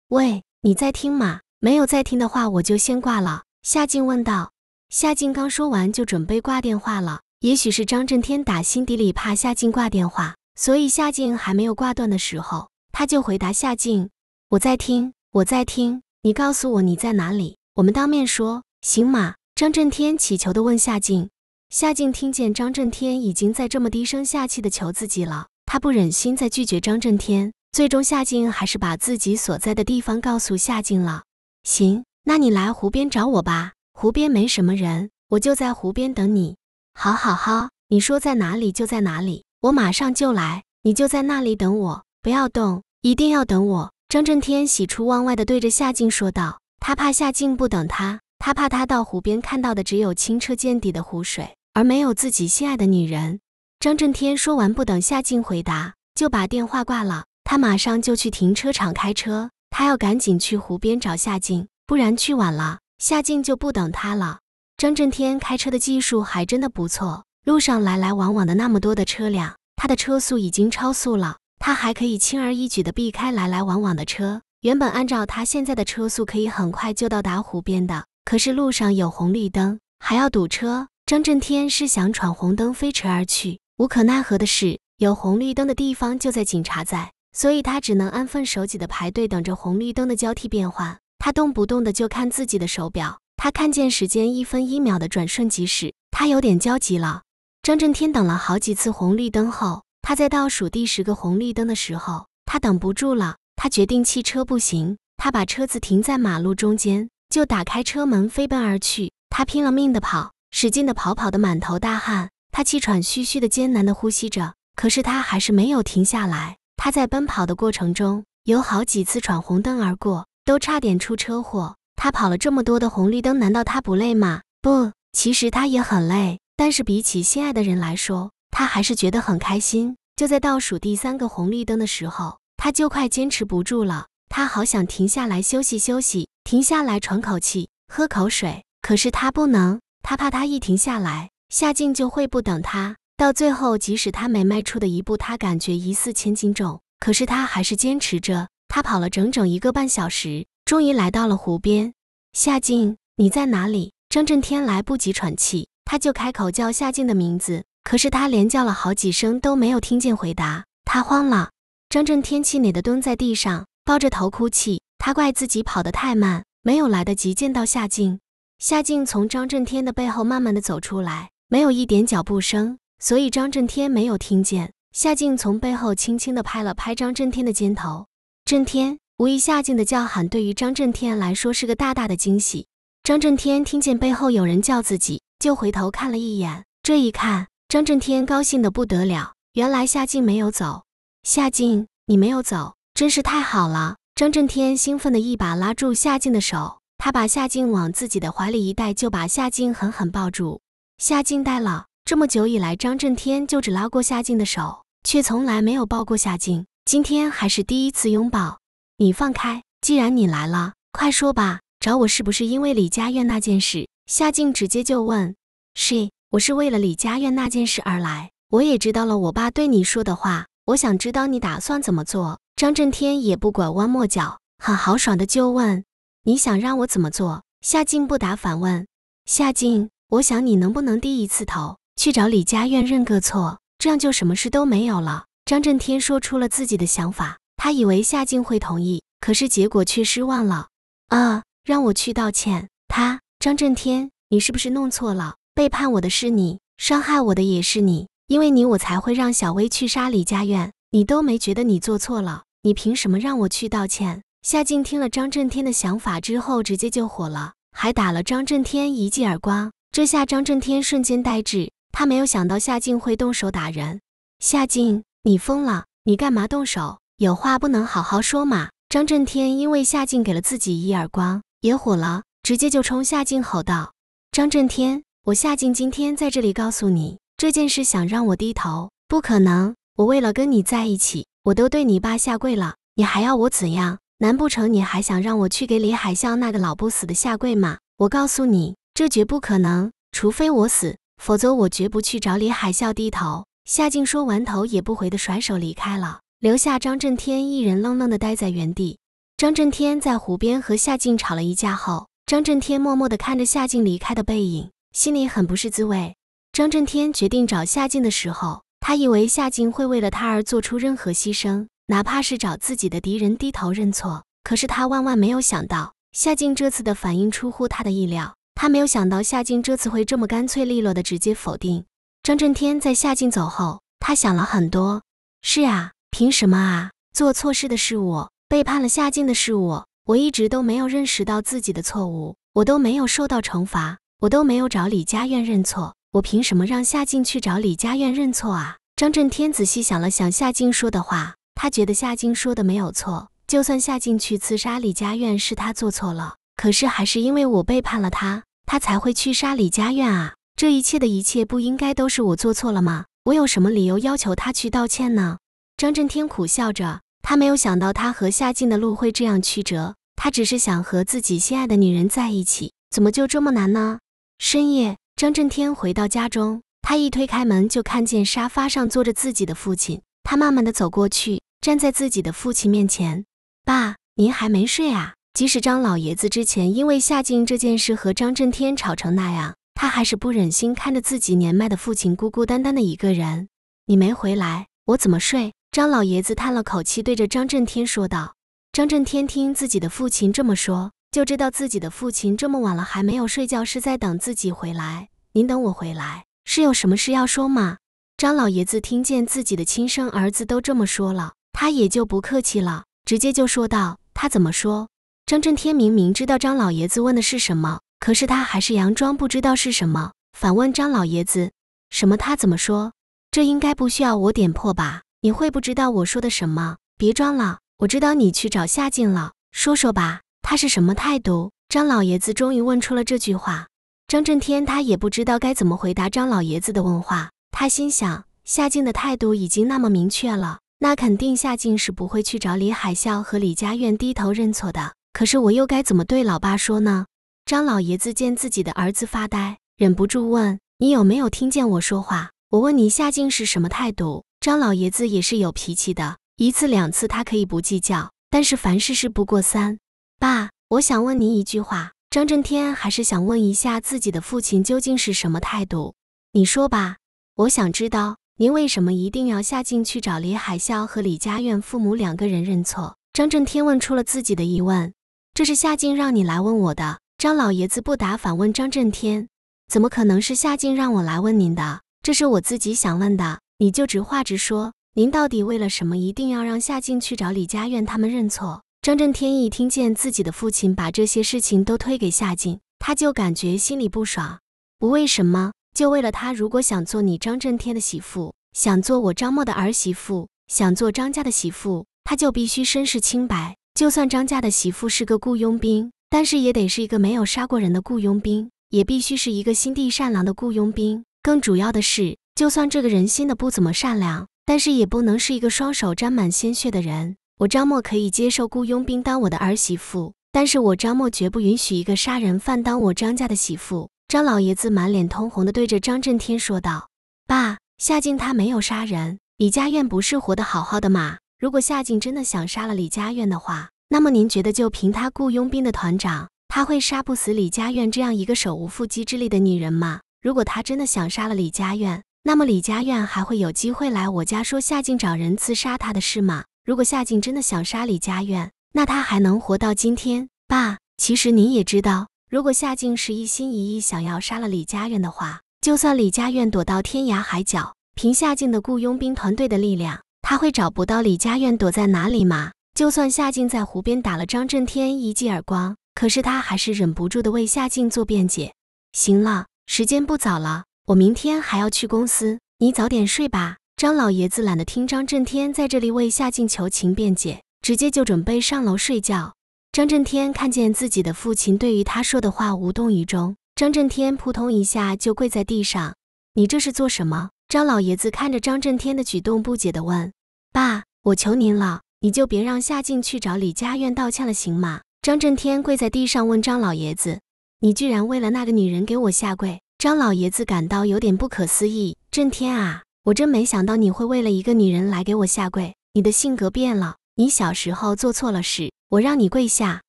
喂，你在听吗？没有在听的话，我就先挂了。夏静问道。夏静刚说完就准备挂电话了。也许是张震天打心底里怕夏静挂电话，所以夏静还没有挂断的时候，他就回答夏静：“我在听，我在听。你告诉我你在哪里，我们当面说，行吗？”张震天乞求的问夏静。夏静听见张震天已经在这么低声下气的求自己了，他不忍心再拒绝张震天。最终，夏静还是把自己所在的地方告诉夏静了。行，那你来湖边找我吧。湖边没什么人，我就在湖边等你。好，好，好，你说在哪里就在哪里，我马上就来。你就在那里等我，不要动，一定要等我。张震天喜出望外地对着夏静说道。他怕夏静不等他，他怕他到湖边看到的只有清澈见底的湖水，而没有自己心爱的女人。张震天说完，不等夏静回答，就把电话挂了。他马上就去停车场开车，他要赶紧去湖边找夏静，不然去晚了，夏静就不等他了。张震天开车的技术还真的不错，路上来来往往的那么多的车辆，他的车速已经超速了，他还可以轻而易举的避开来来往往的车。原本按照他现在的车速可以很快就到达湖边的，可是路上有红绿灯，还要堵车。张震天是想闯红灯飞驰而去，无可奈何的是，有红绿灯的地方就在警察在。所以他只能安分守己的排队，等着红绿灯的交替变换。他动不动的就看自己的手表，他看见时间一分一秒的转瞬即逝，他有点焦急了。张震天等了好几次红绿灯后，他在倒数第十个红绿灯的时候，他等不住了，他决定弃车步行。他把车子停在马路中间，就打开车门飞奔而去。他拼了命的跑，使劲的跑，跑的满头大汗，他气喘吁吁的艰难的呼吸着，可是他还是没有停下来。他在奔跑的过程中，有好几次闯红灯而过，都差点出车祸。他跑了这么多的红绿灯，难道他不累吗？不，其实他也很累。但是比起心爱的人来说，他还是觉得很开心。就在倒数第三个红绿灯的时候，他就快坚持不住了。他好想停下来休息休息，停下来喘口气，喝口水。可是他不能，他怕他一停下来，夏静就会不等他。到最后，即使他每迈出的一步，他感觉疑似千斤重，可是他还是坚持着。他跑了整整一个半小时，终于来到了湖边。夏静，你在哪里？张震天来不及喘气，他就开口叫夏静的名字。可是他连叫了好几声都没有听见回答，他慌了。张震天气馁的蹲在地上，抱着头哭泣。他怪自己跑得太慢，没有来得及见到夏静。夏静从张震天的背后慢慢的走出来，没有一点脚步声。所以张震天没有听见夏静从背后轻轻地拍了拍张震天的肩头。震天，无疑夏静的叫喊对于张震天来说是个大大的惊喜。张震天听见背后有人叫自己，就回头看了一眼。这一看，张震天高兴的不得了。原来夏静没有走。夏静，你没有走，真是太好了。张震天兴奋的一把拉住夏静的手，他把夏静往自己的怀里一带，就把夏静狠狠抱住。夏静，呆了。这么久以来，张震天就只拉过夏静的手，却从来没有抱过夏静。今天还是第一次拥抱。你放开，既然你来了，快说吧，找我是不是因为李佳苑那件事？夏静直接就问：“是，我是为了李佳苑那件事而来。”我也知道了我爸对你说的话，我想知道你打算怎么做。张震天也不拐弯抹角，很豪爽的就问：“你想让我怎么做？”夏静不答，反问：“夏静，我想你能不能低一次头？”去找李家苑认个错，这样就什么事都没有了。张震天说出了自己的想法，他以为夏静会同意，可是结果却失望了。啊！让我去道歉？他，张震天，你是不是弄错了？背叛我的是你，伤害我的也是你。因为你，我才会让小薇去杀李家苑。你都没觉得你做错了？你凭什么让我去道歉？夏静听了张震天的想法之后，直接就火了，还打了张震天一记耳光。这下张震天瞬间呆滞。他没有想到夏静会动手打人。夏静，你疯了？你干嘛动手？有话不能好好说吗？张震天因为夏静给了自己一耳光，也火了，直接就冲夏静吼道：“张震天，我夏静今天在这里告诉你，这件事想让我低头，不可能！我为了跟你在一起，我都对你爸下跪了，你还要我怎样？难不成你还想让我去给李海啸那个老不死的下跪吗？我告诉你，这绝不可能，除非我死。”否则，我绝不去找李海啸低头。夏静说完，头也不回的甩手离开了，留下张震天一人愣愣的待在原地。张震天在湖边和夏静吵了一架后，张震天默默的看着夏静离开的背影，心里很不是滋味。张震天决定找夏静的时候，他以为夏静会为了他而做出任何牺牲，哪怕是找自己的敌人低头认错。可是他万万没有想到，夏静这次的反应出乎他的意料。他没有想到夏静这次会这么干脆利落的直接否定张震天。在夏静走后，他想了很多。是啊，凭什么啊？做错事的是我，背叛了夏静的是我。我一直都没有认识到自己的错误，我都没有受到惩罚，我都没有找李佳苑认错，我凭什么让夏静去找李佳苑认错啊？张震天仔细想了想夏静说的话，他觉得夏静说的没有错。就算夏静去刺杀李佳苑是他做错了。可是，还是因为我背叛了他，他才会去杀李家院啊！这一切的一切，不应该都是我做错了吗？我有什么理由要求他去道歉呢？张震天苦笑着，他没有想到他和夏静的路会这样曲折。他只是想和自己心爱的女人在一起，怎么就这么难呢？深夜，张震天回到家中，他一推开门，就看见沙发上坐着自己的父亲。他慢慢的走过去，站在自己的父亲面前：“爸，您还没睡啊？”即使张老爷子之前因为夏静这件事和张震天吵成那样，他还是不忍心看着自己年迈的父亲孤孤单单的一个人。你没回来，我怎么睡？张老爷子叹了口气，对着张震天说道。张震天听自己的父亲这么说，就知道自己的父亲这么晚了还没有睡觉，是在等自己回来。您等我回来是有什么事要说吗？张老爷子听见自己的亲生儿子都这么说了，他也就不客气了，直接就说道：“他怎么说？”张震天明明知道张老爷子问的是什么，可是他还是佯装不知道是什么，反问张老爷子：“什么？他怎么说？这应该不需要我点破吧？你会不知道我说的什么？别装了，我知道你去找夏静了。说说吧，他是什么态度？”张老爷子终于问出了这句话。张震天他也不知道该怎么回答张老爷子的问话，他心想：夏静的态度已经那么明确了，那肯定夏静是不会去找李海啸和李佳苑低头认错的。可是我又该怎么对老爸说呢？张老爷子见自己的儿子发呆，忍不住问：“你有没有听见我说话？我问你下静是什么态度？”张老爷子也是有脾气的，一次两次他可以不计较，但是凡事事不过三。爸，我想问您一句话。张震天还是想问一下自己的父亲究竟是什么态度？你说吧，我想知道您为什么一定要下进去找李海啸和李佳苑父母两个人认错？张震天问出了自己的疑问。这是夏静让你来问我的。张老爷子不答，反问张震天：“怎么可能是夏静让我来问您的？这是我自己想问的，你就直话直说。您到底为了什么一定要让夏静去找李佳苑他们认错？”张震天一听见自己的父亲把这些事情都推给夏静，他就感觉心里不爽。不为什么，就为了他。如果想做你张震天的媳妇，想做我张默的儿媳妇，想做张家的媳妇，他就必须身世清白。就算张家的媳妇是个雇佣兵，但是也得是一个没有杀过人的雇佣兵，也必须是一个心地善良的雇佣兵。更主要的是，就算这个人心的不怎么善良，但是也不能是一个双手沾满鲜血的人。我张默可以接受雇佣兵当我的儿媳妇，但是我张默绝不允许一个杀人犯当我张家的媳妇。张老爷子满脸通红的对着张震天说道：“爸，夏静他没有杀人，李家苑不是活得好好的吗？”如果夏静真的想杀了李佳苑的话，那么您觉得就凭他雇佣兵的团长，他会杀不死李佳苑这样一个手无缚鸡之力的女人吗？如果他真的想杀了李佳苑，那么李佳苑还会有机会来我家说夏静找人刺杀他的事吗？如果夏静真的想杀李佳苑，那他还能活到今天？爸，其实您也知道，如果夏静是一心一意想要杀了李佳苑的话，就算李佳苑躲到天涯海角，凭夏静的雇佣兵团队的力量。他会找不到李佳苑躲在哪里吗？就算夏静在湖边打了张震天一记耳光，可是他还是忍不住的为夏静做辩解。行了，时间不早了，我明天还要去公司，你早点睡吧。张老爷子懒得听张震天在这里为夏静求情辩解，直接就准备上楼睡觉。张震天看见自己的父亲对于他说的话无动于衷，张震天扑通一下就跪在地上，你这是做什么？张老爷子看着张震天的举动，不解地问：“爸，我求您了，你就别让夏静去找李家苑道歉了，行吗？”张震天跪在地上问张老爷子：“你居然为了那个女人给我下跪？”张老爷子感到有点不可思议：“震天啊，我真没想到你会为了一个女人来给我下跪。你的性格变了。你小时候做错了事，我让你跪下，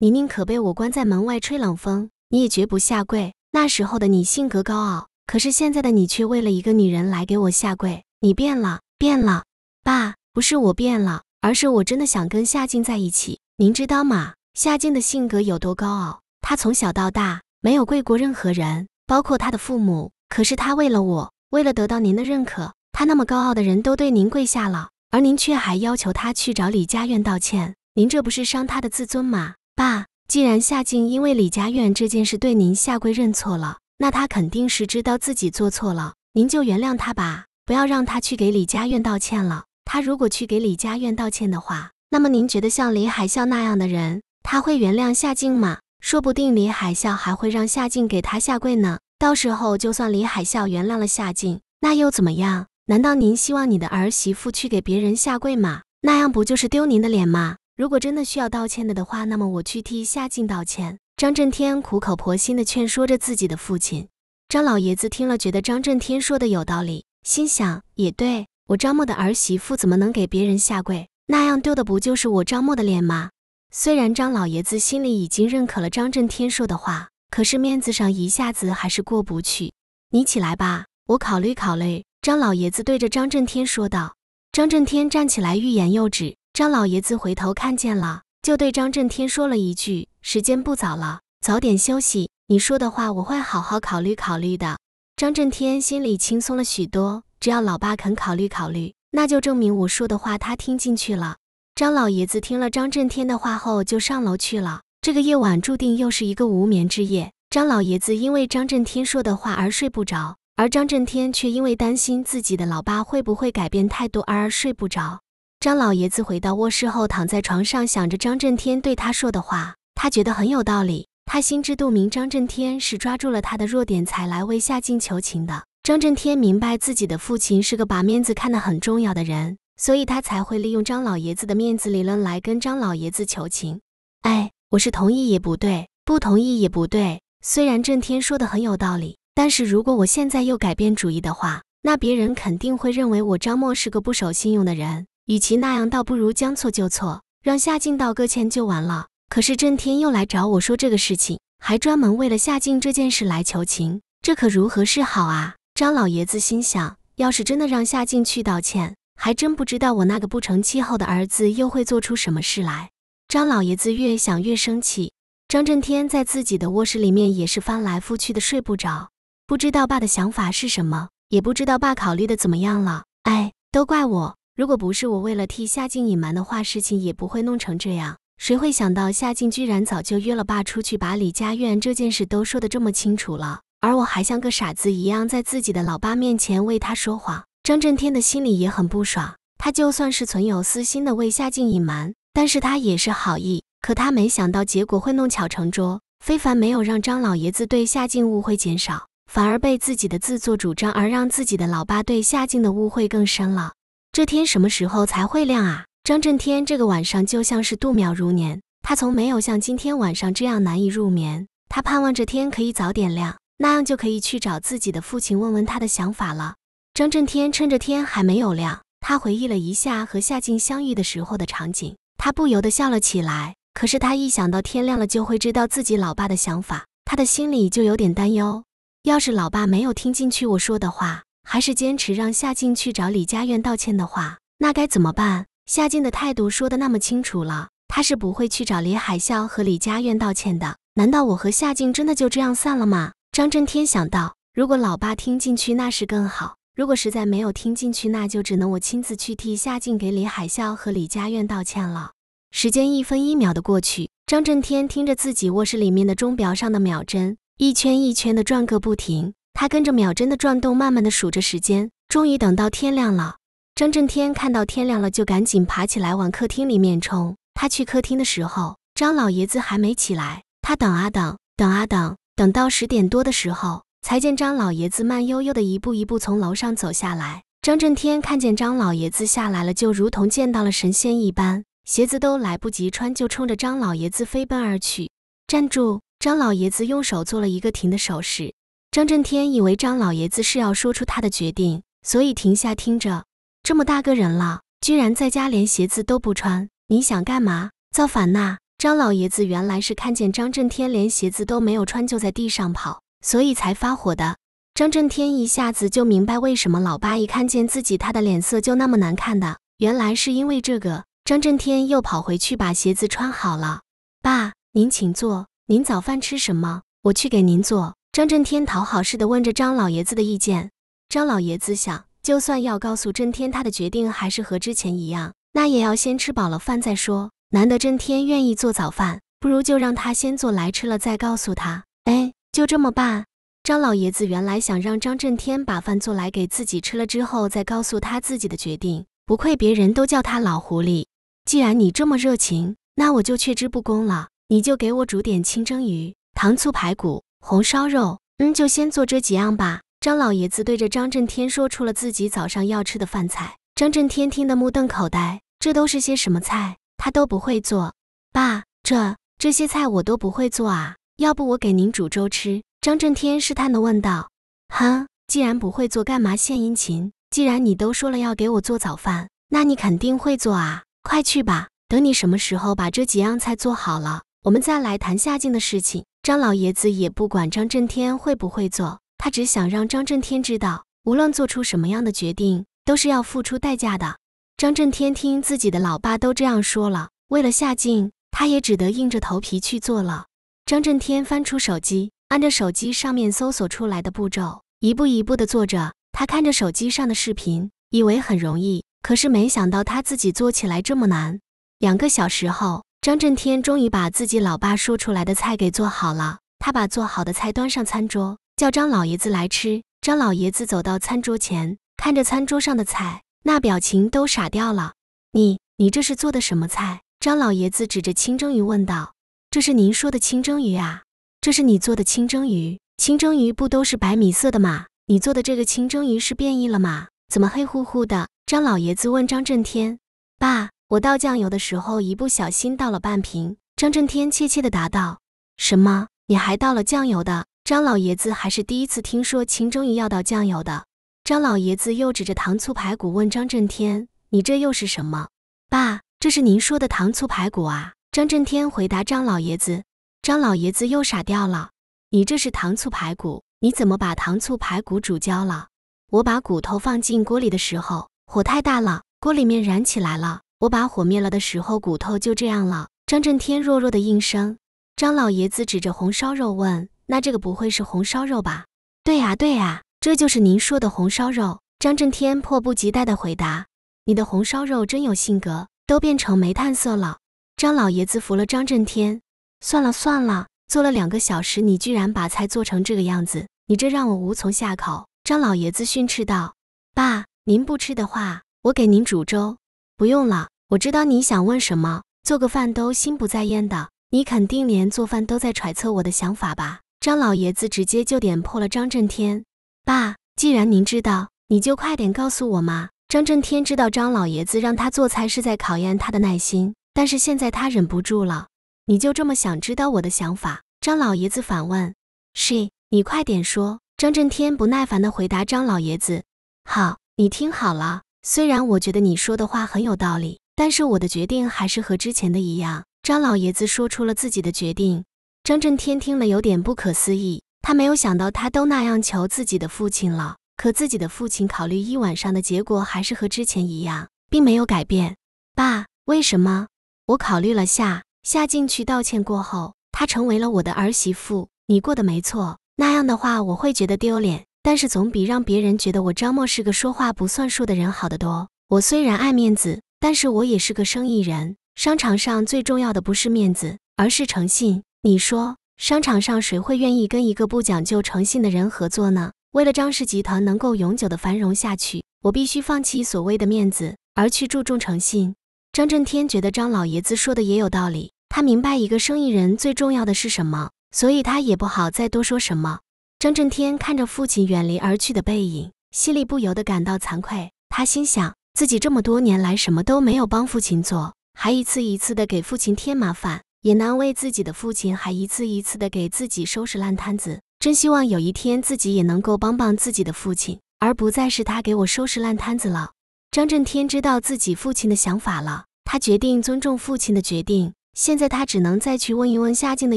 你宁可被我关在门外吹冷风，你也绝不下跪。那时候的你性格高傲。”可是现在的你却为了一个女人来给我下跪，你变了，变了，爸，不是我变了，而是我真的想跟夏静在一起，您知道吗？夏静的性格有多高傲，她从小到大没有跪过任何人，包括她的父母。可是她为了我，为了得到您的认可，她那么高傲的人都对您跪下了，而您却还要求她去找李佳苑道歉，您这不是伤她的自尊吗？爸，既然夏静因为李佳苑这件事对您下跪认错了。那他肯定是知道自己做错了，您就原谅他吧，不要让他去给李佳院道歉了。他如果去给李佳院道歉的话，那么您觉得像李海啸那样的人，他会原谅夏静吗？说不定李海啸还会让夏静给他下跪呢。到时候就算李海啸原谅了夏静，那又怎么样？难道您希望你的儿媳妇去给别人下跪吗？那样不就是丢您的脸吗？如果真的需要道歉的的话，那么我去替夏静道歉。张震天苦口婆心地劝说着自己的父亲，张老爷子听了觉得张震天说的有道理，心想也对我张默的儿媳妇怎么能给别人下跪？那样丢的不就是我张默的脸吗？虽然张老爷子心里已经认可了张震天说的话，可是面子上一下子还是过不去。你起来吧，我考虑考虑。”张老爷子对着张震天说道。张震天站起来，欲言又止。张老爷子回头看见了，就对张震天说了一句。时间不早了，早点休息。你说的话我会好好考虑考虑的。张震天心里轻松了许多，只要老爸肯考虑考虑，那就证明我说的话他听进去了。张老爷子听了张震天的话后，就上楼去了。这个夜晚注定又是一个无眠之夜。张老爷子因为张震天说的话而睡不着，而张震天却因为担心自己的老爸会不会改变态度而睡不着。张老爷子回到卧室后，躺在床上想着张震天对他说的话。他觉得很有道理，他心知肚明，张震天是抓住了他的弱点才来为夏静求情的。张震天明白自己的父亲是个把面子看得很重要的人，所以他才会利用张老爷子的面子理论来跟张老爷子求情。哎，我是同意也不对，不同意也不对。虽然震天说的很有道理，但是如果我现在又改变主意的话，那别人肯定会认为我张默是个不守信用的人。与其那样，倒不如将错就错，让夏静道个歉就完了。可是震天又来找我说这个事情，还专门为了夏静这件事来求情，这可如何是好啊？张老爷子心想，要是真的让夏静去道歉，还真不知道我那个不成气候的儿子又会做出什么事来。张老爷子越想越生气。张震天在自己的卧室里面也是翻来覆去的睡不着，不知道爸的想法是什么，也不知道爸考虑的怎么样了。哎，都怪我，如果不是我为了替夏静隐瞒的话，事情也不会弄成这样。谁会想到夏静居然早就约了爸出去，把李家苑这件事都说得这么清楚了？而我还像个傻子一样，在自己的老爸面前为他说谎。张震天的心里也很不爽，他就算是存有私心的为夏静隐瞒，但是他也是好意。可他没想到结果会弄巧成拙，非凡没有让张老爷子对夏静误会减少，反而被自己的自作主张而让自己的老爸对夏静的误会更深了。这天什么时候才会亮啊？张震天这个晚上就像是度秒如年，他从没有像今天晚上这样难以入眠。他盼望着天可以早点亮，那样就可以去找自己的父亲问问他的想法了。张震天趁着天还没有亮，他回忆了一下和夏静相遇的时候的场景，他不由得笑了起来。可是他一想到天亮了就会知道自己老爸的想法，他的心里就有点担忧。要是老爸没有听进去我说的话，还是坚持让夏静去找李佳苑道歉的话，那该怎么办？夏静的态度说的那么清楚了，他是不会去找李海啸和李佳苑道歉的。难道我和夏静真的就这样散了吗？张震天想到，如果老爸听进去那是更好，如果实在没有听进去，那就只能我亲自去替夏静给李海啸和李佳苑道歉了。时间一分一秒的过去，张震天听着自己卧室里面的钟表上的秒针一圈一圈的转个不停，他跟着秒针的转动慢慢的数着时间，终于等到天亮了。张震天看到天亮了，就赶紧爬起来往客厅里面冲。他去客厅的时候，张老爷子还没起来。他等啊等，等啊等，等到十点多的时候，才见张老爷子慢悠悠的一步一步从楼上走下来。张震天看见张老爷子下来了，就如同见到了神仙一般，鞋子都来不及穿，就冲着张老爷子飞奔而去。站住！张老爷子用手做了一个停的手势。张震天以为张老爷子是要说出他的决定，所以停下听着。这么大个人了，居然在家连鞋子都不穿，你想干嘛？造反呐？张老爷子原来是看见张震天连鞋子都没有穿，就在地上跑，所以才发火的。张震天一下子就明白为什么老爸一看见自己，他的脸色就那么难看的，原来是因为这个。张震天又跑回去把鞋子穿好了。爸，您请坐，您早饭吃什么？我去给您做。张震天讨好似的问着张老爷子的意见。张老爷子想。就算要告诉震天他的决定还是和之前一样，那也要先吃饱了饭再说。难得震天愿意做早饭，不如就让他先做来吃了再告诉他。哎，就这么办。张老爷子原来想让张震天把饭做来给自己吃了之后再告诉他自己的决定。不愧别人都叫他老狐狸，既然你这么热情，那我就却之不恭了。你就给我煮点清蒸鱼、糖醋排骨、红烧肉，嗯，就先做这几样吧。张老爷子对着张震天说出了自己早上要吃的饭菜，张震天听得目瞪口呆，这都是些什么菜，他都不会做。爸，这这些菜我都不会做啊，要不我给您煮粥吃？张震天试探的问道。哼，既然不会做，干嘛献殷勤？既然你都说了要给我做早饭，那你肯定会做啊，快去吧。等你什么时候把这几样菜做好了，我们再来谈下镜的事情。张老爷子也不管张震天会不会做。他只想让张震天知道，无论做出什么样的决定，都是要付出代价的。张震天听自己的老爸都这样说了，为了下镜，他也只得硬着头皮去做了。张震天翻出手机，按着手机上面搜索出来的步骤，一步一步的做着。他看着手机上的视频，以为很容易，可是没想到他自己做起来这么难。两个小时后，张震天终于把自己老爸说出来的菜给做好了。他把做好的菜端上餐桌。叫张老爷子来吃。张老爷子走到餐桌前，看着餐桌上的菜，那表情都傻掉了。你，你这是做的什么菜？张老爷子指着清蒸鱼问道：“这是您说的清蒸鱼啊？这是你做的清蒸鱼？清蒸鱼不都是白米色的吗？你做的这个清蒸鱼是变异了吗？怎么黑乎乎的？”张老爷子问张震天：“爸，我倒酱油的时候一不小心倒了半瓶。”张震天怯怯地答道：“什么？你还倒了酱油的？”张老爷子还是第一次听说秦终于要倒酱油的。张老爷子又指着糖醋排骨问张震天：“你这又是什么？”“爸，这是您说的糖醋排骨啊。”张震天回答张老爷子。张老爷子又傻掉了：“你这是糖醋排骨？你怎么把糖醋排骨煮焦了？”“我把骨头放进锅里的时候火太大了，锅里面燃起来了。我把火灭了的时候，骨头就这样了。”张震天弱弱的应声。张老爷子指着红烧肉问。那这个不会是红烧肉吧？对呀对呀，这就是您说的红烧肉。张震天迫不及待地回答：“你的红烧肉真有性格，都变成煤炭色了。”张老爷子服了张震天，算了算了，做了两个小时，你居然把菜做成这个样子，你这让我无从下口。”张老爷子训斥道：“爸，您不吃的话，我给您煮粥。不用了，我知道你想问什么，做个饭都心不在焉的，你肯定连做饭都在揣测我的想法吧？”张老爷子直接就点破了张震天：“爸，既然您知道，你就快点告诉我嘛。”张震天知道张老爷子让他做菜是在考验他的耐心，但是现在他忍不住了。“你就这么想知道我的想法？”张老爷子反问。“是，你快点说。”张震天不耐烦地回答张老爷子：“好，你听好了，虽然我觉得你说的话很有道理，但是我的决定还是和之前的一样。”张老爷子说出了自己的决定。张震天听了有点不可思议，他没有想到他都那样求自己的父亲了，可自己的父亲考虑一晚上的结果还是和之前一样，并没有改变。爸，为什么？我考虑了下，下进去道歉过后，他成为了我的儿媳妇，你过得没错。那样的话，我会觉得丢脸，但是总比让别人觉得我张默是个说话不算数的人好得多。我虽然爱面子，但是我也是个生意人，商场上最重要的不是面子，而是诚信。你说，商场上谁会愿意跟一个不讲究诚信的人合作呢？为了张氏集团能够永久的繁荣下去，我必须放弃所谓的面子，而去注重诚信。张震天觉得张老爷子说的也有道理，他明白一个生意人最重要的是什么，所以他也不好再多说什么。张震天看着父亲远离而去的背影，心里不由得感到惭愧。他心想，自己这么多年来什么都没有帮父亲做，还一次一次的给父亲添麻烦。也难为自己的父亲，还一次一次的给自己收拾烂摊子。真希望有一天自己也能够帮帮自己的父亲，而不再是他给我收拾烂摊子了。张震天知道自己父亲的想法了，他决定尊重父亲的决定。现在他只能再去问一问夏静的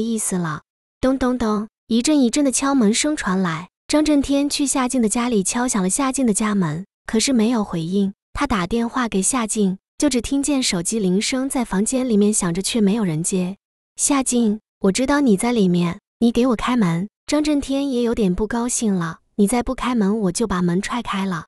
意思了。咚咚咚，一阵一阵的敲门声传来，张震天去夏静的家里敲响了夏静的家门，可是没有回应。他打电话给夏静，就只听见手机铃声在房间里面响着，却没有人接。夏静，我知道你在里面，你给我开门。张震天也有点不高兴了，你再不开门，我就把门踹开了。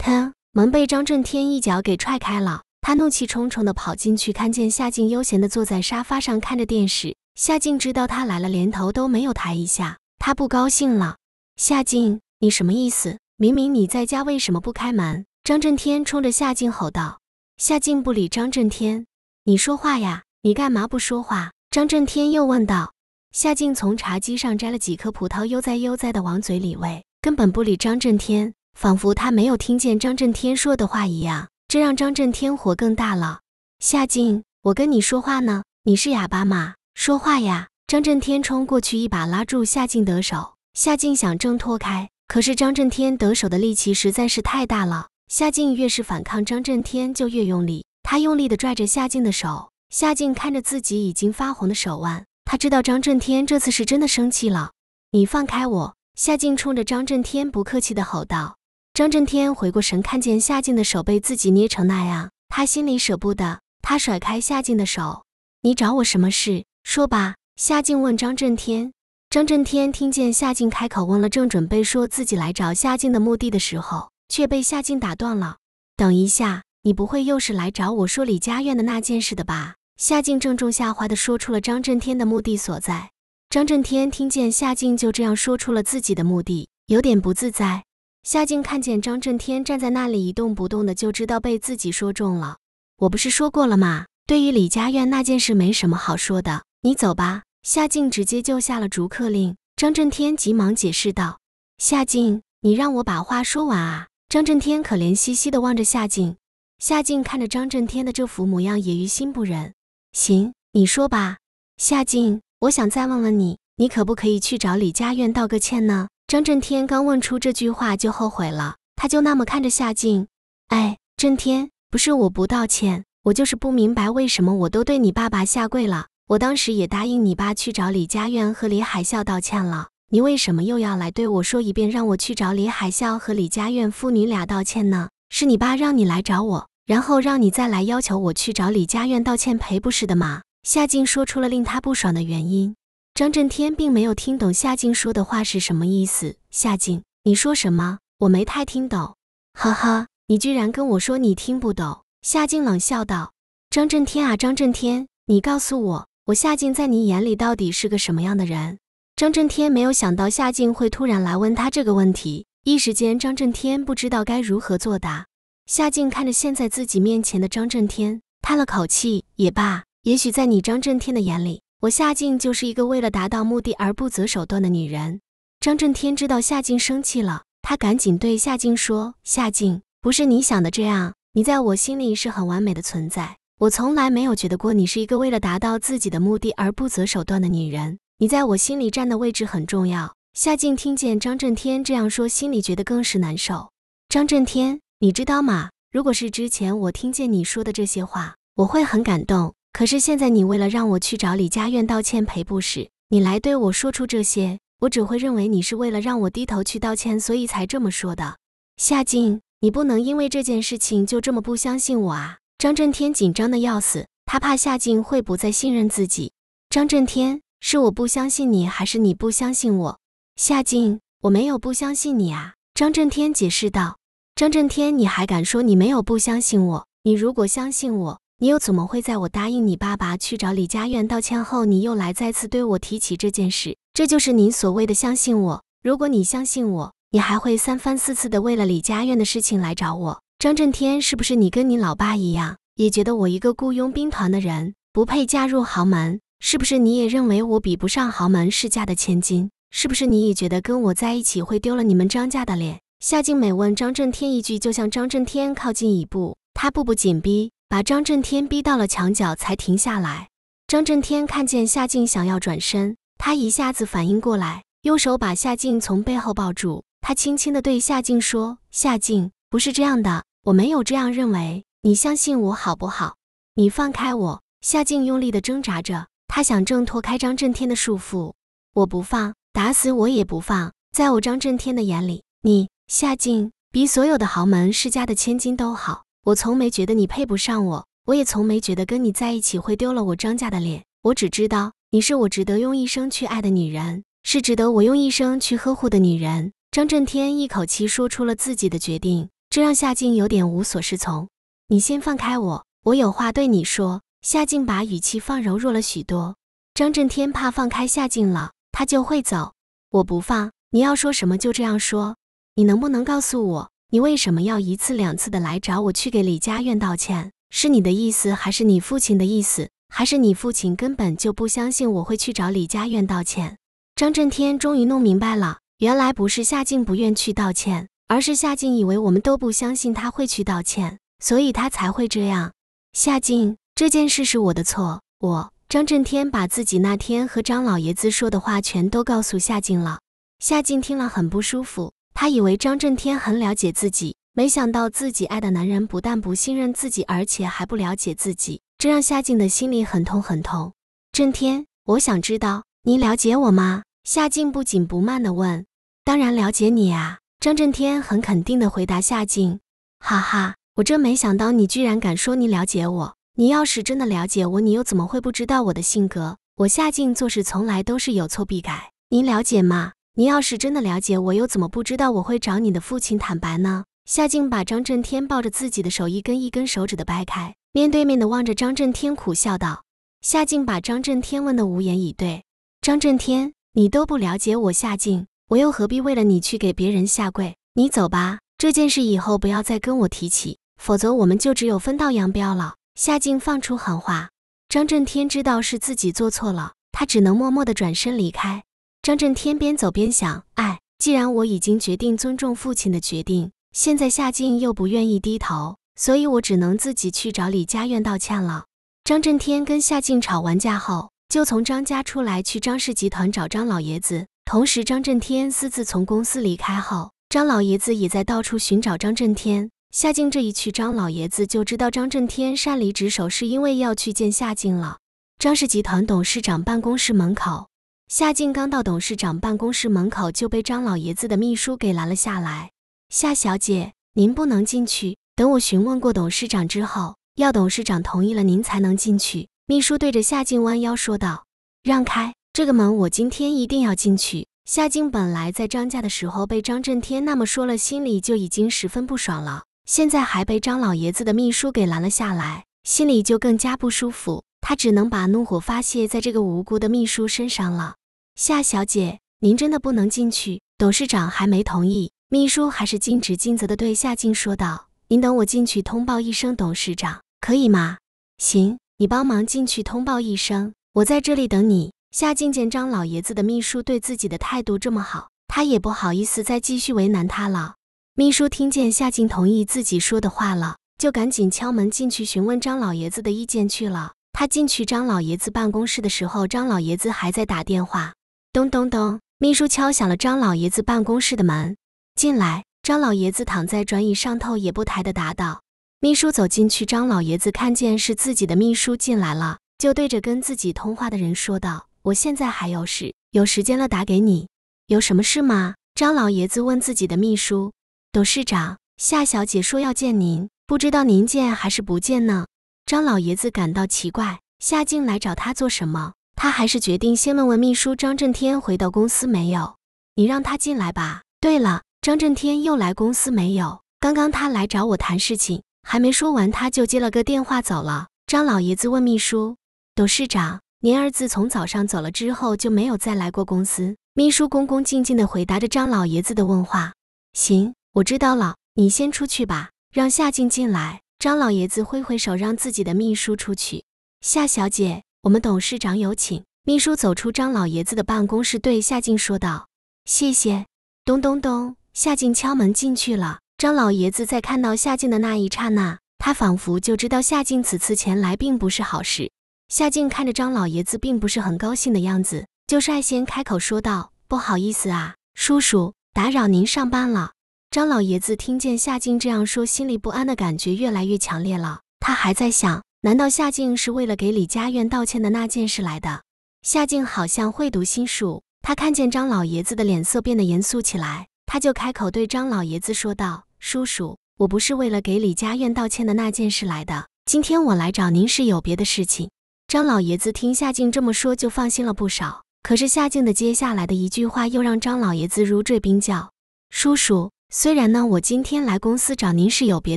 砰！门被张震天一脚给踹开了，他怒气冲冲地跑进去，看见夏静悠闲地坐在沙发上看着电视。夏静知道他来了，连头都没有抬一下，他不高兴了。夏静，你什么意思？明明你在家，为什么不开门？张震天冲着夏静吼道。夏静不理张震天，你说话呀，你干嘛不说话？张震天又问道：“夏静从茶几上摘了几颗葡萄，悠哉悠哉地往嘴里喂，根本不理张震天，仿佛他没有听见张震天说的话一样。”这让张震天火更大了。“夏静，我跟你说话呢，你是哑巴吗？说话呀！”张震天冲过去一把拉住夏静的手，夏静想挣脱开，可是张震天得手的力气实在是太大了。夏静越是反抗，张震天就越用力，他用力地拽着夏静的手。夏静看着自己已经发红的手腕，他知道张震天这次是真的生气了。你放开我！夏静冲着张震天不客气地吼道。张震天回过神，看见夏静的手被自己捏成那样，他心里舍不得，他甩开夏静的手。你找我什么事？说吧。夏静问张震天。张震天听见夏静开口问了，正准备说自己来找夏静的目的的时候，却被夏静打断了。等一下，你不会又是来找我说李家院的那件事的吧？夏静正中下怀地说出了张震天的目的所在。张震天听见夏静就这样说出了自己的目的，有点不自在。夏静看见张震天站在那里一动不动的，就知道被自己说中了。我不是说过了吗？对于李家院那件事没什么好说的，你走吧。夏静直接就下了逐客令。张震天急忙解释道：“夏静，你让我把话说完啊！”张震天可怜兮兮地望着夏静。夏静看着张震天的这副模样，也于心不忍。行，你说吧，夏静，我想再问问你，你可不可以去找李佳苑道个歉呢？张震天刚问出这句话就后悔了，他就那么看着夏静。哎，震天，不是我不道歉，我就是不明白为什么我都对你爸爸下跪了，我当时也答应你爸去找李佳苑和李海啸道歉了，你为什么又要来对我说一遍，让我去找李海啸和李佳苑父女俩道歉呢？是你爸让你来找我。然后让你再来要求我去找李佳苑道歉赔不是的吗？夏静说出了令他不爽的原因。张震天并没有听懂夏静说的话是什么意思。夏静，你说什么？我没太听懂。哈哈，你居然跟我说你听不懂？夏静冷笑道：“张震天啊，张震天，你告诉我，我夏静在你眼里到底是个什么样的人？”张震天没有想到夏静会突然来问他这个问题，一时间张震天不知道该如何作答。夏静看着现在自己面前的张震天，叹了口气：“也罢，也许在你张震天的眼里，我夏静就是一个为了达到目的而不择手段的女人。”张震天知道夏静生气了，他赶紧对夏静说：“夏静，不是你想的这样，你在我心里是很完美的存在，我从来没有觉得过你是一个为了达到自己的目的而不择手段的女人。你在我心里站的位置很重要。”夏静听见张震天这样说，心里觉得更是难受。张震天。你知道吗？如果是之前我听见你说的这些话，我会很感动。可是现在你为了让我去找李佳苑道歉赔不是，你来对我说出这些，我只会认为你是为了让我低头去道歉，所以才这么说的。夏静，你不能因为这件事情就这么不相信我啊！张震天紧张的要死，他怕夏静会不再信任自己。张震天，是我不相信你，还是你不相信我？夏静，我没有不相信你啊！张震天解释道。张震天，你还敢说你没有不相信我？你如果相信我，你又怎么会在我答应你爸爸去找李佳苑道歉后，你又来再次对我提起这件事？这就是您所谓的相信我？如果你相信我，你还会三番四次的为了李佳苑的事情来找我？张震天，是不是你跟你老爸一样，也觉得我一个雇佣兵团的人不配嫁入豪门？是不是你也认为我比不上豪门世家的千金？是不是你也觉得跟我在一起会丢了你们张家的脸？夏静美问张震天一句，就向张震天靠近一步，他步步紧逼，把张震天逼到了墙角才停下来。张震天看见夏静想要转身，他一下子反应过来，用手把夏静从背后抱住。他轻轻地对夏静说：“夏静，不是这样的，我没有这样认为，你相信我好不好？你放开我！”夏静用力地挣扎着，他想挣脱开张震天的束缚，我不放，打死我也不放。在我张震天的眼里，你。夏静比所有的豪门世家的千金都好，我从没觉得你配不上我，我也从没觉得跟你在一起会丢了我张家的脸。我只知道你是我值得用一生去爱的女人，是值得我用一生去呵护的女人。张震天一口气说出了自己的决定，这让夏静有点无所适从。你先放开我，我有话对你说。夏静把语气放柔弱了许多。张震天怕放开夏静了，她就会走。我不放，你要说什么就这样说。你能不能告诉我，你为什么要一次两次的来找我去给李佳苑道歉？是你的意思，还是你父亲的意思？还是你父亲根本就不相信我会去找李佳苑道歉？张震天终于弄明白了，原来不是夏静不愿去道歉，而是夏静以为我们都不相信他会去道歉，所以他才会这样。夏静，这件事是我的错。我，张震天把自己那天和张老爷子说的话全都告诉夏静了。夏静听了很不舒服。他以为张震天很了解自己，没想到自己爱的男人不但不信任自己，而且还不了解自己，这让夏静的心里很痛很痛。震天，我想知道你了解我吗？夏静不紧不慢地问。当然了解你啊！张震天很肯定地回答夏静。哈哈，我真没想到你居然敢说你了解我。你要是真的了解我，你又怎么会不知道我的性格？我夏静做事从来都是有错必改，您了解吗？你要是真的了解我，又怎么不知道我会找你的父亲坦白呢？夏静把张震天抱着自己的手一根一根手指的掰开，面对面的望着张震天，苦笑道：“夏静把张震天问的无言以对。张震天，你都不了解我夏静，我又何必为了你去给别人下跪？你走吧，这件事以后不要再跟我提起，否则我们就只有分道扬镳了。”夏静放出狠话。张震天知道是自己做错了，他只能默默的转身离开。张震天边走边想：“哎，既然我已经决定尊重父亲的决定，现在夏静又不愿意低头，所以我只能自己去找李家苑道歉了。”张震天跟夏静吵完架后，就从张家出来去张氏集团找张老爷子。同时，张震天私自从公司离开后，张老爷子也在到处寻找张震天。夏静这一去，张老爷子就知道张震天擅离职守，是因为要去见夏静了。张氏集团董事长办公室门口。夏静刚到董事长办公室门口，就被张老爷子的秘书给拦了下来。“夏小姐，您不能进去，等我询问过董事长之后，要董事长同意了，您才能进去。”秘书对着夏静弯腰说道。“让开，这个门我今天一定要进去。”夏静本来在张家的时候被张震天那么说了，心里就已经十分不爽了，现在还被张老爷子的秘书给拦了下来，心里就更加不舒服。她只能把怒火发泄在这个无辜的秘书身上了。夏小姐，您真的不能进去，董事长还没同意。秘书还是尽职尽责的对夏静说道：“您等我进去通报一声，董事长可以吗？”“行，你帮忙进去通报一声，我在这里等你。”夏静见张老爷子的秘书对自己的态度这么好，他也不好意思再继续为难他了。秘书听见夏静同意自己说的话了，就赶紧敲门进去询问张老爷子的意见去了。他进去张老爷子办公室的时候，张老爷子还在打电话。咚咚咚！秘书敲响了张老爷子办公室的门。进来，张老爷子躺在转椅上，头也不抬的答道：“秘书走进去，张老爷子看见是自己的秘书进来了，就对着跟自己通话的人说道：‘我现在还有事，有时间了打给你。有什么事吗？’张老爷子问自己的秘书。董事长夏小姐说要见您，不知道您见还是不见呢？”张老爷子感到奇怪，夏静来找他做什么？他还是决定先问问秘书张震天回到公司没有？你让他进来吧。对了，张震天又来公司没有？刚刚他来找我谈事情，还没说完他就接了个电话走了。张老爷子问秘书：“董事长，您儿子从早上走了之后就没有再来过公司？”秘书恭恭敬敬地回答着张老爷子的问话：“行，我知道了，你先出去吧，让夏静进来。”张老爷子挥挥手让自己的秘书出去。夏小姐。我们董事长有请秘书走出张老爷子的办公室，对夏静说道：“谢谢。”咚咚咚，夏静敲门进去了。张老爷子在看到夏静的那一刹那，他仿佛就知道夏静此次前来并不是好事。夏静看着张老爷子并不是很高兴的样子，就率先开口说道：“不好意思啊，叔叔，打扰您上班了。”张老爷子听见夏静这样说，心里不安的感觉越来越强烈了。他还在想。难道夏静是为了给李家苑道歉的那件事来的？夏静好像会读心术，她看见张老爷子的脸色变得严肃起来，她就开口对张老爷子说道：“叔叔，我不是为了给李家苑道歉的那件事来的，今天我来找您是有别的事情。”张老爷子听夏静这么说就放心了不少，可是夏静的接下来的一句话又让张老爷子如坠冰窖：“叔叔，虽然呢，我今天来公司找您是有别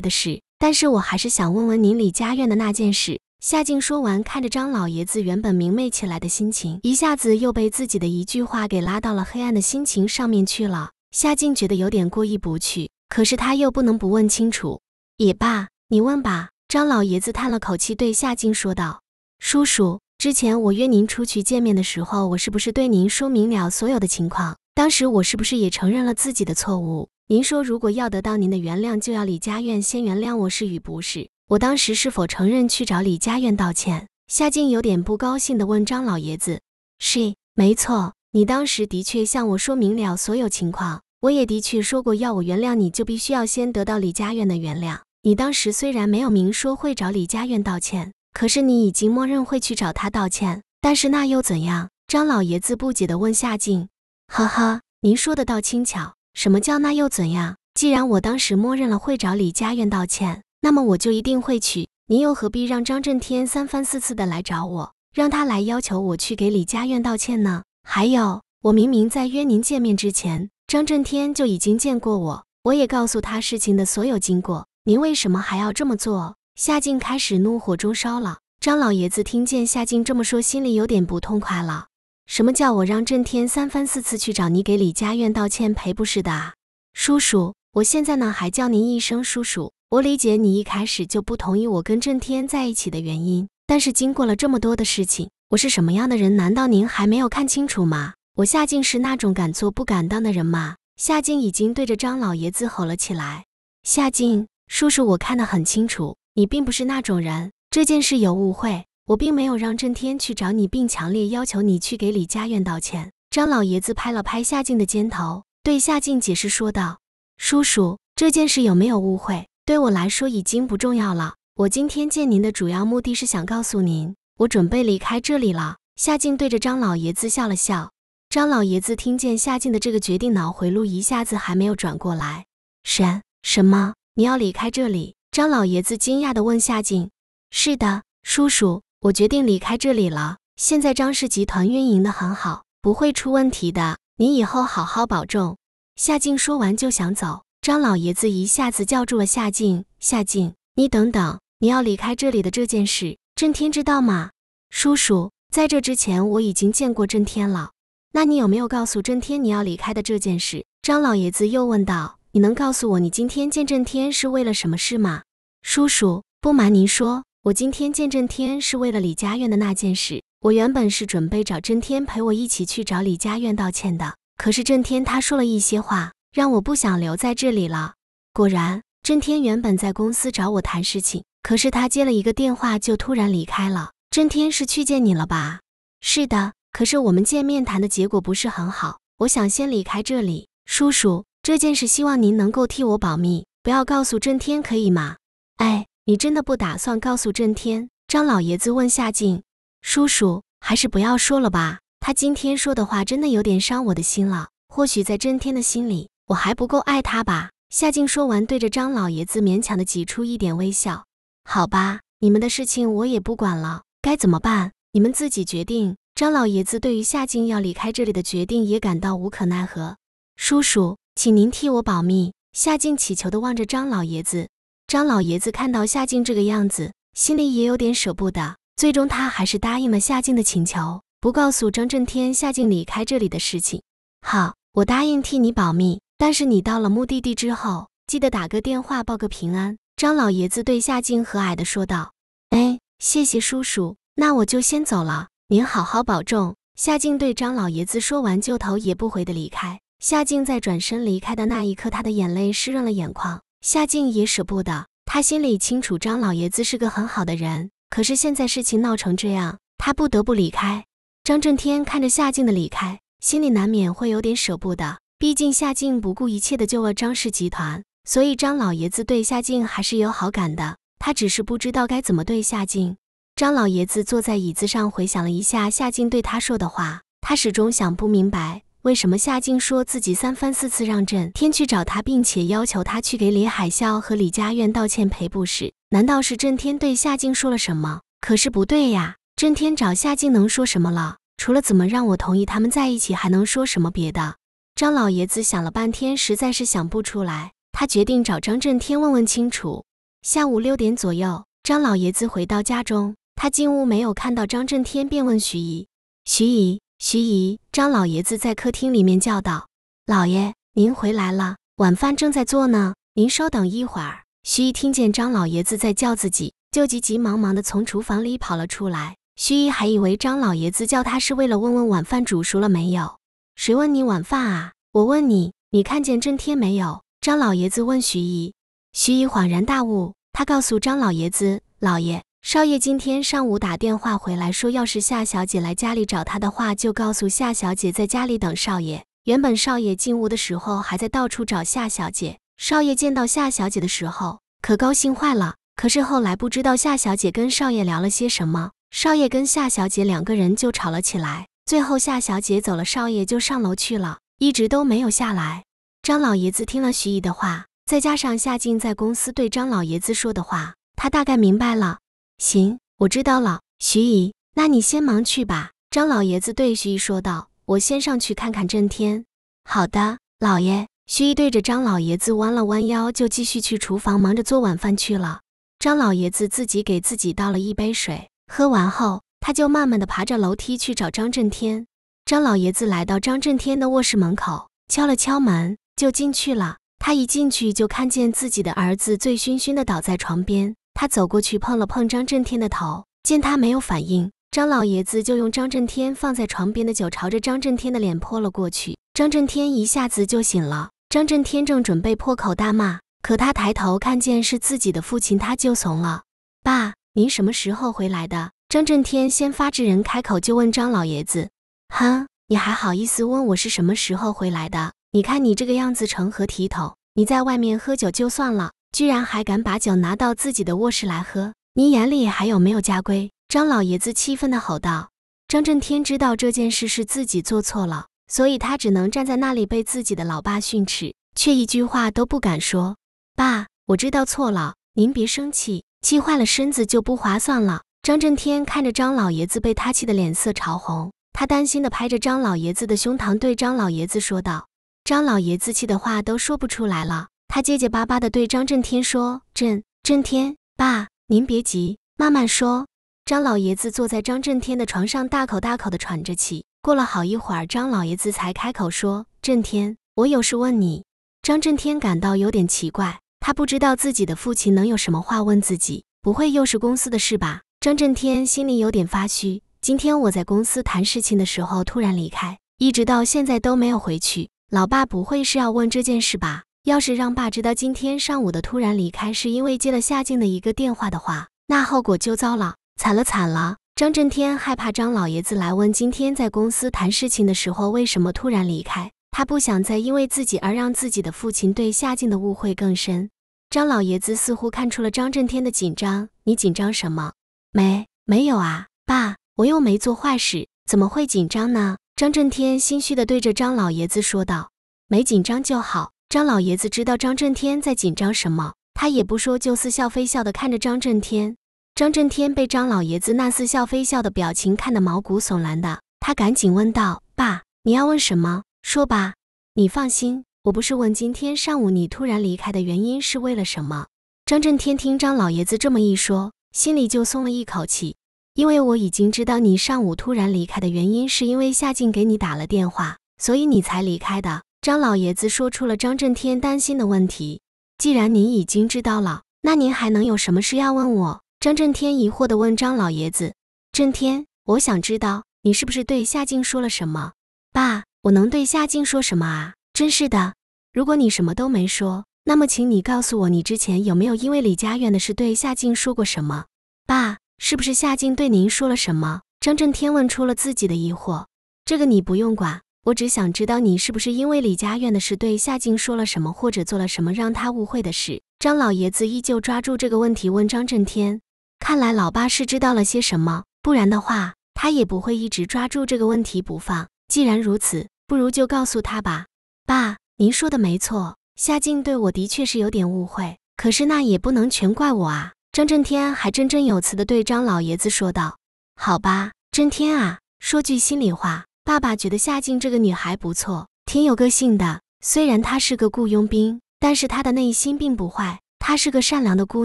的事。”但是我还是想问问您李家院的那件事。夏静说完，看着张老爷子原本明媚起来的心情，一下子又被自己的一句话给拉到了黑暗的心情上面去了。夏静觉得有点过意不去，可是他又不能不问清楚。也罢，你问吧。张老爷子叹了口气，对夏静说道：“叔叔，之前我约您出去见面的时候，我是不是对您说明了所有的情况？当时我是不是也承认了自己的错误？”您说，如果要得到您的原谅，就要李佳苑先原谅我是与不是？我当时是否承认去找李佳苑道歉？夏静有点不高兴的问张老爷子：“是，没错，你当时的确向我说明了所有情况，我也的确说过，要我原谅你就必须要先得到李佳苑的原谅。你当时虽然没有明说会找李佳苑道歉，可是你已经默认会去找他道歉。但是那又怎样？”张老爷子不解的问夏静：“呵呵，您说的倒轻巧。”什么叫那又怎样？既然我当时默认了会找李佳苑道歉，那么我就一定会去。您又何必让张震天三番四次的来找我，让他来要求我去给李佳苑道歉呢？还有，我明明在约您见面之前，张震天就已经见过我，我也告诉他事情的所有经过。您为什么还要这么做？夏静开始怒火中烧了。张老爷子听见夏静这么说，心里有点不痛快了。什么叫我让震天三番四次去找你给李家院道歉赔不是的啊，叔叔，我现在呢还叫您一声叔叔。我理解你一开始就不同意我跟震天在一起的原因，但是经过了这么多的事情，我是什么样的人，难道您还没有看清楚吗？我夏静是那种敢做不敢当的人吗？夏静已经对着张老爷子吼了起来。夏静，叔叔，我看得很清楚，你并不是那种人，这件事有误会。我并没有让震天去找你，并强烈要求你去给李家院道歉。张老爷子拍了拍夏静的肩头，对夏静解释说道：“叔叔，这件事有没有误会，对我来说已经不重要了。我今天见您的主要目的是想告诉您，我准备离开这里了。”夏静对着张老爷子笑了笑。张老爷子听见夏静的这个决定，脑回路一下子还没有转过来。什什么？你要离开这里？张老爷子惊讶的问夏静：“是的，叔叔。”我决定离开这里了。现在张氏集团运营的很好，不会出问题的。你以后好好保重。夏静说完就想走，张老爷子一下子叫住了夏静：“夏静，你等等，你要离开这里的这件事，震天知道吗？”叔叔，在这之前我已经见过震天了。那你有没有告诉震天你要离开的这件事？”张老爷子又问道。“你能告诉我你今天见震天是为了什么事吗？”叔叔，不瞒您说。我今天见震天是为了李佳苑的那件事。我原本是准备找震天陪我一起去找李佳苑道歉的，可是震天他说了一些话，让我不想留在这里了。果然，震天原本在公司找我谈事情，可是他接了一个电话就突然离开了。震天是去见你了吧？是的，可是我们见面谈的结果不是很好。我想先离开这里，叔叔，这件事希望您能够替我保密，不要告诉震天，可以吗？哎。你真的不打算告诉震天？张老爷子问夏静：“叔叔，还是不要说了吧。他今天说的话真的有点伤我的心了。或许在震天的心里，我还不够爱他吧？”夏静说完，对着张老爷子勉强的挤出一点微笑。“好吧，你们的事情我也不管了，该怎么办？你们自己决定。”张老爷子对于夏静要离开这里的决定也感到无可奈何。“叔叔，请您替我保密。”夏静乞求的望着张老爷子。张老爷子看到夏静这个样子，心里也有点舍不得。最终，他还是答应了夏静的请求，不告诉张震天夏静离开这里的事情。好，我答应替你保密，但是你到了目的地之后，记得打个电话报个平安。张老爷子对夏静和蔼的说道：“哎，谢谢叔叔，那我就先走了，您好好保重。”夏静对张老爷子说完，就头也不回的离开。夏静在转身离开的那一刻，他的眼泪湿润了眼眶。夏静也舍不得，他心里清楚张老爷子是个很好的人，可是现在事情闹成这样，他不得不离开。张震天看着夏静的离开，心里难免会有点舍不得。毕竟夏静不顾一切的救了张氏集团，所以张老爷子对夏静还是有好感的。他只是不知道该怎么对夏静。张老爷子坐在椅子上回想了一下夏静对他说的话，他始终想不明白。为什么夏静说自己三番四次让震天去找他，并且要求他去给李海啸和李佳苑道歉赔不是？难道是震天对夏静说了什么？可是不对呀，震天找夏静能说什么了？除了怎么让我同意他们在一起，还能说什么别的？张老爷子想了半天，实在是想不出来，他决定找张震天问问清楚。下午六点左右，张老爷子回到家中，他进屋没有看到张震天，便问徐姨：“徐姨。”徐姨，张老爷子在客厅里面叫道：“老爷，您回来了，晚饭正在做呢，您稍等一会儿。”徐姨听见张老爷子在叫自己，就急急忙忙地从厨房里跑了出来。徐姨还以为张老爷子叫她是为了问问晚饭煮熟了没有。谁问你晚饭啊？我问你，你看见正天没有？张老爷子问徐姨。徐姨恍然大悟，她告诉张老爷子：“老爷。”少爷今天上午打电话回来，说要是夏小姐来家里找他的话，就告诉夏小姐在家里等少爷。原本少爷进屋的时候还在到处找夏小姐，少爷见到夏小姐的时候可高兴坏了。可是后来不知道夏小姐跟少爷聊了些什么，少爷跟夏小姐两个人就吵了起来。最后夏小姐走了，少爷就上楼去了，一直都没有下来。张老爷子听了徐姨的话，再加上夏静在公司对张老爷子说的话，他大概明白了。行，我知道了，徐姨，那你先忙去吧。”张老爷子对徐姨说道，“我先上去看看震天。”“好的，老爷。”徐姨对着张老爷子弯了弯腰，就继续去厨房忙着做晚饭去了。张老爷子自己给自己倒了一杯水，喝完后，他就慢慢的爬着楼梯去找张震天。张老爷子来到张震天的卧室门口，敲了敲门，就进去了。他一进去就看见自己的儿子醉醺醺的倒在床边。他走过去碰了碰张震天的头，见他没有反应，张老爷子就用张震天放在床边的酒朝着张震天的脸泼了过去。张震天一下子就醒了。张震天正准备破口大骂，可他抬头看见是自己的父亲，他就怂了。爸，您什么时候回来的？张震天先发制人，开口就问张老爷子：“哼，你还好意思问我是什么时候回来的？你看你这个样子成何体统？你在外面喝酒就算了。”居然还敢把酒拿到自己的卧室来喝！你眼里还有没有家规？张老爷子气愤地吼道。张震天知道这件事是自己做错了，所以他只能站在那里被自己的老爸训斥，却一句话都不敢说。爸，我知道错了，您别生气，气坏了身子就不划算了。张震天看着张老爷子被他气得脸色潮红，他担心地拍着张老爷子的胸膛，对张老爷子说道。张老爷子气的话都说不出来了。他结结巴巴地对张震天说：“震震天，爸，您别急。”妈妈说：“张老爷子坐在张震天的床上，大口大口地喘着气。”过了好一会儿，张老爷子才开口说：“震天，我有事问你。”张震天感到有点奇怪，他不知道自己的父亲能有什么话问自己，不会又是公司的事吧？张震天心里有点发虚。今天我在公司谈事情的时候突然离开，一直到现在都没有回去。老爸不会是要问这件事吧？要是让爸知道今天上午的突然离开是因为接了夏静的一个电话的话，那后果就糟了，惨了惨了！张震天害怕张老爷子来问今天在公司谈事情的时候为什么突然离开，他不想再因为自己而让自己的父亲对夏静的误会更深。张老爷子似乎看出了张震天的紧张，你紧张什么？没，没有啊，爸，我又没做坏事，怎么会紧张呢？张震天心虚地对着张老爷子说道，没紧张就好。张老爷子知道张震天在紧张什么，他也不说，就似笑非笑的看着张震天。张震天被张老爷子那似笑非笑的表情看得毛骨悚然的，他赶紧问道：“爸，你要问什么？说吧，你放心，我不是问今天上午你突然离开的原因是为了什么。”张震天听张老爷子这么一说，心里就松了一口气，因为我已经知道你上午突然离开的原因是因为夏静给你打了电话，所以你才离开的。张老爷子说出了张震天担心的问题。既然您已经知道了，那您还能有什么事要问我？张震天疑惑地问张老爷子：“震天，我想知道你是不是对夏静说了什么？”“爸，我能对夏静说什么啊？真是的，如果你什么都没说，那么请你告诉我，你之前有没有因为李佳苑的事对夏静说过什么？”“爸，是不是夏静对您说了什么？”张震天问出了自己的疑惑。“这个你不用管。”我只想知道你是不是因为李家院的事对夏静说了什么，或者做了什么让他误会的事。张老爷子依旧抓住这个问题问张震天，看来老爸是知道了些什么，不然的话他也不会一直抓住这个问题不放。既然如此，不如就告诉他吧。爸，您说的没错，夏静对我的确是有点误会，可是那也不能全怪我啊。张震天还振振有词的对张老爷子说道：“好吧，震天啊，说句心里话。”爸爸觉得夏静这个女孩不错，挺有个性的。虽然她是个雇佣兵，但是她的内心并不坏，她是个善良的姑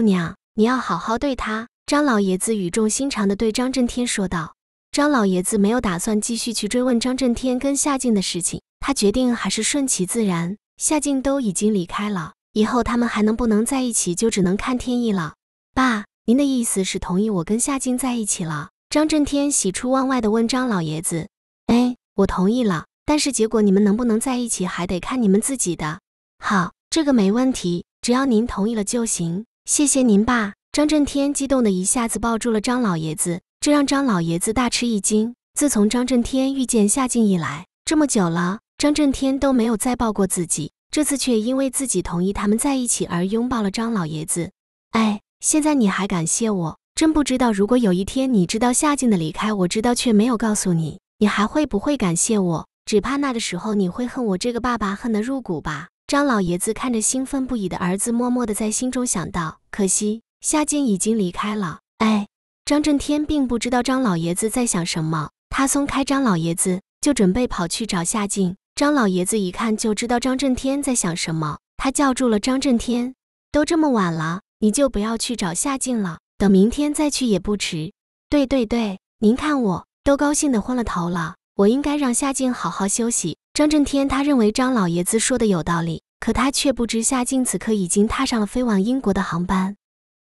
娘。你要好好对她。”张老爷子语重心长地对张震天说道。张老爷子没有打算继续去追问张震天跟夏静的事情，他决定还是顺其自然。夏静都已经离开了，以后他们还能不能在一起，就只能看天意了。爸，您的意思是同意我跟夏静在一起了？”张震天喜出望外地问张老爷子。哎，我同意了，但是结果你们能不能在一起，还得看你们自己的。好，这个没问题，只要您同意了就行。谢谢您爸，张震天激动的一下子抱住了张老爷子，这让张老爷子大吃一惊。自从张震天遇见夏静以来，这么久了，张震天都没有再抱过自己，这次却因为自己同意他们在一起而拥抱了张老爷子。哎，现在你还感谢我，真不知道如果有一天你知道夏静的离开，我知道却没有告诉你。你还会不会感谢我？只怕那个时候你会恨我这个爸爸，恨得入骨吧。张老爷子看着兴奋不已的儿子，默默地在心中想到：可惜夏静已经离开了。哎，张震天并不知道张老爷子在想什么，他松开张老爷子，就准备跑去找夏静。张老爷子一看就知道张震天在想什么，他叫住了张震天：都这么晚了，你就不要去找夏静了，等明天再去也不迟。对对对，您看我。都高兴得昏了头了。我应该让夏静好好休息。张震天，他认为张老爷子说的有道理，可他却不知夏静此刻已经踏上了飞往英国的航班。